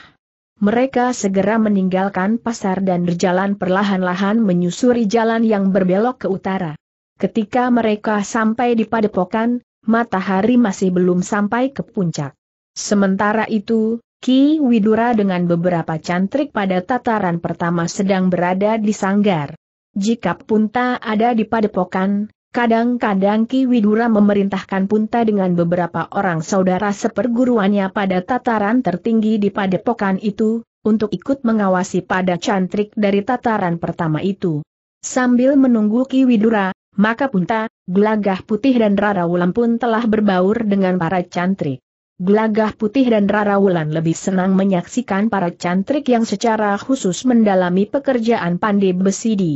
A: Mereka segera meninggalkan pasar dan berjalan perlahan-lahan menyusuri jalan yang berbelok ke utara. Ketika mereka sampai di padepokan, matahari masih belum sampai ke puncak. Sementara itu, Ki Widura dengan beberapa cantrik pada tataran pertama sedang berada di sanggar. Jika Punta ada di padepokan, kadang-kadang Ki Widura memerintahkan Punta dengan beberapa orang saudara seperguruannya pada tataran tertinggi di padepokan itu, untuk ikut mengawasi pada cantrik dari tataran pertama itu. Sambil menunggu Ki Widura, maka Punta, Gelagah Putih dan Rara Wulan pun telah berbaur dengan para cantrik. Gelagah Putih dan Rara Wulan lebih senang menyaksikan para cantrik yang secara khusus mendalami pekerjaan pandai besi di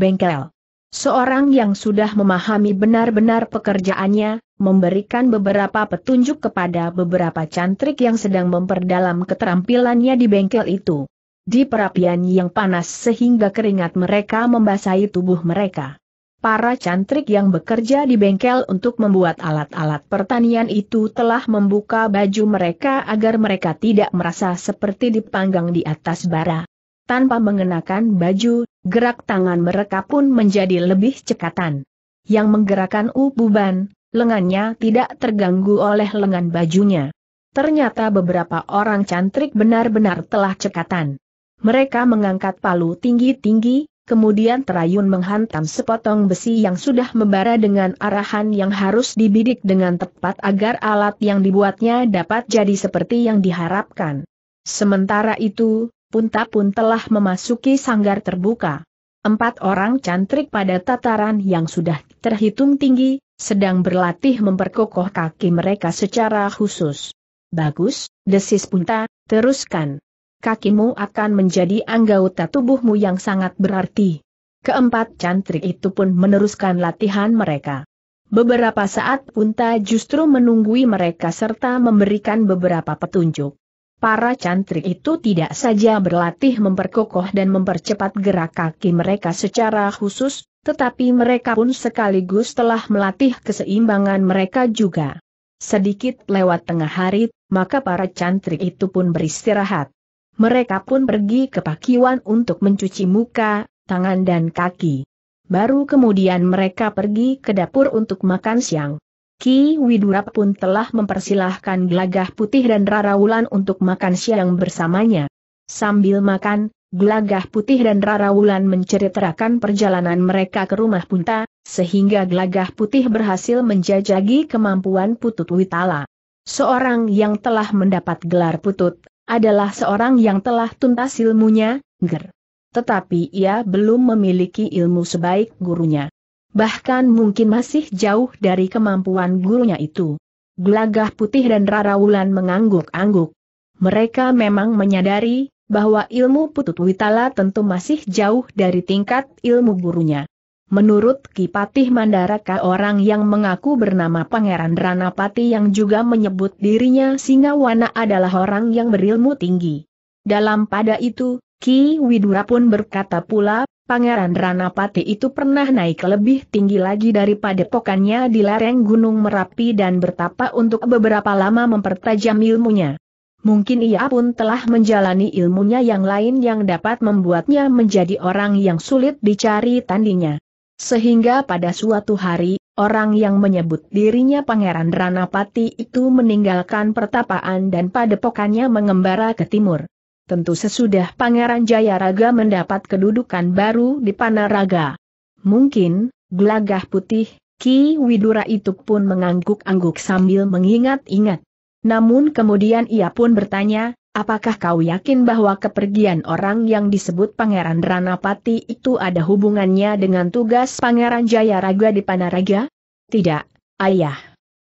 A: bengkel. Seorang yang sudah memahami benar-benar pekerjaannya, memberikan beberapa petunjuk kepada beberapa cantrik yang sedang memperdalam keterampilannya di bengkel itu. Di perapian yang panas sehingga keringat mereka membasahi tubuh mereka. Para cantrik yang bekerja di bengkel untuk membuat alat-alat pertanian itu telah membuka baju mereka agar mereka tidak merasa seperti dipanggang di atas bara tanpa mengenakan baju, Gerak tangan mereka pun menjadi lebih cekatan. Yang menggerakkan ububan, lengannya tidak terganggu oleh lengan bajunya. Ternyata beberapa orang cantrik benar-benar telah cekatan. Mereka mengangkat palu tinggi-tinggi, kemudian terayun menghantam sepotong besi yang sudah membara dengan arahan yang harus dibidik dengan tepat agar alat yang dibuatnya dapat jadi seperti yang diharapkan. Sementara itu, Punta pun telah memasuki sanggar terbuka. Empat orang cantrik pada tataran yang sudah terhitung tinggi, sedang berlatih memperkokoh kaki mereka secara khusus. Bagus, desis Punta, teruskan. Kakimu akan menjadi anggota tubuhmu yang sangat berarti. Keempat cantrik itu pun meneruskan latihan mereka. Beberapa saat Punta justru menunggui mereka serta memberikan beberapa petunjuk. Para cantrik itu tidak saja berlatih memperkokoh dan mempercepat gerak kaki mereka secara khusus, tetapi mereka pun sekaligus telah melatih keseimbangan mereka juga. Sedikit lewat tengah hari, maka para cantrik itu pun beristirahat. Mereka pun pergi ke pakiwan untuk mencuci muka, tangan dan kaki. Baru kemudian mereka pergi ke dapur untuk makan siang. Ki Widura pun telah mempersilahkan Glagah Putih dan Rara Wulan untuk makan siang bersamanya. Sambil makan, Glagah Putih dan Rara Wulan menceritakan perjalanan mereka ke rumah Punta, sehingga Glagah Putih berhasil menjajagi kemampuan Putut Witala. Seorang yang telah mendapat gelar Putut, adalah seorang yang telah tuntas ilmunya, ger. Tetapi ia belum memiliki ilmu sebaik gurunya bahkan mungkin masih jauh dari kemampuan gurunya itu. Gelagah putih dan Rarawulan mengangguk-angguk. Mereka memang menyadari bahwa ilmu Putut Witala tentu masih jauh dari tingkat ilmu gurunya. Menurut Kipatih Mandaraka orang yang mengaku bernama Pangeran Ranapati yang juga menyebut dirinya Singawana adalah orang yang berilmu tinggi. Dalam pada itu, Ki Widura pun berkata pula Pangeran Ranapati itu pernah naik lebih tinggi lagi daripada pokannya di lereng Gunung Merapi dan bertapa untuk beberapa lama mempertajam ilmunya. Mungkin ia pun telah menjalani ilmunya yang lain yang dapat membuatnya menjadi orang yang sulit dicari tandinya. Sehingga pada suatu hari, orang yang menyebut dirinya Pangeran Ranapati itu meninggalkan pertapaan dan padepokannya mengembara ke timur tentu sesudah Pangeran Jayaraga mendapat kedudukan baru di Panaraga. Mungkin, gelagah putih, Ki Widura itu pun mengangguk-angguk sambil mengingat-ingat. Namun kemudian ia pun bertanya, apakah kau yakin bahwa kepergian orang yang disebut Pangeran Ranapati itu ada hubungannya dengan tugas Pangeran Jayaraga di Panaraga? Tidak, ayah.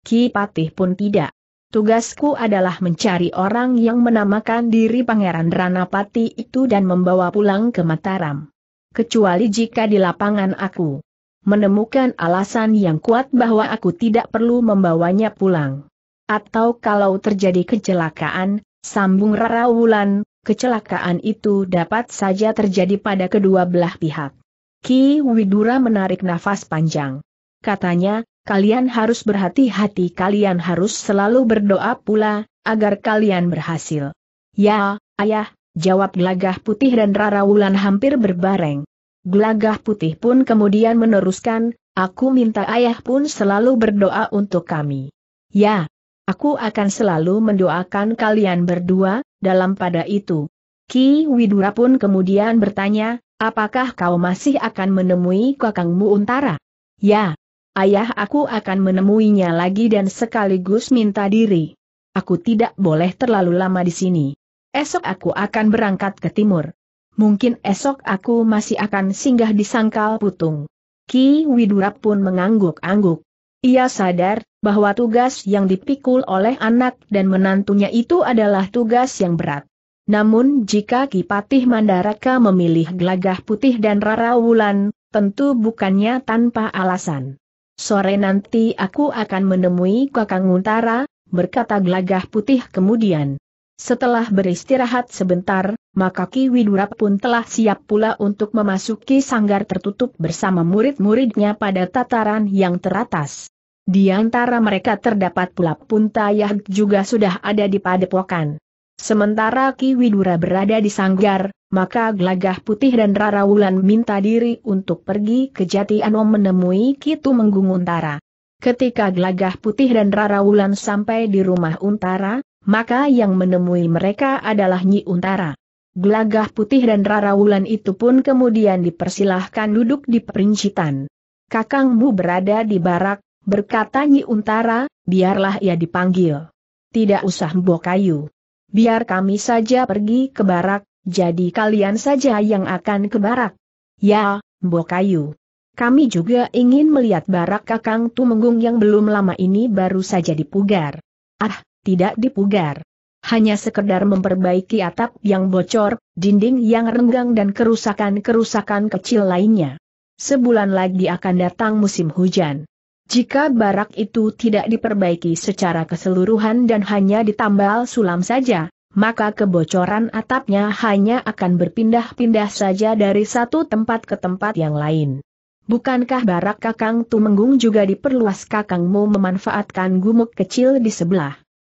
A: Ki Patih pun tidak. Tugasku adalah mencari orang yang menamakan diri Pangeran Ranapati itu dan membawa pulang ke Mataram. Kecuali jika di lapangan aku menemukan alasan yang kuat bahwa aku tidak perlu membawanya pulang. Atau kalau terjadi kecelakaan, sambung Rara Wulan, kecelakaan itu dapat saja terjadi pada kedua belah pihak. Ki Widura menarik nafas panjang. Katanya, kalian harus berhati-hati kalian harus selalu berdoa pula, agar kalian berhasil. Ya, ayah, jawab Gelagah Putih dan Rara Wulan hampir berbareng. Gelagah Putih pun kemudian meneruskan, aku minta ayah pun selalu berdoa untuk kami. Ya, aku akan selalu mendoakan kalian berdua, dalam pada itu. Ki Widura pun kemudian bertanya, apakah kau masih akan menemui kakangmu Untara? Ya, ayah aku akan menemuinya lagi dan sekaligus minta diri. Aku tidak boleh terlalu lama di sini. Esok aku akan berangkat ke timur. Mungkin esok aku masih akan singgah di Sangkal Putung. Ki Widura pun mengangguk-angguk. Ia sadar bahwa tugas yang dipikul oleh anak dan menantunya itu adalah tugas yang berat. Namun jika Kipatih Mandaraka memilih gelagah putih dan rara wulan, tentu bukannya tanpa alasan. Sore nanti aku akan menemui Kakang Untara, berkata gelagah putih kemudian. Setelah beristirahat sebentar, maka Ki Widura pun telah siap pula untuk memasuki sanggar tertutup bersama murid-muridnya pada tataran yang teratas. Di antara mereka terdapat pula Punta Yahg juga sudah ada di padepokan. Sementara Ki Widura berada di sanggar, maka Glagah Putih dan Rara Wulan minta diri untuk pergi ke Jati Anom menemui Kitu Menggung Untara. Ketika Glagah Putih dan Rara Wulan sampai di rumah Untara, maka yang menemui mereka adalah Nyi Untara. Glagah Putih dan Rara Wulan itu pun kemudian dipersilahkan duduk di perincitan. Kakangmu berada di barak, berkata Nyi Untara, biarlah ia dipanggil. Tidak usah kayu biar kami saja pergi ke barak, jadi kalian saja yang akan ke barak. Ya, Kayu. Kami juga ingin melihat barak Kakang Tumenggung yang belum lama ini baru saja dipugar. Ah, tidak dipugar. Hanya sekedar memperbaiki atap yang bocor, dinding yang renggang dan kerusakan-kerusakan kecil lainnya. Sebulan lagi akan datang musim hujan. Jika barak itu tidak diperbaiki secara keseluruhan dan hanya ditambal sulam saja, maka kebocoran atapnya hanya akan berpindah-pindah saja dari satu tempat ke tempat yang lain. Bukankah barak Kakang Tumenggung juga diperluas Kakangmu memanfaatkan gumuk kecil di sebelah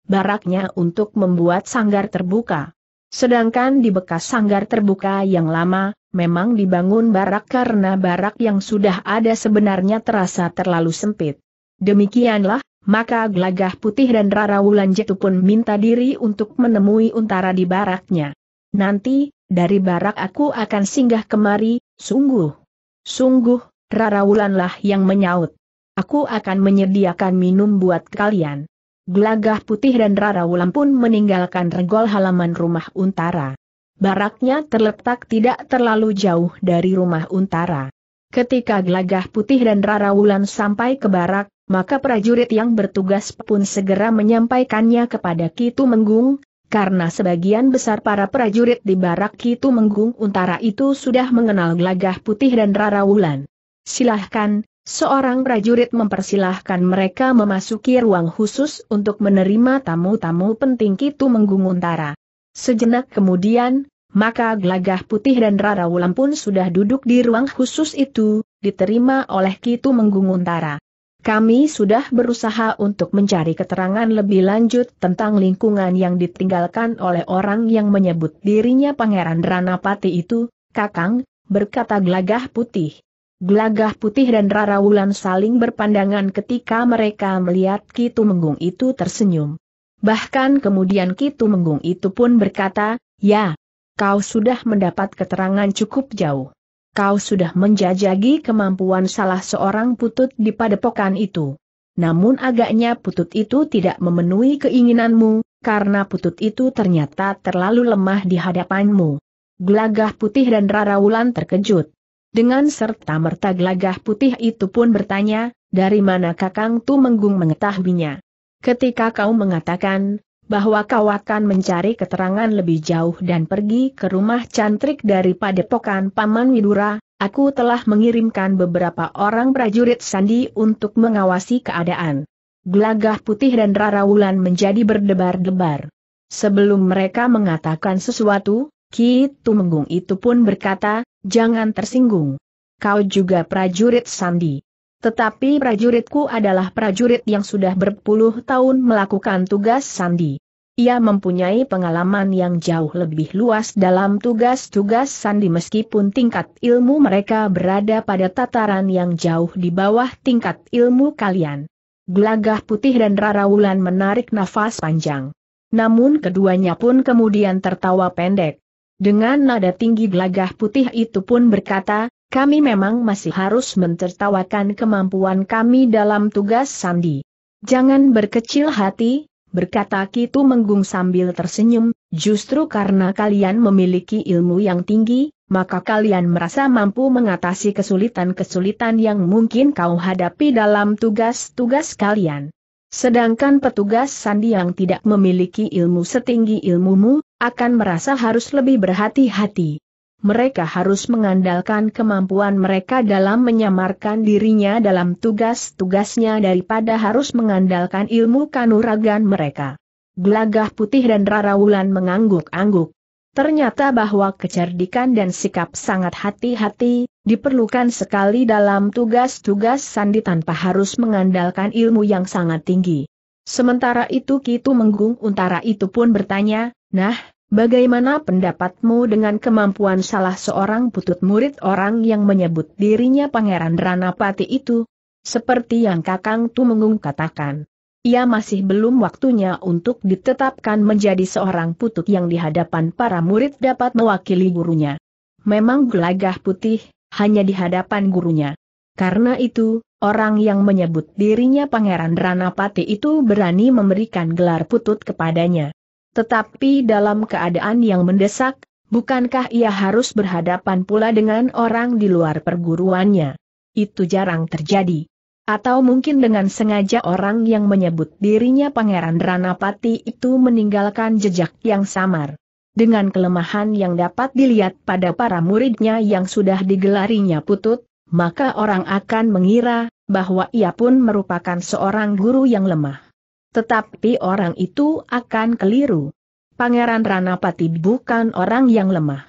A: baraknya untuk membuat sanggar terbuka? Sedangkan di bekas sanggar terbuka yang lama, memang dibangun barak karena barak yang sudah ada sebenarnya terasa terlalu sempit. Demikianlah, maka Glagah Putih dan Rara Wulan Jetu pun minta diri untuk menemui Untara di baraknya. Nanti, dari barak aku akan singgah kemari, sungguh. Sungguh, Rara Wulanlah yang menyaut. Aku akan menyediakan minum buat kalian. Glagah Putih dan Rara Wulan pun meninggalkan regol halaman rumah Untara. Baraknya terletak tidak terlalu jauh dari rumah Untara. Ketika Gelagah Putih dan Rara Wulan sampai ke barak, maka prajurit yang bertugas pun segera menyampaikannya kepada Kitu Menggung, karena sebagian besar para prajurit di barak Kitu Menggung Untara itu sudah mengenal Gelagah Putih dan Rara Wulan. Silahkan, seorang prajurit mempersilahkan mereka memasuki ruang khusus untuk menerima tamu-tamu penting Kitu Menggung Untara. Sejenak kemudian, maka Glagah Putih dan Rara Wulan pun sudah duduk di ruang khusus itu, diterima oleh Kitu Menggunguntara. Kami sudah berusaha untuk mencari keterangan lebih lanjut tentang lingkungan yang ditinggalkan oleh orang yang menyebut dirinya Pangeran Ranapati itu, Kakang, berkata Glagah Putih. Glagah Putih dan Rara Wulan saling berpandangan ketika mereka melihat Kitu Menggung itu tersenyum. Bahkan kemudian Kitu Menggung itu pun berkata, ya, kau sudah mendapat keterangan cukup jauh. Kau sudah menjajagi kemampuan salah seorang putut di padepokan itu. Namun agaknya putut itu tidak memenuhi keinginanmu, karena putut itu ternyata terlalu lemah di hadapanmu. Gelagah putih dan Rara Wulan terkejut. Dengan serta merta gelagah putih itu pun bertanya, dari mana Kakang Tumenggung mengetahuinya. Ketika kau mengatakan, bahwa kau akan mencari keterangan lebih jauh dan pergi ke rumah cantrik daripada padepokan Paman Widura, aku telah mengirimkan beberapa orang prajurit sandi untuk mengawasi keadaan. Gelagah putih dan Rara Wulan menjadi berdebar-debar. Sebelum mereka mengatakan sesuatu, Ki Tumenggung itu pun berkata, jangan tersinggung. Kau juga prajurit sandi. Tetapi prajuritku adalah prajurit yang sudah berpuluh tahun melakukan tugas sandi. Ia mempunyai pengalaman yang jauh lebih luas dalam tugas-tugas sandi meskipun tingkat ilmu mereka berada pada tataran yang jauh di bawah tingkat ilmu kalian. Gelagah putih dan rarawulan menarik nafas panjang. Namun keduanya pun kemudian tertawa pendek. Dengan nada tinggi gelagah putih itu pun berkata, kami memang masih harus mentertawakan kemampuan kami dalam tugas sandi. Jangan berkecil hati, berkata Kitu Menggung sambil tersenyum, justru karena kalian memiliki ilmu yang tinggi, maka kalian merasa mampu mengatasi kesulitan-kesulitan yang mungkin kau hadapi dalam tugas-tugas kalian. Sedangkan petugas sandi yang tidak memiliki ilmu setinggi ilmumu, akan merasa harus lebih berhati-hati mereka harus mengandalkan kemampuan mereka dalam menyamarkan dirinya dalam tugas-tugasnya daripada harus mengandalkan ilmu kanuragan mereka. Gelagah putih dan rarawulan mengangguk-angguk. Ternyata bahwa kecerdikan dan sikap sangat hati-hati, diperlukan sekali dalam tugas-tugas sandi tanpa harus mengandalkan ilmu yang sangat tinggi. Sementara itu Kitu Menggung Untara itu pun bertanya, Nah, Bagaimana pendapatmu dengan kemampuan salah seorang putut murid orang yang menyebut dirinya Pangeran Ranapati itu? Seperti yang Kakang Tumenggung katakan. Ia masih belum waktunya untuk ditetapkan menjadi seorang putut yang di hadapan para murid dapat mewakili gurunya. Memang gelagah putih, hanya di hadapan gurunya. Karena itu, orang yang menyebut dirinya Pangeran Ranapati itu berani memberikan gelar putut kepadanya. Tetapi dalam keadaan yang mendesak, bukankah ia harus berhadapan pula dengan orang di luar perguruannya? Itu jarang terjadi. Atau mungkin dengan sengaja orang yang menyebut dirinya Pangeran Ranapati itu meninggalkan jejak yang samar. Dengan kelemahan yang dapat dilihat pada para muridnya yang sudah digelarinya putut, maka orang akan mengira bahwa ia pun merupakan seorang guru yang lemah. Tetapi orang itu akan keliru. Pangeran Ranapati bukan orang yang lemah.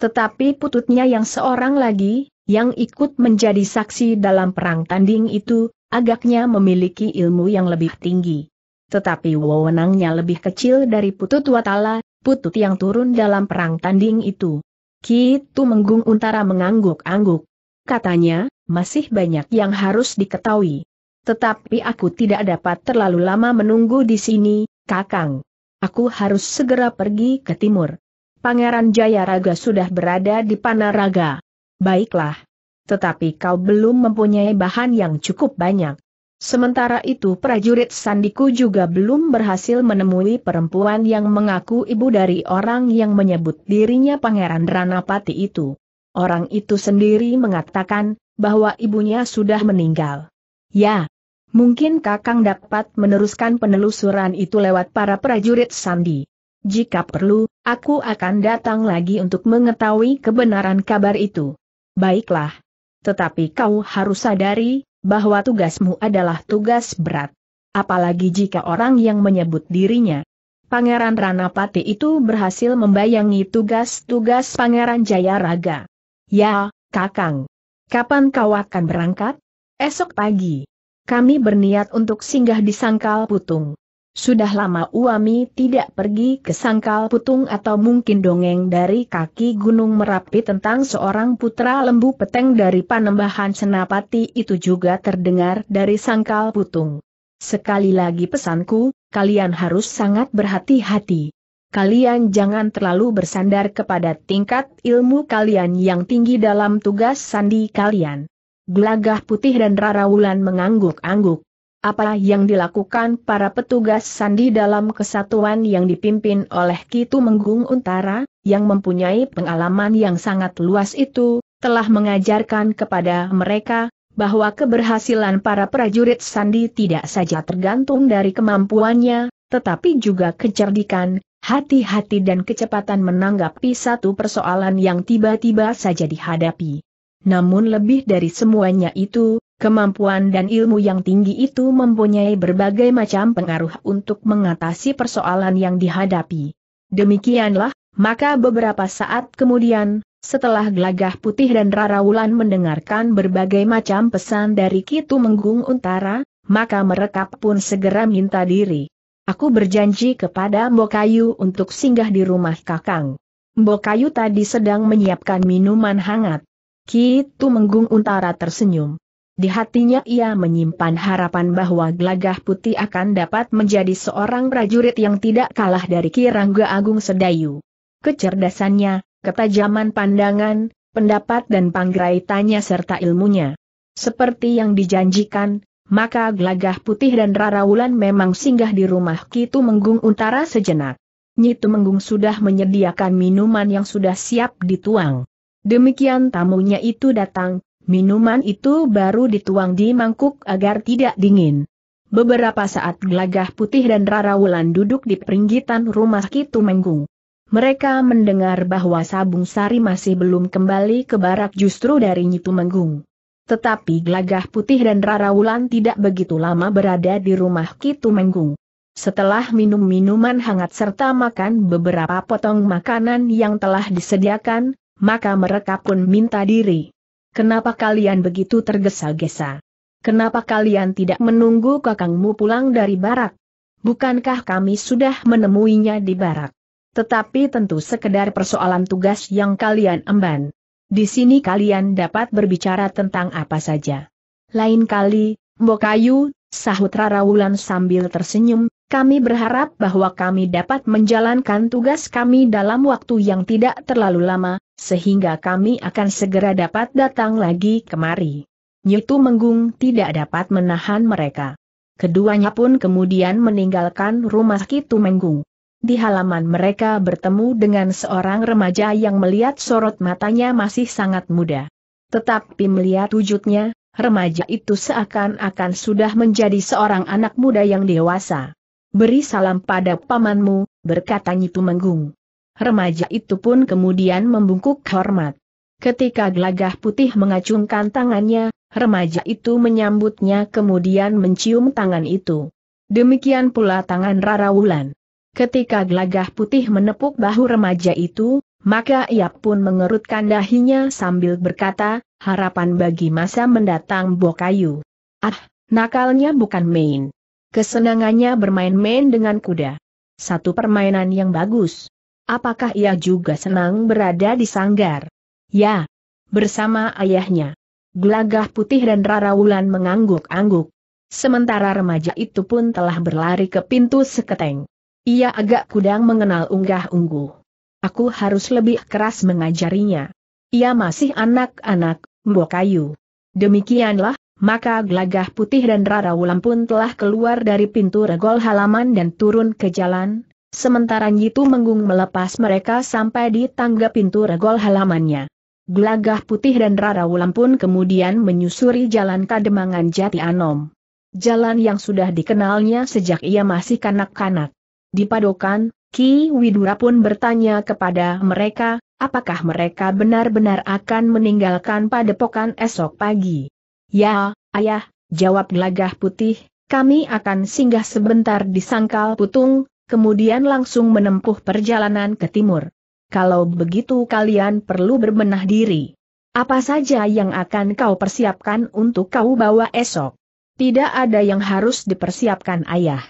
A: Tetapi pututnya yang seorang lagi, yang ikut menjadi saksi dalam perang tanding itu, agaknya memiliki ilmu yang lebih tinggi. Tetapi wewenangnya lebih kecil dari putut Watala, putut yang turun dalam perang tanding itu. Kitu Menggung Untara mengangguk-angguk. Katanya, masih banyak yang harus diketahui. Tetapi aku tidak dapat terlalu lama menunggu di sini, Kakang. Aku harus segera pergi ke timur. Pangeran Jayaraga sudah berada di Panaraga. Baiklah. Tetapi kau belum mempunyai bahan yang cukup banyak. Sementara itu prajurit Sandiku juga belum berhasil menemui perempuan yang mengaku ibu dari orang yang menyebut dirinya Pangeran Ranapati itu. Orang itu sendiri mengatakan, bahwa ibunya sudah meninggal. Ya, mungkin Kakang dapat meneruskan penelusuran itu lewat para prajurit Sandi. Jika perlu, aku akan datang lagi untuk mengetahui kebenaran kabar itu. Baiklah. Tetapi kau harus sadari, bahwa tugasmu adalah tugas berat. Apalagi jika orang yang menyebut dirinya Pangeran Ranapati itu berhasil membayangi tugas-tugas Pangeran Jayaraga. Ya, Kakang. Kapan kau akan berangkat? Esok pagi, kami berniat untuk singgah di Sangkal Putung. Sudah lama Uami tidak pergi ke Sangkal Putung atau mungkin dongeng dari kaki Gunung Merapi tentang seorang putra lembu peteng dari Panembahan Senapati itu juga terdengar dari Sangkal Putung. Sekali lagi pesanku, kalian harus sangat berhati-hati. Kalian jangan terlalu bersandar kepada tingkat ilmu kalian yang tinggi dalam tugas sandi kalian. Gelagah putih dan rarawulan mengangguk-angguk. Apa yang dilakukan para petugas sandi dalam kesatuan yang dipimpin oleh Kitu Menggung Untara, yang mempunyai pengalaman yang sangat luas itu, telah mengajarkan kepada mereka, bahwa keberhasilan para prajurit sandi tidak saja tergantung dari kemampuannya, tetapi juga kecerdikan, hati-hati dan kecepatan menanggapi satu persoalan yang tiba-tiba saja dihadapi. Namun lebih dari semuanya itu, kemampuan dan ilmu yang tinggi itu mempunyai berbagai macam pengaruh untuk mengatasi persoalan yang dihadapi. Demikianlah, maka beberapa saat kemudian, setelah Glagah Putih dan Rara Wulan mendengarkan berbagai macam pesan dari Kitu Menggung Untara, maka mereka pun segera minta diri. Aku berjanji kepada Mbokayu untuk singgah di rumah Kakang. Mbokayu tadi sedang menyiapkan minuman hangat. Ki Menggung Untara tersenyum. Di hatinya ia menyimpan harapan bahwa Gelagah Putih akan dapat menjadi seorang prajurit yang tidak kalah dari Ki Rangga Agung Sedayu. Kecerdasannya, ketajaman pandangan, pendapat dan panggraitannya serta ilmunya. Seperti yang dijanjikan, maka Gelagah Putih dan Rara Wulan memang singgah di rumah Ki Menggung Untara sejenak. Nyi Menggung sudah menyediakan minuman yang sudah siap dituang. Demikian tamunya itu datang, minuman itu baru dituang di mangkuk agar tidak dingin. Beberapa saat Gelagah Putih dan Rara Wulan duduk di peringgitan rumah Kitu Menggung. Mereka mendengar bahwa Sabung Sari masih belum kembali ke barak justru dari Nyitu Menggung. Tetapi Gelagah Putih dan Rara Wulan tidak begitu lama berada di rumah Kitu Menggung. Setelah minum minuman hangat serta makan beberapa potong makanan yang telah disediakan, maka mereka pun minta diri. Kenapa kalian begitu tergesa-gesa? Kenapa kalian tidak menunggu kakangmu pulang dari barak? Bukankah kami sudah menemuinya di barak? Tetapi tentu sekedar persoalan tugas yang kalian emban. Di sini kalian dapat berbicara tentang apa saja. Lain kali, Mbokayu, sahut Rara Wulan sambil tersenyum, kami berharap bahwa kami dapat menjalankan tugas kami dalam waktu yang tidak terlalu lama, sehingga kami akan segera dapat datang lagi kemari. Nyutu Menggung tidak dapat menahan mereka. Keduanya pun kemudian meninggalkan rumah Kitu Menggung. Di halaman mereka bertemu dengan seorang remaja yang melihat sorot matanya masih sangat muda. Tetapi melihat wujudnya, remaja itu seakan-akan sudah menjadi seorang anak muda yang dewasa. Beri salam pada pamanmu, berkata Nyitu Menggung. Remaja itu pun kemudian membungkuk hormat. Ketika gelagah putih mengacungkan tangannya, remaja itu menyambutnya kemudian mencium tangan itu. Demikian pula tangan Rara Wulan. Ketika gelagah putih menepuk bahu remaja itu, maka ia pun mengerutkan dahinya sambil berkata, harapan bagi masa mendatang Bokayu. Ah, nakalnya bukan main. Kesenangannya bermain-main dengan kuda. Satu permainan yang bagus. Apakah ia juga senang berada di sanggar? Ya. Bersama ayahnya. Gelagah putih dan Rara Wulan mengangguk-angguk. Sementara remaja itu pun telah berlari ke pintu seketeng. Ia agak kudang mengenal unggah-ungguh. Aku harus lebih keras mengajarinya. Ia masih anak-anak, mbok kayu. Demikianlah, maka gelagah putih dan rara wulan pun telah keluar dari pintu regol halaman dan turun ke jalan, sementara Nyitu Menggung melepas mereka sampai di tangga pintu regol halamannya. Gelagah putih dan rara wulan pun kemudian menyusuri jalan kademangan Jati Anom. Jalan yang sudah dikenalnya sejak ia masih kanak-kanak. Di padokan, Ki Widura pun bertanya kepada mereka, apakah mereka benar-benar akan meninggalkan padepokan esok pagi. Ya, ayah, jawab gelagah putih, kami akan singgah sebentar di Sangkal Putung, kemudian langsung menempuh perjalanan ke timur. Kalau begitu kalian perlu berbenah diri. Apa saja yang akan kau persiapkan untuk kau bawa esok? Tidak ada yang harus dipersiapkan ayah.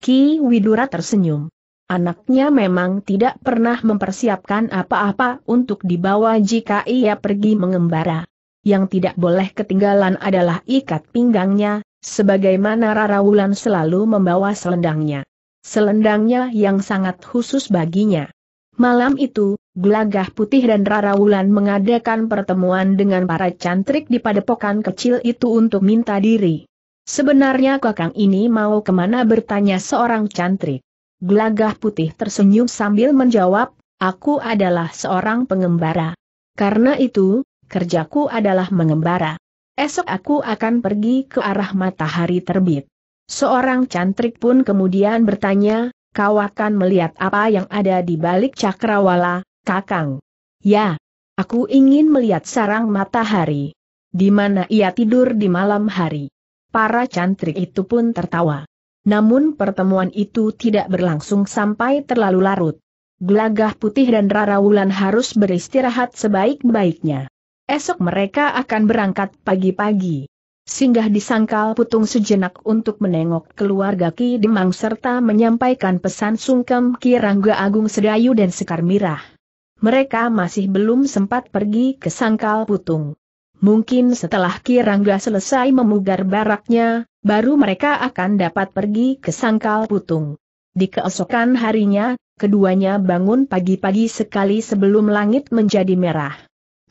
A: Ki Widura tersenyum. Anaknya memang tidak pernah mempersiapkan apa-apa untuk dibawa jika ia pergi mengembara. Yang tidak boleh ketinggalan adalah ikat pinggangnya, sebagaimana Rara Wulan selalu membawa selendangnya. Selendangnya yang sangat khusus baginya. Malam itu, Gelagah Putih dan Rara Wulan mengadakan pertemuan dengan para cantrik di padepokan kecil itu untuk minta diri. Sebenarnya kakang ini mau kemana bertanya seorang cantrik. Gelagah Putih tersenyum sambil menjawab, aku adalah seorang pengembara. Karena itu, kerjaku adalah mengembara. Esok aku akan pergi ke arah matahari terbit. Seorang cantrik pun kemudian bertanya, kau akan melihat apa yang ada di balik cakrawala, kakang. Ya, aku ingin melihat sarang matahari. Di mana ia tidur di malam hari. Para cantrik itu pun tertawa. Namun pertemuan itu tidak berlangsung sampai terlalu larut. Gelagah putih dan Rara Wulan harus beristirahat sebaik-baiknya. Esok mereka akan berangkat pagi-pagi. Singgah di sangkal putung sejenak untuk menengok keluarga Ki Demang serta menyampaikan pesan sungkem Ki Rangga Agung Sedayu dan Sekar Mirah. Mereka masih belum sempat pergi ke sangkal putung. Mungkin setelah Ki Rangga selesai memugar baraknya, baru mereka akan dapat pergi ke sangkal putung. Di keesokan harinya, keduanya bangun pagi-pagi sekali sebelum langit menjadi merah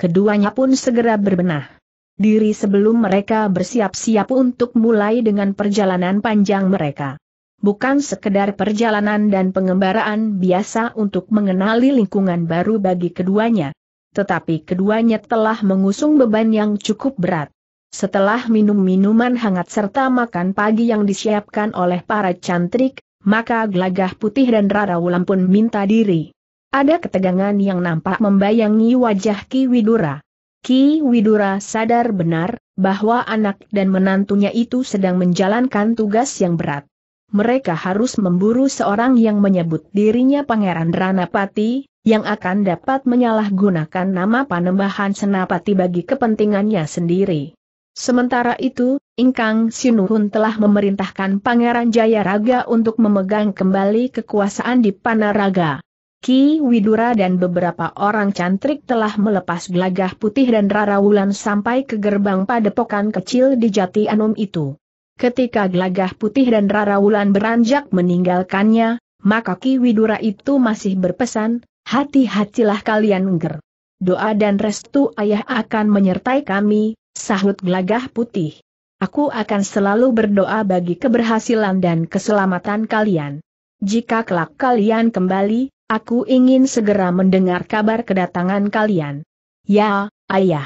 A: keduanya pun segera berbenah diri sebelum mereka bersiap-siap untuk mulai dengan perjalanan panjang mereka. Bukan sekedar perjalanan dan pengembaraan biasa untuk mengenali lingkungan baru bagi keduanya. Tetapi keduanya telah mengusung beban yang cukup berat. Setelah minum minuman hangat serta makan pagi yang disiapkan oleh para cantrik, maka gelagah putih dan Rara Wulan pun minta diri. Ada ketegangan yang nampak membayangi wajah Ki Widura. Ki Widura sadar benar bahwa anak dan menantunya itu sedang menjalankan tugas yang berat. Mereka harus memburu seorang yang menyebut dirinya Pangeran Ranapati, yang akan dapat menyalahgunakan nama panembahan Senapati bagi kepentingannya sendiri. Sementara itu, Ingkang Sinuhun telah memerintahkan Pangeran Jayaraga untuk memegang kembali kekuasaan di Panaraga. Ki Widura dan beberapa orang cantrik telah melepas gelagah putih dan Rara Wulan sampai ke gerbang padepokan kecil di Jati Anom itu. Ketika gelagah putih dan Rara Wulan beranjak meninggalkannya, maka Ki Widura itu masih berpesan, hati-hatilah kalian ger. Doa dan restu ayah akan menyertai kami, sahut gelagah putih. Aku akan selalu berdoa bagi keberhasilan dan keselamatan kalian. Jika kelak kalian kembali, Aku ingin segera mendengar kabar kedatangan kalian. Ya, ayah.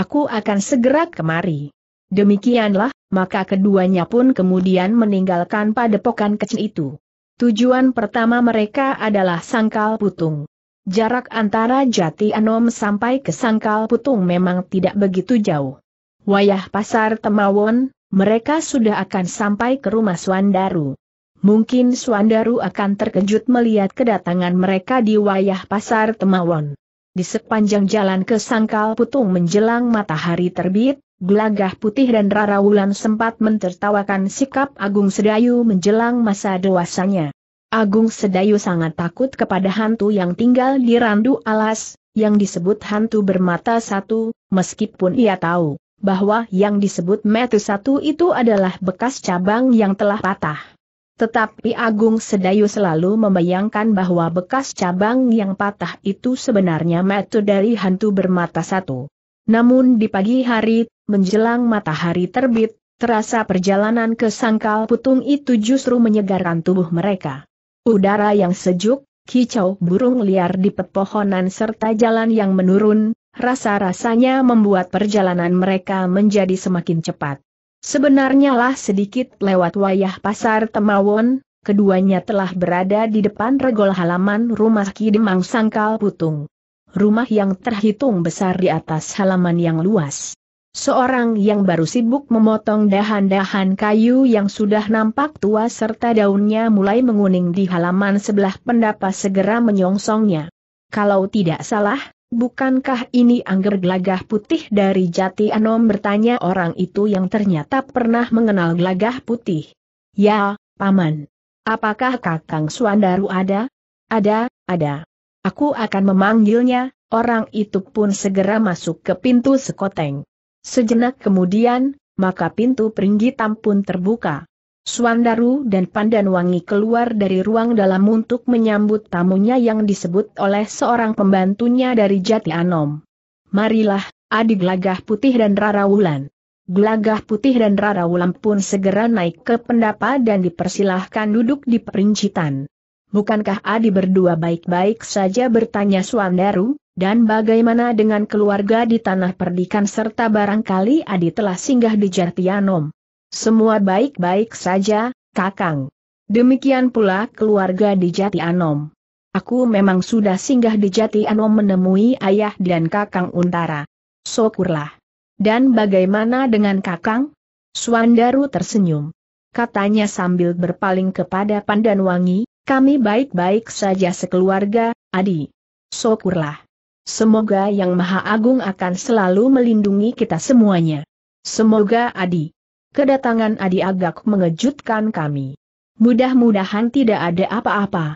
A: Aku akan segera kemari. Demikianlah, maka keduanya pun kemudian meninggalkan padepokan kecil itu. Tujuan pertama mereka adalah Sangkal Putung. Jarak antara Jati Anom sampai ke Sangkal Putung memang tidak begitu jauh. Wayah pasar Temawon, mereka sudah akan sampai ke rumah Swandaru mungkin Suandaru akan terkejut melihat kedatangan mereka di wayah pasar Temawon. Di sepanjang jalan ke Sangkal Putung menjelang matahari terbit, Gelagah Putih dan Rara sempat mentertawakan sikap Agung Sedayu menjelang masa dewasanya. Agung Sedayu sangat takut kepada hantu yang tinggal di Randu Alas, yang disebut hantu bermata satu, meskipun ia tahu bahwa yang disebut metu satu itu adalah bekas cabang yang telah patah. Tetapi Agung Sedayu selalu membayangkan bahwa bekas cabang yang patah itu sebenarnya metu dari hantu bermata satu. Namun di pagi hari, menjelang matahari terbit, terasa perjalanan ke sangkal putung itu justru menyegarkan tubuh mereka. Udara yang sejuk, kicau burung liar di pepohonan serta jalan yang menurun, rasa-rasanya membuat perjalanan mereka menjadi semakin cepat. Sebenarnya lah sedikit lewat wayah pasar Temawon, keduanya telah berada di depan regol halaman rumah Kidemang Sangkal Putung. Rumah yang terhitung besar di atas halaman yang luas. Seorang yang baru sibuk memotong dahan-dahan kayu yang sudah nampak tua serta daunnya mulai menguning di halaman sebelah pendapa segera menyongsongnya. Kalau tidak salah, Bukankah ini Angger Gelagah Putih dari Jati Anom bertanya orang itu yang ternyata pernah mengenal Gelagah Putih? Ya, Paman. Apakah Kakang Suandaru ada? Ada, ada. Aku akan memanggilnya, orang itu pun segera masuk ke pintu sekoteng. Sejenak kemudian, maka pintu peringgitam pun terbuka. Suandaru dan Pandanwangi keluar dari ruang dalam untuk menyambut tamunya yang disebut oleh seorang pembantunya dari Jati Anom. Marilah, adik Gelagah Putih dan Rara Wulan. Gelagah Putih dan Rara Wulan pun segera naik ke pendapa dan dipersilahkan duduk di perincitan. Bukankah Adi berdua baik-baik saja bertanya Suandaru, dan bagaimana dengan keluarga di tanah perdikan serta barangkali Adi telah singgah di Jatianom? Semua baik-baik saja, Kakang. Demikian pula keluarga di Jati Anom. Aku memang sudah singgah di Jati Anom menemui ayah dan Kakang Untara. Syukurlah. Dan bagaimana dengan Kakang? Suandaru tersenyum. Katanya sambil berpaling kepada Wangi. kami baik-baik saja sekeluarga, Adi. Syukurlah. Semoga Yang Maha Agung akan selalu melindungi kita semuanya. Semoga Adi kedatangan Adi agak mengejutkan kami. Mudah-mudahan tidak ada apa-apa.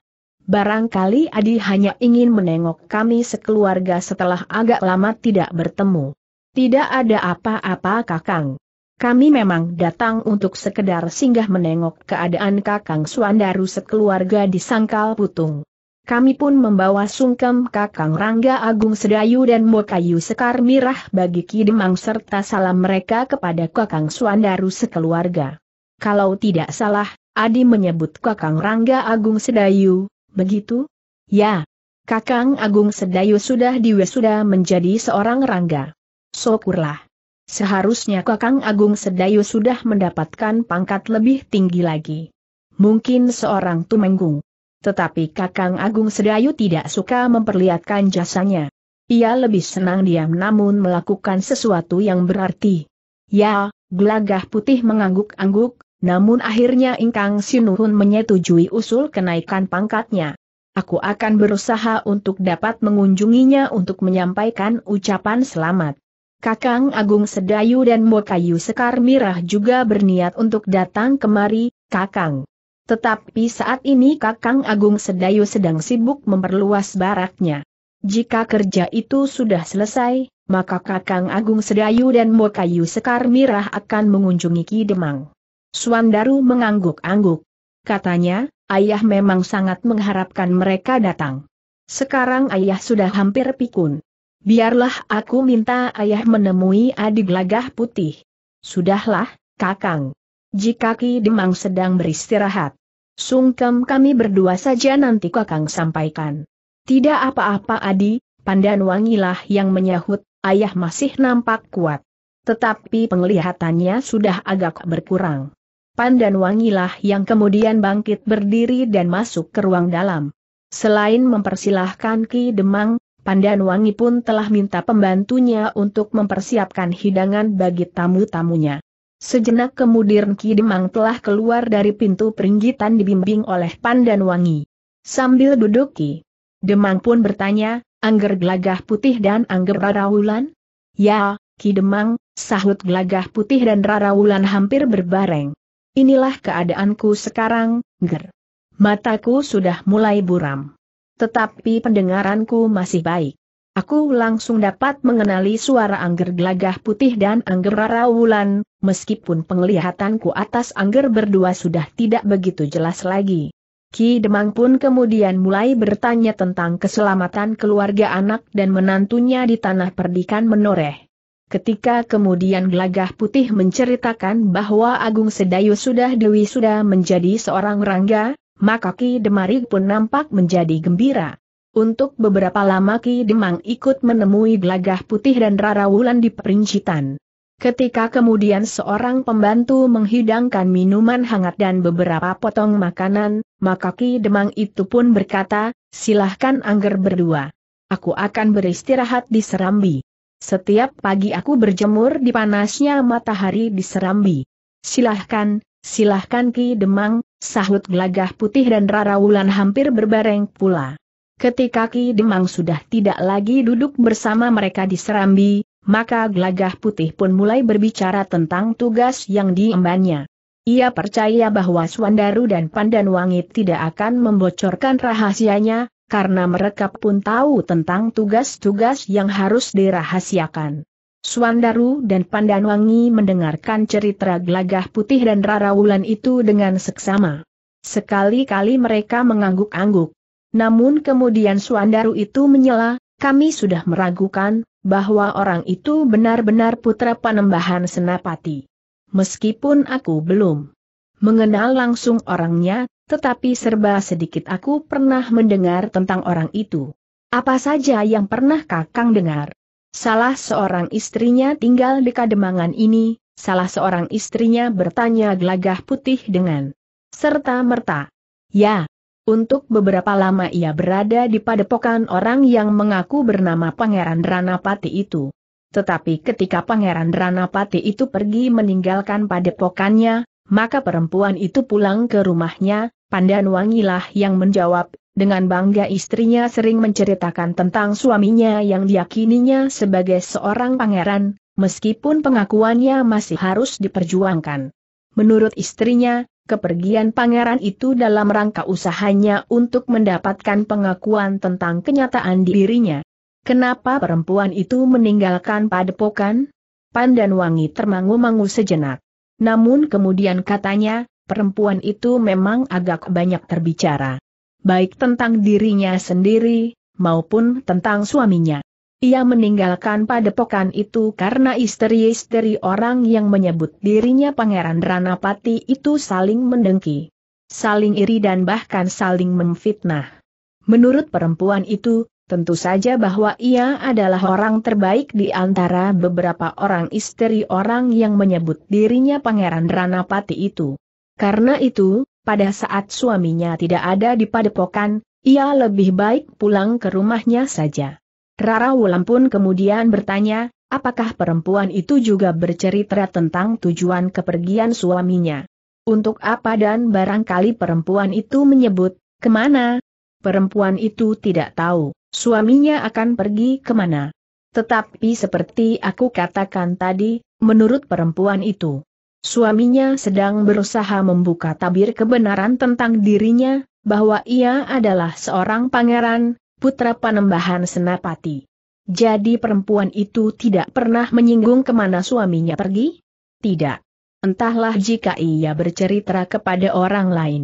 A: Barangkali Adi hanya ingin menengok kami sekeluarga setelah agak lama tidak bertemu. Tidak ada apa-apa Kakang. Kami memang datang untuk sekedar singgah menengok keadaan Kakang Suandaru sekeluarga di Sangkal Putung. Kami pun membawa sungkem Kakang Rangga Agung Sedayu dan Mokayu Sekar Mirah bagi Kidemang serta salam mereka kepada Kakang Suandaru sekeluarga. Kalau tidak salah, Adi menyebut Kakang Rangga Agung Sedayu, begitu? Ya, Kakang Agung Sedayu sudah diwesuda menjadi seorang Rangga. Syukurlah. Seharusnya Kakang Agung Sedayu sudah mendapatkan pangkat lebih tinggi lagi. Mungkin seorang Tumenggung. Tetapi Kakang Agung Sedayu tidak suka memperlihatkan jasanya. Ia lebih senang diam namun melakukan sesuatu yang berarti. Ya, gelagah putih mengangguk-angguk, namun akhirnya Ingkang Sinuhun menyetujui usul kenaikan pangkatnya. Aku akan berusaha untuk dapat mengunjunginya untuk menyampaikan ucapan selamat. Kakang Agung Sedayu dan Mokayu Sekar Mirah juga berniat untuk datang kemari, Kakang. Tetapi saat ini Kakang Agung Sedayu sedang sibuk memperluas baraknya. Jika kerja itu sudah selesai, maka Kakang Agung Sedayu dan Mokayu Sekar Mirah akan mengunjungi Ki Demang. Suandaru mengangguk-angguk. Katanya, ayah memang sangat mengharapkan mereka datang. Sekarang ayah sudah hampir pikun. Biarlah aku minta ayah menemui adik lagah putih. Sudahlah, Kakang. Jika Ki Demang sedang beristirahat, sungkem kami berdua saja nanti Kakang sampaikan. Tidak apa-apa Adi, Pandan Wangilah yang menyahut, ayah masih nampak kuat. Tetapi penglihatannya sudah agak berkurang. Pandan Wangilah yang kemudian bangkit berdiri dan masuk ke ruang dalam. Selain mempersilahkan Ki Demang, Pandan Wangi pun telah minta pembantunya untuk mempersiapkan hidangan bagi tamu-tamunya. Sejenak kemudian Ki Demang telah keluar dari pintu peringgitan dibimbing oleh Pandan Wangi. Sambil duduk Ki Demang pun bertanya, Angger Gelagah Putih dan Angger Rarawulan? Ya, Ki Demang, sahut Gelagah Putih dan Rarawulan hampir berbareng. Inilah keadaanku sekarang, Ger. Mataku sudah mulai buram. Tetapi pendengaranku masih baik. Aku langsung dapat mengenali suara Angger Gelagah Putih dan Angger Rarawulan, meskipun penglihatanku atas Angger berdua sudah tidak begitu jelas lagi. Ki Demang pun kemudian mulai bertanya tentang keselamatan keluarga anak dan menantunya di tanah perdikan menoreh. Ketika kemudian Gelagah Putih menceritakan bahwa Agung Sedayu sudah Dewi sudah menjadi seorang rangga, maka Ki Demari pun nampak menjadi gembira. Untuk beberapa lama Ki Demang ikut menemui Gelagah Putih dan Rara Wulan di perincitan. Ketika kemudian seorang pembantu menghidangkan minuman hangat dan beberapa potong makanan, maka Ki Demang itu pun berkata, silahkan angger berdua. Aku akan beristirahat di Serambi. Setiap pagi aku berjemur di panasnya matahari di Serambi. Silahkan, silahkan Ki Demang, sahut gelagah putih dan Rara Wulan hampir berbareng pula. Ketika Ki Demang sudah tidak lagi duduk bersama mereka di Serambi, maka gelagah putih pun mulai berbicara tentang tugas yang diembannya. Ia percaya bahwa Swandaru dan Pandan Wangit tidak akan membocorkan rahasianya, karena mereka pun tahu tentang tugas-tugas yang harus dirahasiakan. Swandaru dan Pandan Wangi mendengarkan cerita gelagah putih dan Rara Wulan itu dengan seksama. Sekali-kali mereka mengangguk-angguk. Namun kemudian Swandaru itu menyela, kami sudah meragukan, bahwa orang itu benar-benar putra panembahan Senapati. Meskipun aku belum mengenal langsung orangnya, tetapi serba sedikit aku pernah mendengar tentang orang itu. Apa saja yang pernah Kakang dengar? Salah seorang istrinya tinggal di Kademangan ini, salah seorang istrinya bertanya gelagah putih dengan serta merta. Ya, untuk beberapa lama ia berada di padepokan orang yang mengaku bernama Pangeran Ranapati itu. Tetapi ketika Pangeran Ranapati itu pergi meninggalkan padepokannya, maka perempuan itu pulang ke rumahnya, Wangilah yang menjawab, dengan bangga istrinya sering menceritakan tentang suaminya yang diyakininya sebagai seorang pangeran, meskipun pengakuannya masih harus diperjuangkan. Menurut istrinya, Kepergian pangeran itu dalam rangka usahanya untuk mendapatkan pengakuan tentang kenyataan dirinya. Kenapa perempuan itu meninggalkan padepokan? Pandan Wangi termangu-mangu sejenak. Namun kemudian katanya, perempuan itu memang agak banyak terbicara. Baik tentang dirinya sendiri, maupun tentang suaminya. Ia meninggalkan padepokan itu karena istri-istri orang yang menyebut dirinya Pangeran Ranapati itu saling mendengki, saling iri dan bahkan saling memfitnah. Menurut perempuan itu, tentu saja bahwa ia adalah orang terbaik di antara beberapa orang istri orang yang menyebut dirinya Pangeran Ranapati itu. Karena itu, pada saat suaminya tidak ada di padepokan, ia lebih baik pulang ke rumahnya saja. Rara Wulan pun kemudian bertanya, apakah perempuan itu juga bercerita tentang tujuan kepergian suaminya. Untuk apa dan barangkali perempuan itu menyebut, kemana? Perempuan itu tidak tahu, suaminya akan pergi kemana. Tetapi seperti aku katakan tadi, menurut perempuan itu, suaminya sedang berusaha membuka tabir kebenaran tentang dirinya, bahwa ia adalah seorang pangeran, putra panembahan Senapati. Jadi perempuan itu tidak pernah menyinggung kemana suaminya pergi? Tidak. Entahlah jika ia bercerita kepada orang lain.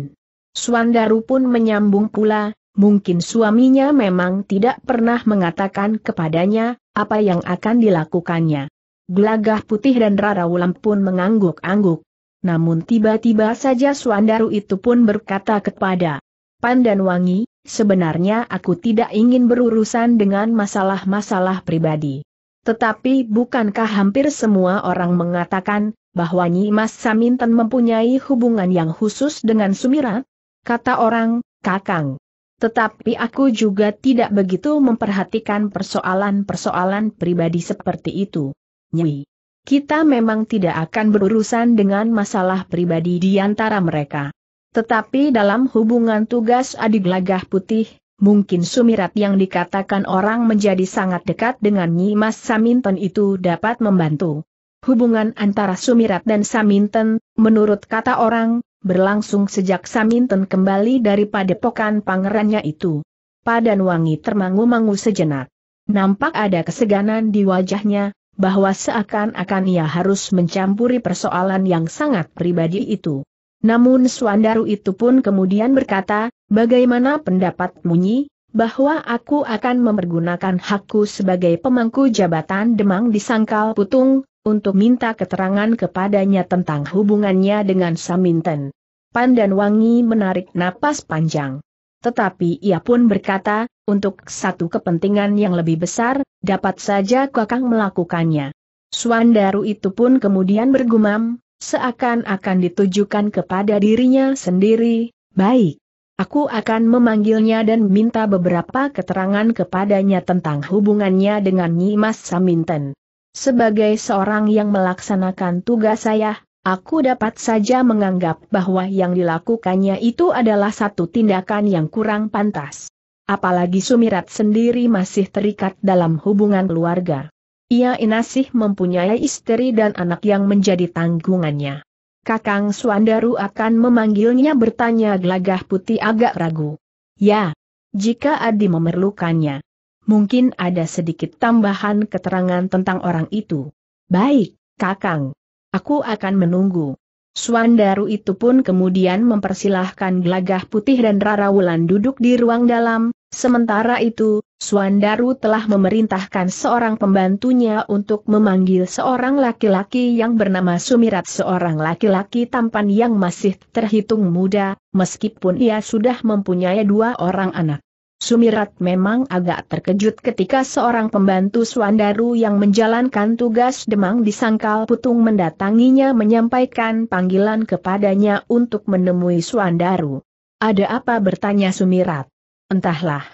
A: Swandaru pun menyambung pula, mungkin suaminya memang tidak pernah mengatakan kepadanya, apa yang akan dilakukannya. Gelagah putih dan Rarawulan pun mengangguk-angguk. Namun tiba-tiba saja Swandaru itu pun berkata kepada Pandan Wangi. Sebenarnya aku tidak ingin berurusan dengan masalah-masalah pribadi. Tetapi bukankah hampir semua orang mengatakan, bahwa Nyimas Mas Saminten mempunyai hubungan yang khusus dengan Sumirat? Kata orang, kakang. Tetapi aku juga tidak begitu memperhatikan persoalan-persoalan pribadi seperti itu. Nyi. Kita memang tidak akan berurusan dengan masalah pribadi di antara mereka. Tetapi dalam hubungan tugas adik lagah putih, mungkin Sumirat yang dikatakan orang menjadi sangat dekat dengan Nyimas Saminton itu dapat membantu. Hubungan antara Sumirat dan Saminton, menurut kata orang, berlangsung sejak Saminton kembali dari padepokan pangerannya itu. Padan wangi termangu-mangu sejenak. Nampak ada keseganan di wajahnya, bahwa seakan-akan ia harus mencampuri persoalan yang sangat pribadi itu. Namun Suandaru itu pun kemudian berkata, bagaimana pendapat Munyi, bahwa aku akan mempergunakan hakku sebagai pemangku jabatan Demang di Sangkal Putung, untuk minta keterangan kepadanya tentang hubungannya dengan Saminten. Pandan Wangi menarik napas panjang. Tetapi ia pun berkata, untuk satu kepentingan yang lebih besar, dapat saja Kakang melakukannya. Suandaru itu pun kemudian bergumam, seakan-akan ditujukan kepada dirinya sendiri, baik. Aku akan memanggilnya dan minta beberapa keterangan kepadanya tentang hubungannya dengan Nyimas Saminten. Sebagai seorang yang melaksanakan tugas saya, aku dapat saja menganggap bahwa yang dilakukannya itu adalah satu tindakan yang kurang pantas. Apalagi Sumirat sendiri masih terikat dalam hubungan keluarga. Ia inasih mempunyai istri dan anak yang menjadi tanggungannya. Kakang Suandaru akan memanggilnya bertanya gelagah putih agak ragu. Ya, jika Adi memerlukannya. Mungkin ada sedikit tambahan keterangan tentang orang itu. Baik, Kakang. Aku akan menunggu. Suandaru itu pun kemudian mempersilahkan Glagah Putih dan Rara Wulan duduk di ruang dalam, sementara itu, Suandaru telah memerintahkan seorang pembantunya untuk memanggil seorang laki-laki yang bernama Sumirat seorang laki-laki tampan yang masih terhitung muda, meskipun ia sudah mempunyai dua orang anak. Sumirat memang agak terkejut ketika seorang pembantu Suandaru yang menjalankan tugas Demang di Sangkal Putung mendatanginya menyampaikan panggilan kepadanya untuk menemui Suandaru. Ada apa bertanya Sumirat? Entahlah.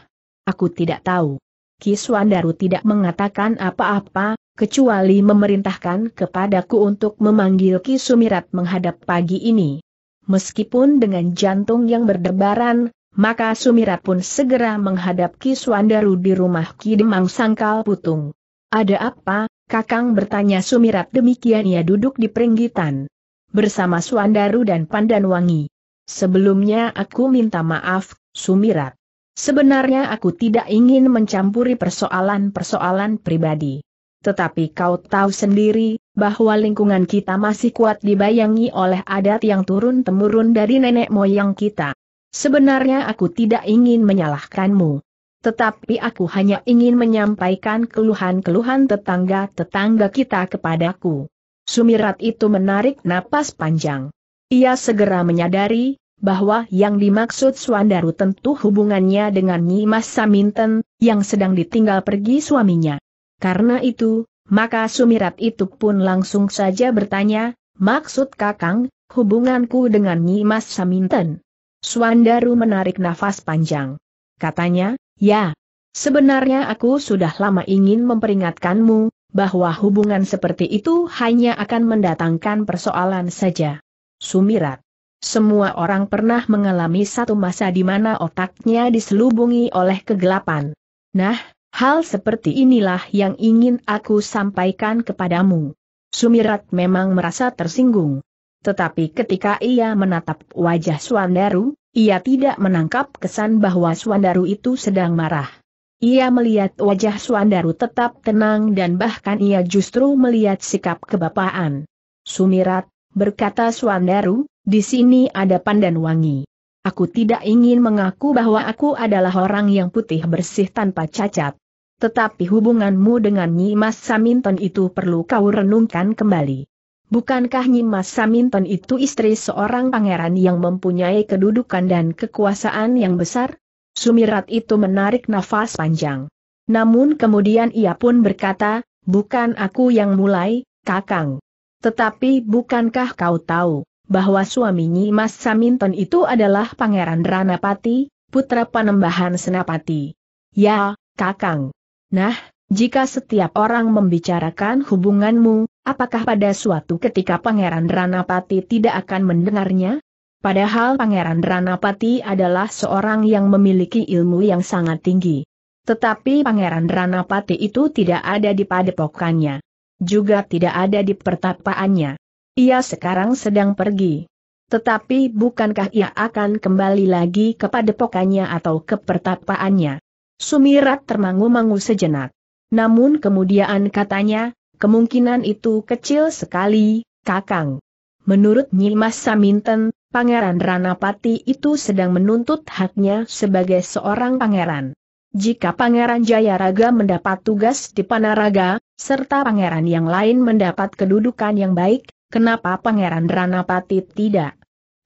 A: Aku tidak tahu. Ki Swandaru tidak mengatakan apa-apa, kecuali memerintahkan kepadaku untuk memanggil Ki Sumirat menghadap pagi ini. Meskipun dengan jantung yang berdebaran, maka Sumirat pun segera menghadap Ki Suandaru di rumah Ki Demang Sangkal Putung. Ada apa, Kakang bertanya Sumirat demikian ia duduk di peringgitan. Bersama Suandaru dan Pandanwangi. Sebelumnya aku minta maaf, Sumirat. Sebenarnya aku tidak ingin mencampuri persoalan-persoalan pribadi. Tetapi kau tahu sendiri, bahwa lingkungan kita masih kuat dibayangi oleh adat yang turun-temurun dari nenek moyang kita. Sebenarnya aku tidak ingin menyalahkanmu. Tetapi aku hanya ingin menyampaikan keluhan-keluhan tetangga-tetangga kita kepadaku. Sumirat itu menarik napas panjang. Ia segera menyadari, bahwa yang dimaksud Swandaru tentu hubungannya dengan Nyimas Saminten, yang sedang ditinggal pergi suaminya. Karena itu, maka Sumirat itu pun langsung saja bertanya, maksud Kakang, hubunganku dengan Nyimas Saminten. Suandaru menarik nafas panjang. Katanya, ya, sebenarnya aku sudah lama ingin memperingatkanmu, bahwa hubungan seperti itu hanya akan mendatangkan persoalan saja. Sumirat. Semua orang pernah mengalami satu masa di mana otaknya diselubungi oleh kegelapan. Nah, hal seperti inilah yang ingin aku sampaikan kepadamu. Sumirat memang merasa tersinggung. Tetapi ketika ia menatap wajah Swandaru, ia tidak menangkap kesan bahwa Swandaru itu sedang marah. Ia melihat wajah Swandaru tetap tenang dan bahkan ia justru melihat sikap kebapaan. Sumirat, berkata Swandaru, di sini ada pandan wangi. Aku tidak ingin mengaku bahwa aku adalah orang yang putih bersih tanpa cacat. Tetapi hubunganmu dengan Nyi Mas Saminton itu perlu kau renungkan kembali. Bukankah Nyimas Saminton itu istri seorang pangeran yang mempunyai kedudukan dan kekuasaan yang besar? Sumirat itu menarik nafas panjang. Namun kemudian ia pun berkata, bukan aku yang mulai, kakang. Tetapi bukankah kau tahu, bahwa suami Nyimas Saminton itu adalah pangeran Ranapati, putra Panembahan Senapati? Ya, kakang. Nah, jika setiap orang membicarakan hubunganmu, apakah pada suatu ketika Pangeran Ranapati tidak akan mendengarnya? Padahal Pangeran Ranapati adalah seorang yang memiliki ilmu yang sangat tinggi. Tetapi Pangeran Ranapati itu tidak ada di padepokannya. Juga tidak ada di pertapaannya. Ia sekarang sedang pergi. Tetapi bukankah ia akan kembali lagi ke padepokannya atau ke pertapaannya? Sumirat termangu-mangu sejenak. Namun kemudian katanya, kemungkinan itu kecil sekali, Kakang. Menurut Nyimas Saminten, Pangeran Ranapati itu sedang menuntut haknya sebagai seorang pangeran. Jika Pangeran Jayaraga mendapat tugas di Panaraga, serta pangeran yang lain mendapat kedudukan yang baik, kenapa Pangeran Ranapati tidak?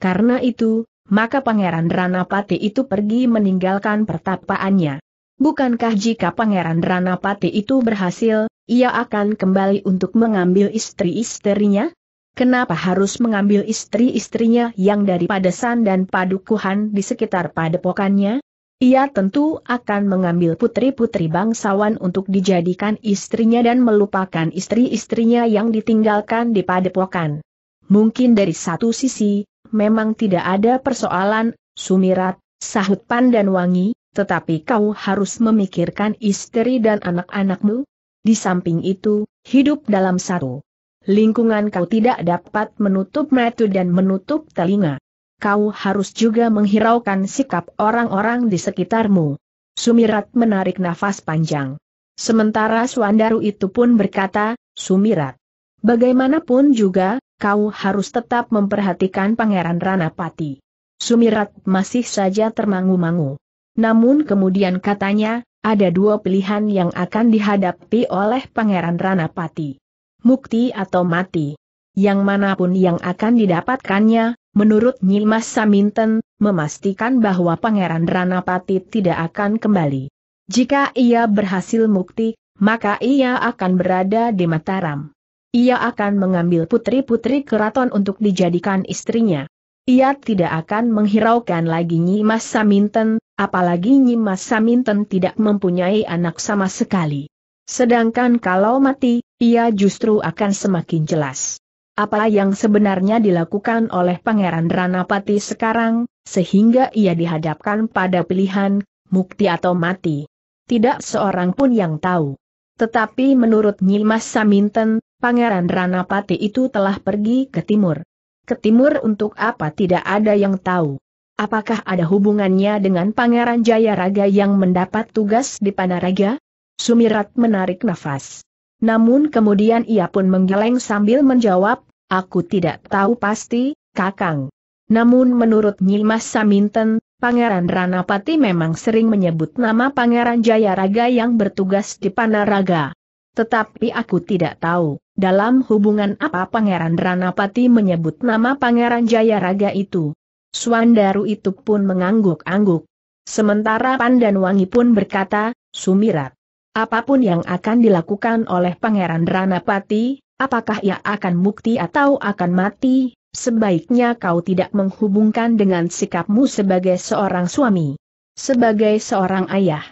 A: Karena itu, maka Pangeran Ranapati itu pergi meninggalkan pertapaannya. Bukankah jika Pangeran Ranapati itu berhasil, ia akan kembali untuk mengambil istri-istrinya? Kenapa harus mengambil istri-istrinya yang dari Padesan dan padukuhan di sekitar padepokannya? Ia tentu akan mengambil putri-putri bangsawan untuk dijadikan istrinya dan melupakan istri-istrinya yang ditinggalkan di padepokan. Mungkin dari satu sisi, memang tidak ada persoalan, Sumirat, sahut Wangi? tetapi kau harus memikirkan istri dan anak-anakmu. Di samping itu, hidup dalam satu lingkungan kau tidak dapat menutup mata dan menutup telinga. Kau harus juga menghiraukan sikap orang-orang di sekitarmu. Sumirat menarik nafas panjang. Sementara Suandaru itu pun berkata, Sumirat, bagaimanapun juga, kau harus tetap memperhatikan Pangeran Ranapati. Sumirat masih saja termangu-mangu. Namun kemudian katanya, ada dua pilihan yang akan dihadapi oleh Pangeran Ranapati. Mukti atau mati. Yang manapun yang akan didapatkannya, menurut Nyimas Saminten, memastikan bahwa Pangeran Ranapati tidak akan kembali. Jika ia berhasil mukti, maka ia akan berada di Mataram. Ia akan mengambil putri-putri keraton untuk dijadikan istrinya. Ia tidak akan menghiraukan lagi Nyimas Saminten, Apalagi Nyimas Saminten tidak mempunyai anak sama sekali. Sedangkan kalau mati, ia justru akan semakin jelas. Apa yang sebenarnya dilakukan oleh Pangeran Ranapati sekarang, sehingga ia dihadapkan pada pilihan, mukti atau mati. Tidak seorang pun yang tahu. Tetapi menurut Nyimas Saminten, Pangeran Ranapati itu telah pergi ke timur. Ke timur untuk apa tidak ada yang tahu. Apakah ada hubungannya dengan Pangeran Jayaraga yang mendapat tugas di Panaraga? Sumirat menarik nafas. Namun kemudian ia pun menggeleng sambil menjawab, aku tidak tahu pasti, Kakang. Namun menurut Nyimas Saminten, Pangeran Ranapati memang sering menyebut nama Pangeran Jayaraga yang bertugas di Panaraga. Tetapi aku tidak tahu, dalam hubungan apa Pangeran Ranapati menyebut nama Pangeran Jayaraga itu. Suandaru itu pun mengangguk-angguk. Sementara Pandan Wangi pun berkata, Sumirat, apapun yang akan dilakukan oleh Pangeran Ranapati, apakah ia akan mukti atau akan mati, sebaiknya kau tidak menghubungkan dengan sikapmu sebagai seorang suami. Sebagai seorang ayah.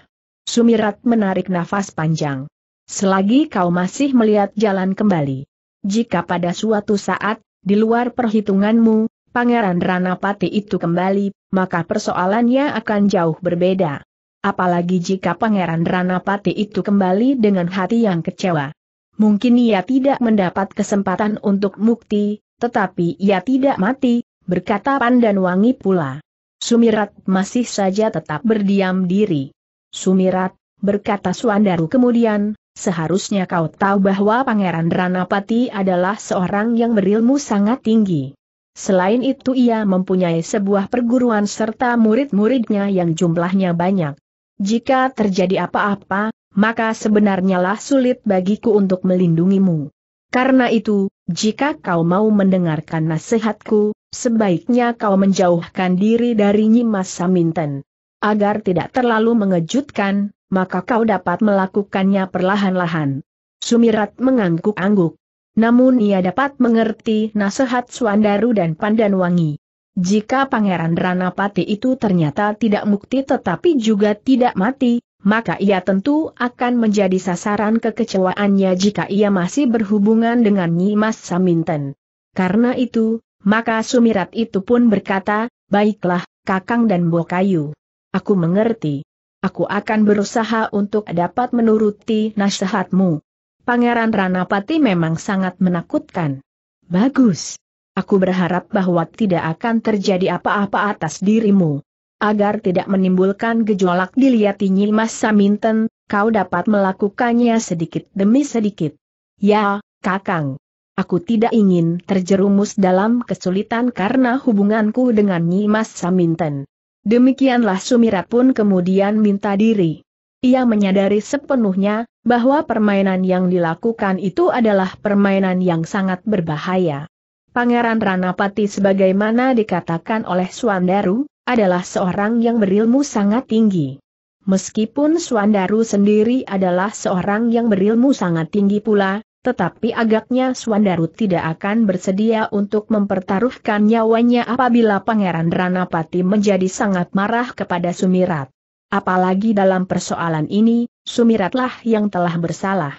A: Sumirat menarik nafas panjang. Selagi kau masih melihat jalan kembali. Jika pada suatu saat, di luar perhitunganmu, Pangeran Ranapati itu kembali, maka persoalannya akan jauh berbeda. Apalagi jika Pangeran Ranapati itu kembali dengan hati yang kecewa. Mungkin ia tidak mendapat kesempatan untuk mukti, tetapi ia tidak mati, berkata Pandan Wangi pula. Sumirat masih saja tetap berdiam diri. Sumirat, berkata Suandaru kemudian, seharusnya kau tahu bahwa Pangeran Ranapati adalah seorang yang berilmu sangat tinggi. Selain itu ia mempunyai sebuah perguruan serta murid-muridnya yang jumlahnya banyak. Jika terjadi apa-apa, maka sebenarnya lah sulit bagiku untuk melindungimu. Karena itu, jika kau mau mendengarkan nasihatku, sebaiknya kau menjauhkan diri dari Nyimas Saminten. Agar tidak terlalu mengejutkan, maka kau dapat melakukannya perlahan-lahan. Sumirat mengangguk-angguk. Namun ia dapat mengerti nasihat Suandaru dan Pandanwangi. Jika Pangeran Ranapati itu ternyata tidak mukti tetapi juga tidak mati, maka ia tentu akan menjadi sasaran kekecewaannya jika ia masih berhubungan dengan Mas Saminten. Karena itu, maka Sumirat itu pun berkata, baiklah, Kakang dan Bokayu. Aku mengerti. Aku akan berusaha untuk dapat menuruti nasihatmu. Pangeran Ranapati memang sangat menakutkan. Bagus. Aku berharap bahwa tidak akan terjadi apa-apa atas dirimu. Agar tidak menimbulkan gejolak dilihat Mas Saminten, kau dapat melakukannya sedikit demi sedikit. Ya, Kakang. Aku tidak ingin terjerumus dalam kesulitan karena hubunganku dengan Nyi Mas Saminten. Demikianlah Sumirat pun kemudian minta diri. Ia menyadari sepenuhnya bahwa permainan yang dilakukan itu adalah permainan yang sangat berbahaya. Pangeran Ranapati sebagaimana dikatakan oleh Swandaru, adalah seorang yang berilmu sangat tinggi. Meskipun Swandaru sendiri adalah seorang yang berilmu sangat tinggi pula, tetapi agaknya Swandaru tidak akan bersedia untuk mempertaruhkan nyawanya apabila Pangeran Ranapati menjadi sangat marah kepada Sumirat. Apalagi dalam persoalan ini, Sumiratlah yang telah bersalah.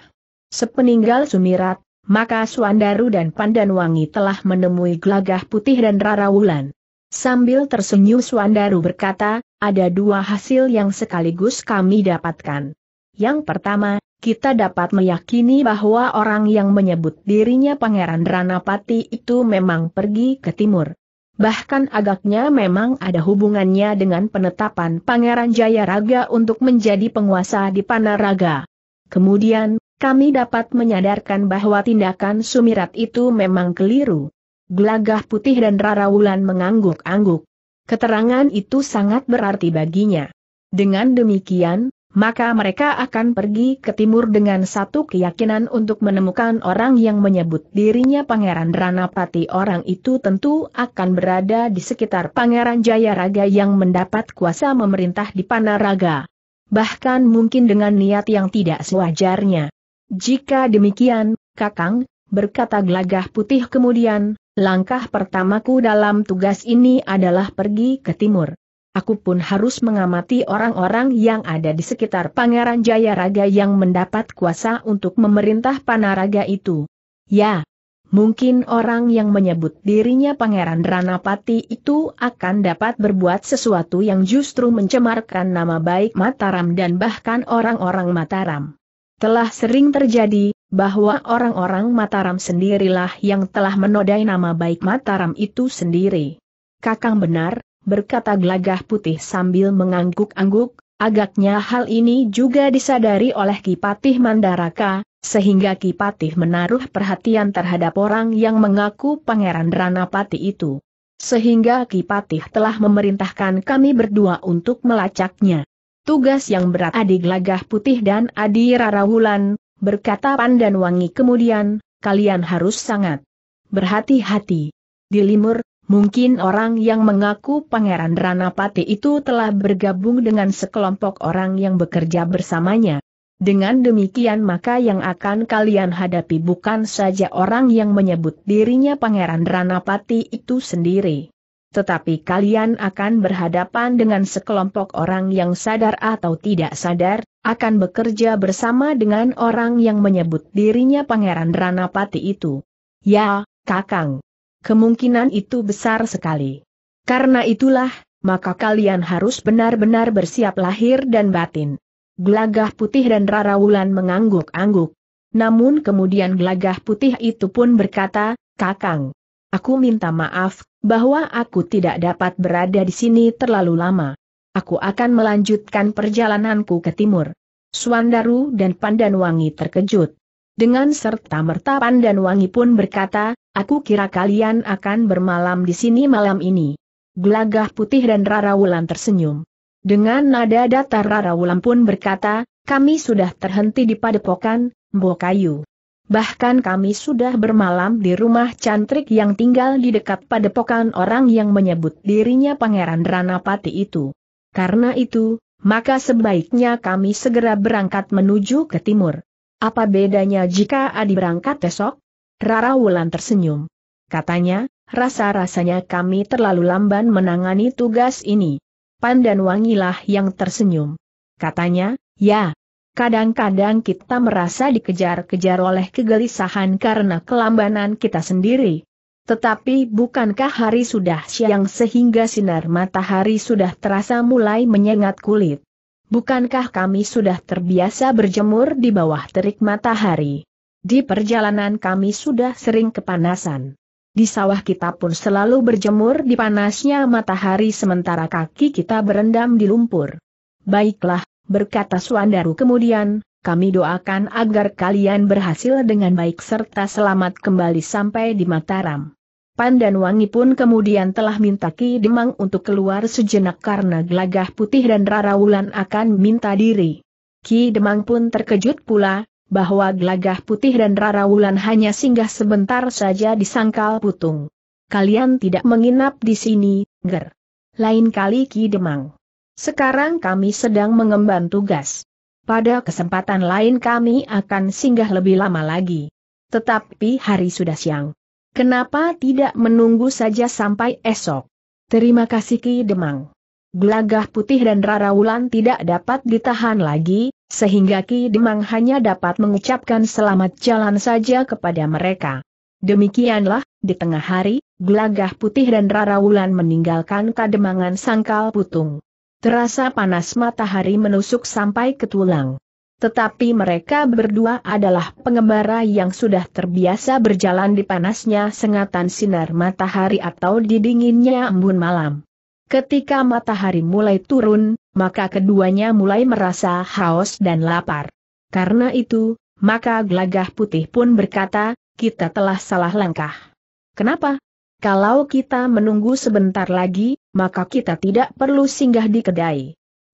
A: Sepeninggal Sumirat, maka Suandaru dan Pandanwangi telah menemui Gelagah Putih dan Rara Wulan. Sambil tersenyum Suandaru berkata, ada dua hasil yang sekaligus kami dapatkan. Yang pertama, kita dapat meyakini bahwa orang yang menyebut dirinya Pangeran Ranapati itu memang pergi ke timur. Bahkan agaknya memang ada hubungannya dengan penetapan Pangeran Jayaraga untuk menjadi penguasa di Panaraga. Kemudian, kami dapat menyadarkan bahwa tindakan Sumirat itu memang keliru. Gelagah putih dan Rara Wulan mengangguk-angguk. Keterangan itu sangat berarti baginya. Dengan demikian, maka mereka akan pergi ke timur dengan satu keyakinan untuk menemukan orang yang menyebut dirinya Pangeran Ranapati. Orang itu tentu akan berada di sekitar Pangeran Jayaraga yang mendapat kuasa memerintah di Panaraga. Bahkan mungkin dengan niat yang tidak sewajarnya. Jika demikian, Kakang, berkata gelagah putih kemudian, langkah pertamaku dalam tugas ini adalah pergi ke timur aku pun harus mengamati orang-orang yang ada di sekitar Pangeran Jayaraga yang mendapat kuasa untuk memerintah Panaraga itu. Ya, mungkin orang yang menyebut dirinya Pangeran Ranapati itu akan dapat berbuat sesuatu yang justru mencemarkan nama baik Mataram dan bahkan orang-orang Mataram. Telah sering terjadi, bahwa orang-orang Mataram sendirilah yang telah menodai nama baik Mataram itu sendiri. Kakang benar, berkata glagah putih sambil mengangguk-angguk, agaknya hal ini juga disadari oleh Kipatih Mandaraka, sehingga Kipatih menaruh perhatian terhadap orang yang mengaku Pangeran Ranapati itu. Sehingga Kipatih telah memerintahkan kami berdua untuk melacaknya. Tugas yang berat Adi Gelagah Putih dan Adi Rarawulan, berkata wangi kemudian, kalian harus sangat berhati-hati. Di Limur, Mungkin orang yang mengaku Pangeran Ranapati itu telah bergabung dengan sekelompok orang yang bekerja bersamanya. Dengan demikian maka yang akan kalian hadapi bukan saja orang yang menyebut dirinya Pangeran Ranapati itu sendiri. Tetapi kalian akan berhadapan dengan sekelompok orang yang sadar atau tidak sadar, akan bekerja bersama dengan orang yang menyebut dirinya Pangeran Ranapati itu. Ya, Kakang kemungkinan itu besar sekali. Karena itulah, maka kalian harus benar-benar bersiap lahir dan batin. Gelagah putih dan Rara Wulan mengangguk-angguk. Namun kemudian gelagah putih itu pun berkata, Kakang, aku minta maaf, bahwa aku tidak dapat berada di sini terlalu lama. Aku akan melanjutkan perjalananku ke timur. Suandaru dan Pandanwangi terkejut dengan serta merta Pandan Wangi pun berkata, aku kira kalian akan bermalam di sini malam ini. Gelagah putih dan Rara Wulan tersenyum. Dengan nada datar Rara Wulan pun berkata, kami sudah terhenti di padepokan, Mbok Kayu. Bahkan kami sudah bermalam di rumah cantrik yang tinggal di dekat padepokan orang yang menyebut dirinya Pangeran Ranapati itu. Karena itu, maka sebaiknya kami segera berangkat menuju ke timur. Apa bedanya jika Adi berangkat besok? Rara Wulan tersenyum. Katanya, rasa-rasanya kami terlalu lamban menangani tugas ini. Pandan Wangilah yang tersenyum. Katanya, ya. Kadang-kadang kita merasa dikejar-kejar oleh kegelisahan karena kelambanan kita sendiri. Tetapi bukankah hari sudah siang sehingga sinar matahari sudah terasa mulai menyengat kulit? Bukankah kami sudah terbiasa berjemur di bawah terik matahari? Di perjalanan kami sudah sering kepanasan. Di sawah kita pun selalu berjemur di panasnya matahari sementara kaki kita berendam di lumpur. Baiklah, berkata Suandaru kemudian, kami doakan agar kalian berhasil dengan baik serta selamat kembali sampai di Mataram. Pan dan Wangi pun kemudian telah minta Ki Demang untuk keluar sejenak karena gelagah putih dan Rara Wulan akan minta diri. Ki Demang pun terkejut pula, bahwa gelagah putih dan Rara Wulan hanya singgah sebentar saja di sangkal putung. Kalian tidak menginap di sini, ger. Lain kali Ki Demang. Sekarang kami sedang mengemban tugas. Pada kesempatan lain kami akan singgah lebih lama lagi. Tetapi hari sudah siang. Kenapa tidak menunggu saja sampai esok? Terima kasih Ki Demang. Gelagah putih dan Rara Wulan tidak dapat ditahan lagi, sehingga Ki Demang hanya dapat mengucapkan selamat jalan saja kepada mereka. Demikianlah, di tengah hari, Gelagah putih dan Rara Wulan meninggalkan kademangan sangkal putung. Terasa panas matahari menusuk sampai ke tulang. Tetapi mereka berdua adalah pengembara yang sudah terbiasa berjalan di panasnya sengatan sinar matahari atau di dinginnya embun malam. Ketika matahari mulai turun, maka keduanya mulai merasa haus dan lapar. Karena itu, maka gelagah putih pun berkata, kita telah salah langkah. Kenapa? Kalau kita menunggu sebentar lagi, maka kita tidak perlu singgah di kedai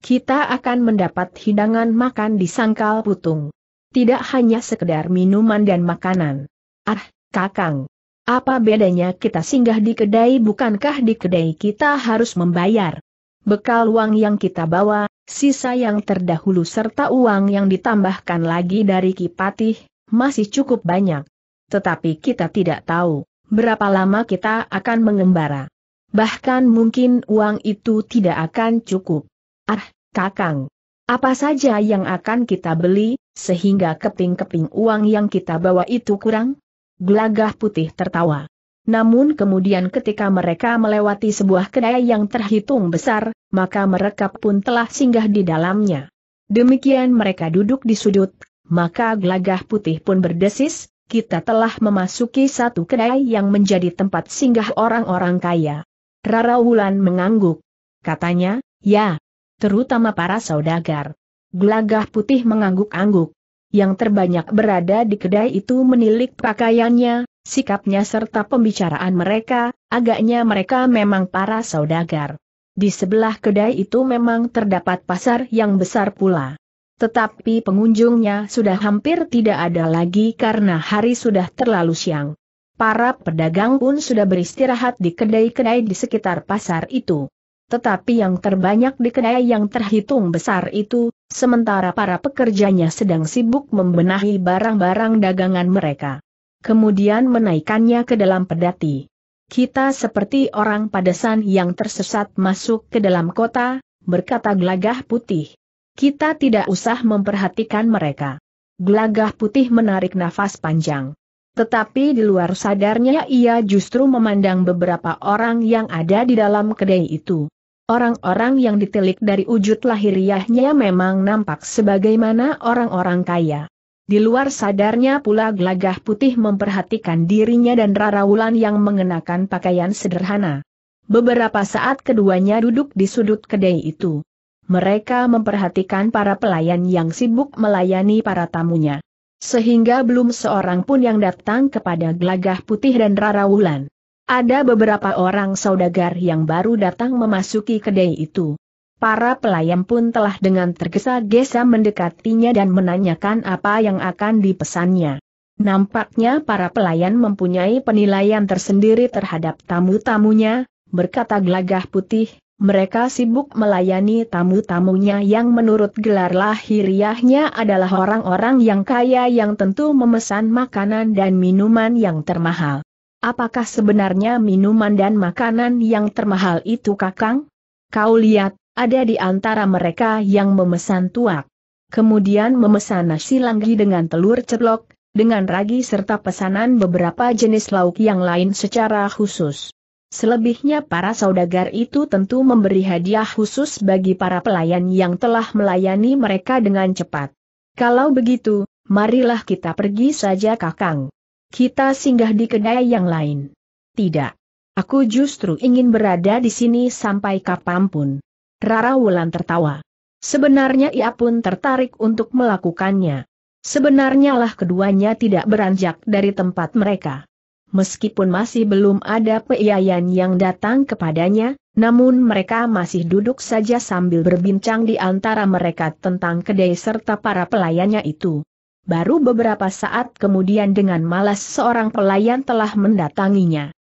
A: kita akan mendapat hidangan makan di sangkal putung. Tidak hanya sekedar minuman dan makanan. Ah, kakang. Apa bedanya kita singgah di kedai bukankah di kedai kita harus membayar? Bekal uang yang kita bawa, sisa yang terdahulu serta uang yang ditambahkan lagi dari Kipatih, masih cukup banyak. Tetapi kita tidak tahu, berapa lama kita akan mengembara. Bahkan mungkin uang itu tidak akan cukup. Ah, Kakang. Apa saja yang akan kita beli, sehingga keping-keping uang yang kita bawa itu kurang? Gelagah putih tertawa. Namun kemudian ketika mereka melewati sebuah kedai yang terhitung besar, maka mereka pun telah singgah di dalamnya. Demikian mereka duduk di sudut, maka gelagah putih pun berdesis, kita telah memasuki satu kedai yang menjadi tempat singgah orang-orang kaya. Rara Wulan mengangguk. Katanya, ya, terutama para saudagar. Gelagah putih mengangguk-angguk. Yang terbanyak berada di kedai itu menilik pakaiannya, sikapnya serta pembicaraan mereka, agaknya mereka memang para saudagar. Di sebelah kedai itu memang terdapat pasar yang besar pula. Tetapi pengunjungnya sudah hampir tidak ada lagi karena hari sudah terlalu siang. Para pedagang pun sudah beristirahat di kedai-kedai di sekitar pasar itu tetapi yang terbanyak di kedai yang terhitung besar itu, sementara para pekerjanya sedang sibuk membenahi barang-barang dagangan mereka. Kemudian menaikannya ke dalam pedati. Kita seperti orang padesan yang tersesat masuk ke dalam kota, berkata gelagah putih. Kita tidak usah memperhatikan mereka. Gelagah putih menarik nafas panjang. Tetapi di luar sadarnya ia justru memandang beberapa orang yang ada di dalam kedai itu. Orang-orang yang ditilik dari wujud lahiriahnya memang nampak sebagaimana orang-orang kaya. Di luar sadarnya pula Glagah putih memperhatikan dirinya dan Rara Wulan yang mengenakan pakaian sederhana. Beberapa saat keduanya duduk di sudut kedai itu. Mereka memperhatikan para pelayan yang sibuk melayani para tamunya. Sehingga belum seorang pun yang datang kepada Glagah putih dan Rara Wulan. Ada beberapa orang saudagar yang baru datang memasuki kedai itu. Para pelayan pun telah dengan tergesa-gesa mendekatinya dan menanyakan apa yang akan dipesannya. Nampaknya para pelayan mempunyai penilaian tersendiri terhadap tamu-tamunya, berkata gelagah putih, mereka sibuk melayani tamu-tamunya yang menurut gelar lahiriahnya adalah orang-orang yang kaya yang tentu memesan makanan dan minuman yang termahal. Apakah sebenarnya minuman dan makanan yang termahal itu kakang? Kau lihat, ada di antara mereka yang memesan tuak. Kemudian memesan nasi langgi dengan telur ceplok, dengan ragi serta pesanan beberapa jenis lauk yang lain secara khusus. Selebihnya para saudagar itu tentu memberi hadiah khusus bagi para pelayan yang telah melayani mereka dengan cepat. Kalau begitu, marilah kita pergi saja kakang. Kita singgah di kedai yang lain. Tidak. Aku justru ingin berada di sini sampai kapanpun. Rara Wulan tertawa. Sebenarnya ia pun tertarik untuk melakukannya. Sebenarnya lah keduanya tidak beranjak dari tempat mereka. Meskipun masih belum ada peiayan yang datang kepadanya, namun mereka masih duduk saja sambil berbincang di antara mereka tentang kedai serta para pelayannya itu. Baru beberapa saat kemudian dengan malas seorang pelayan telah mendatanginya.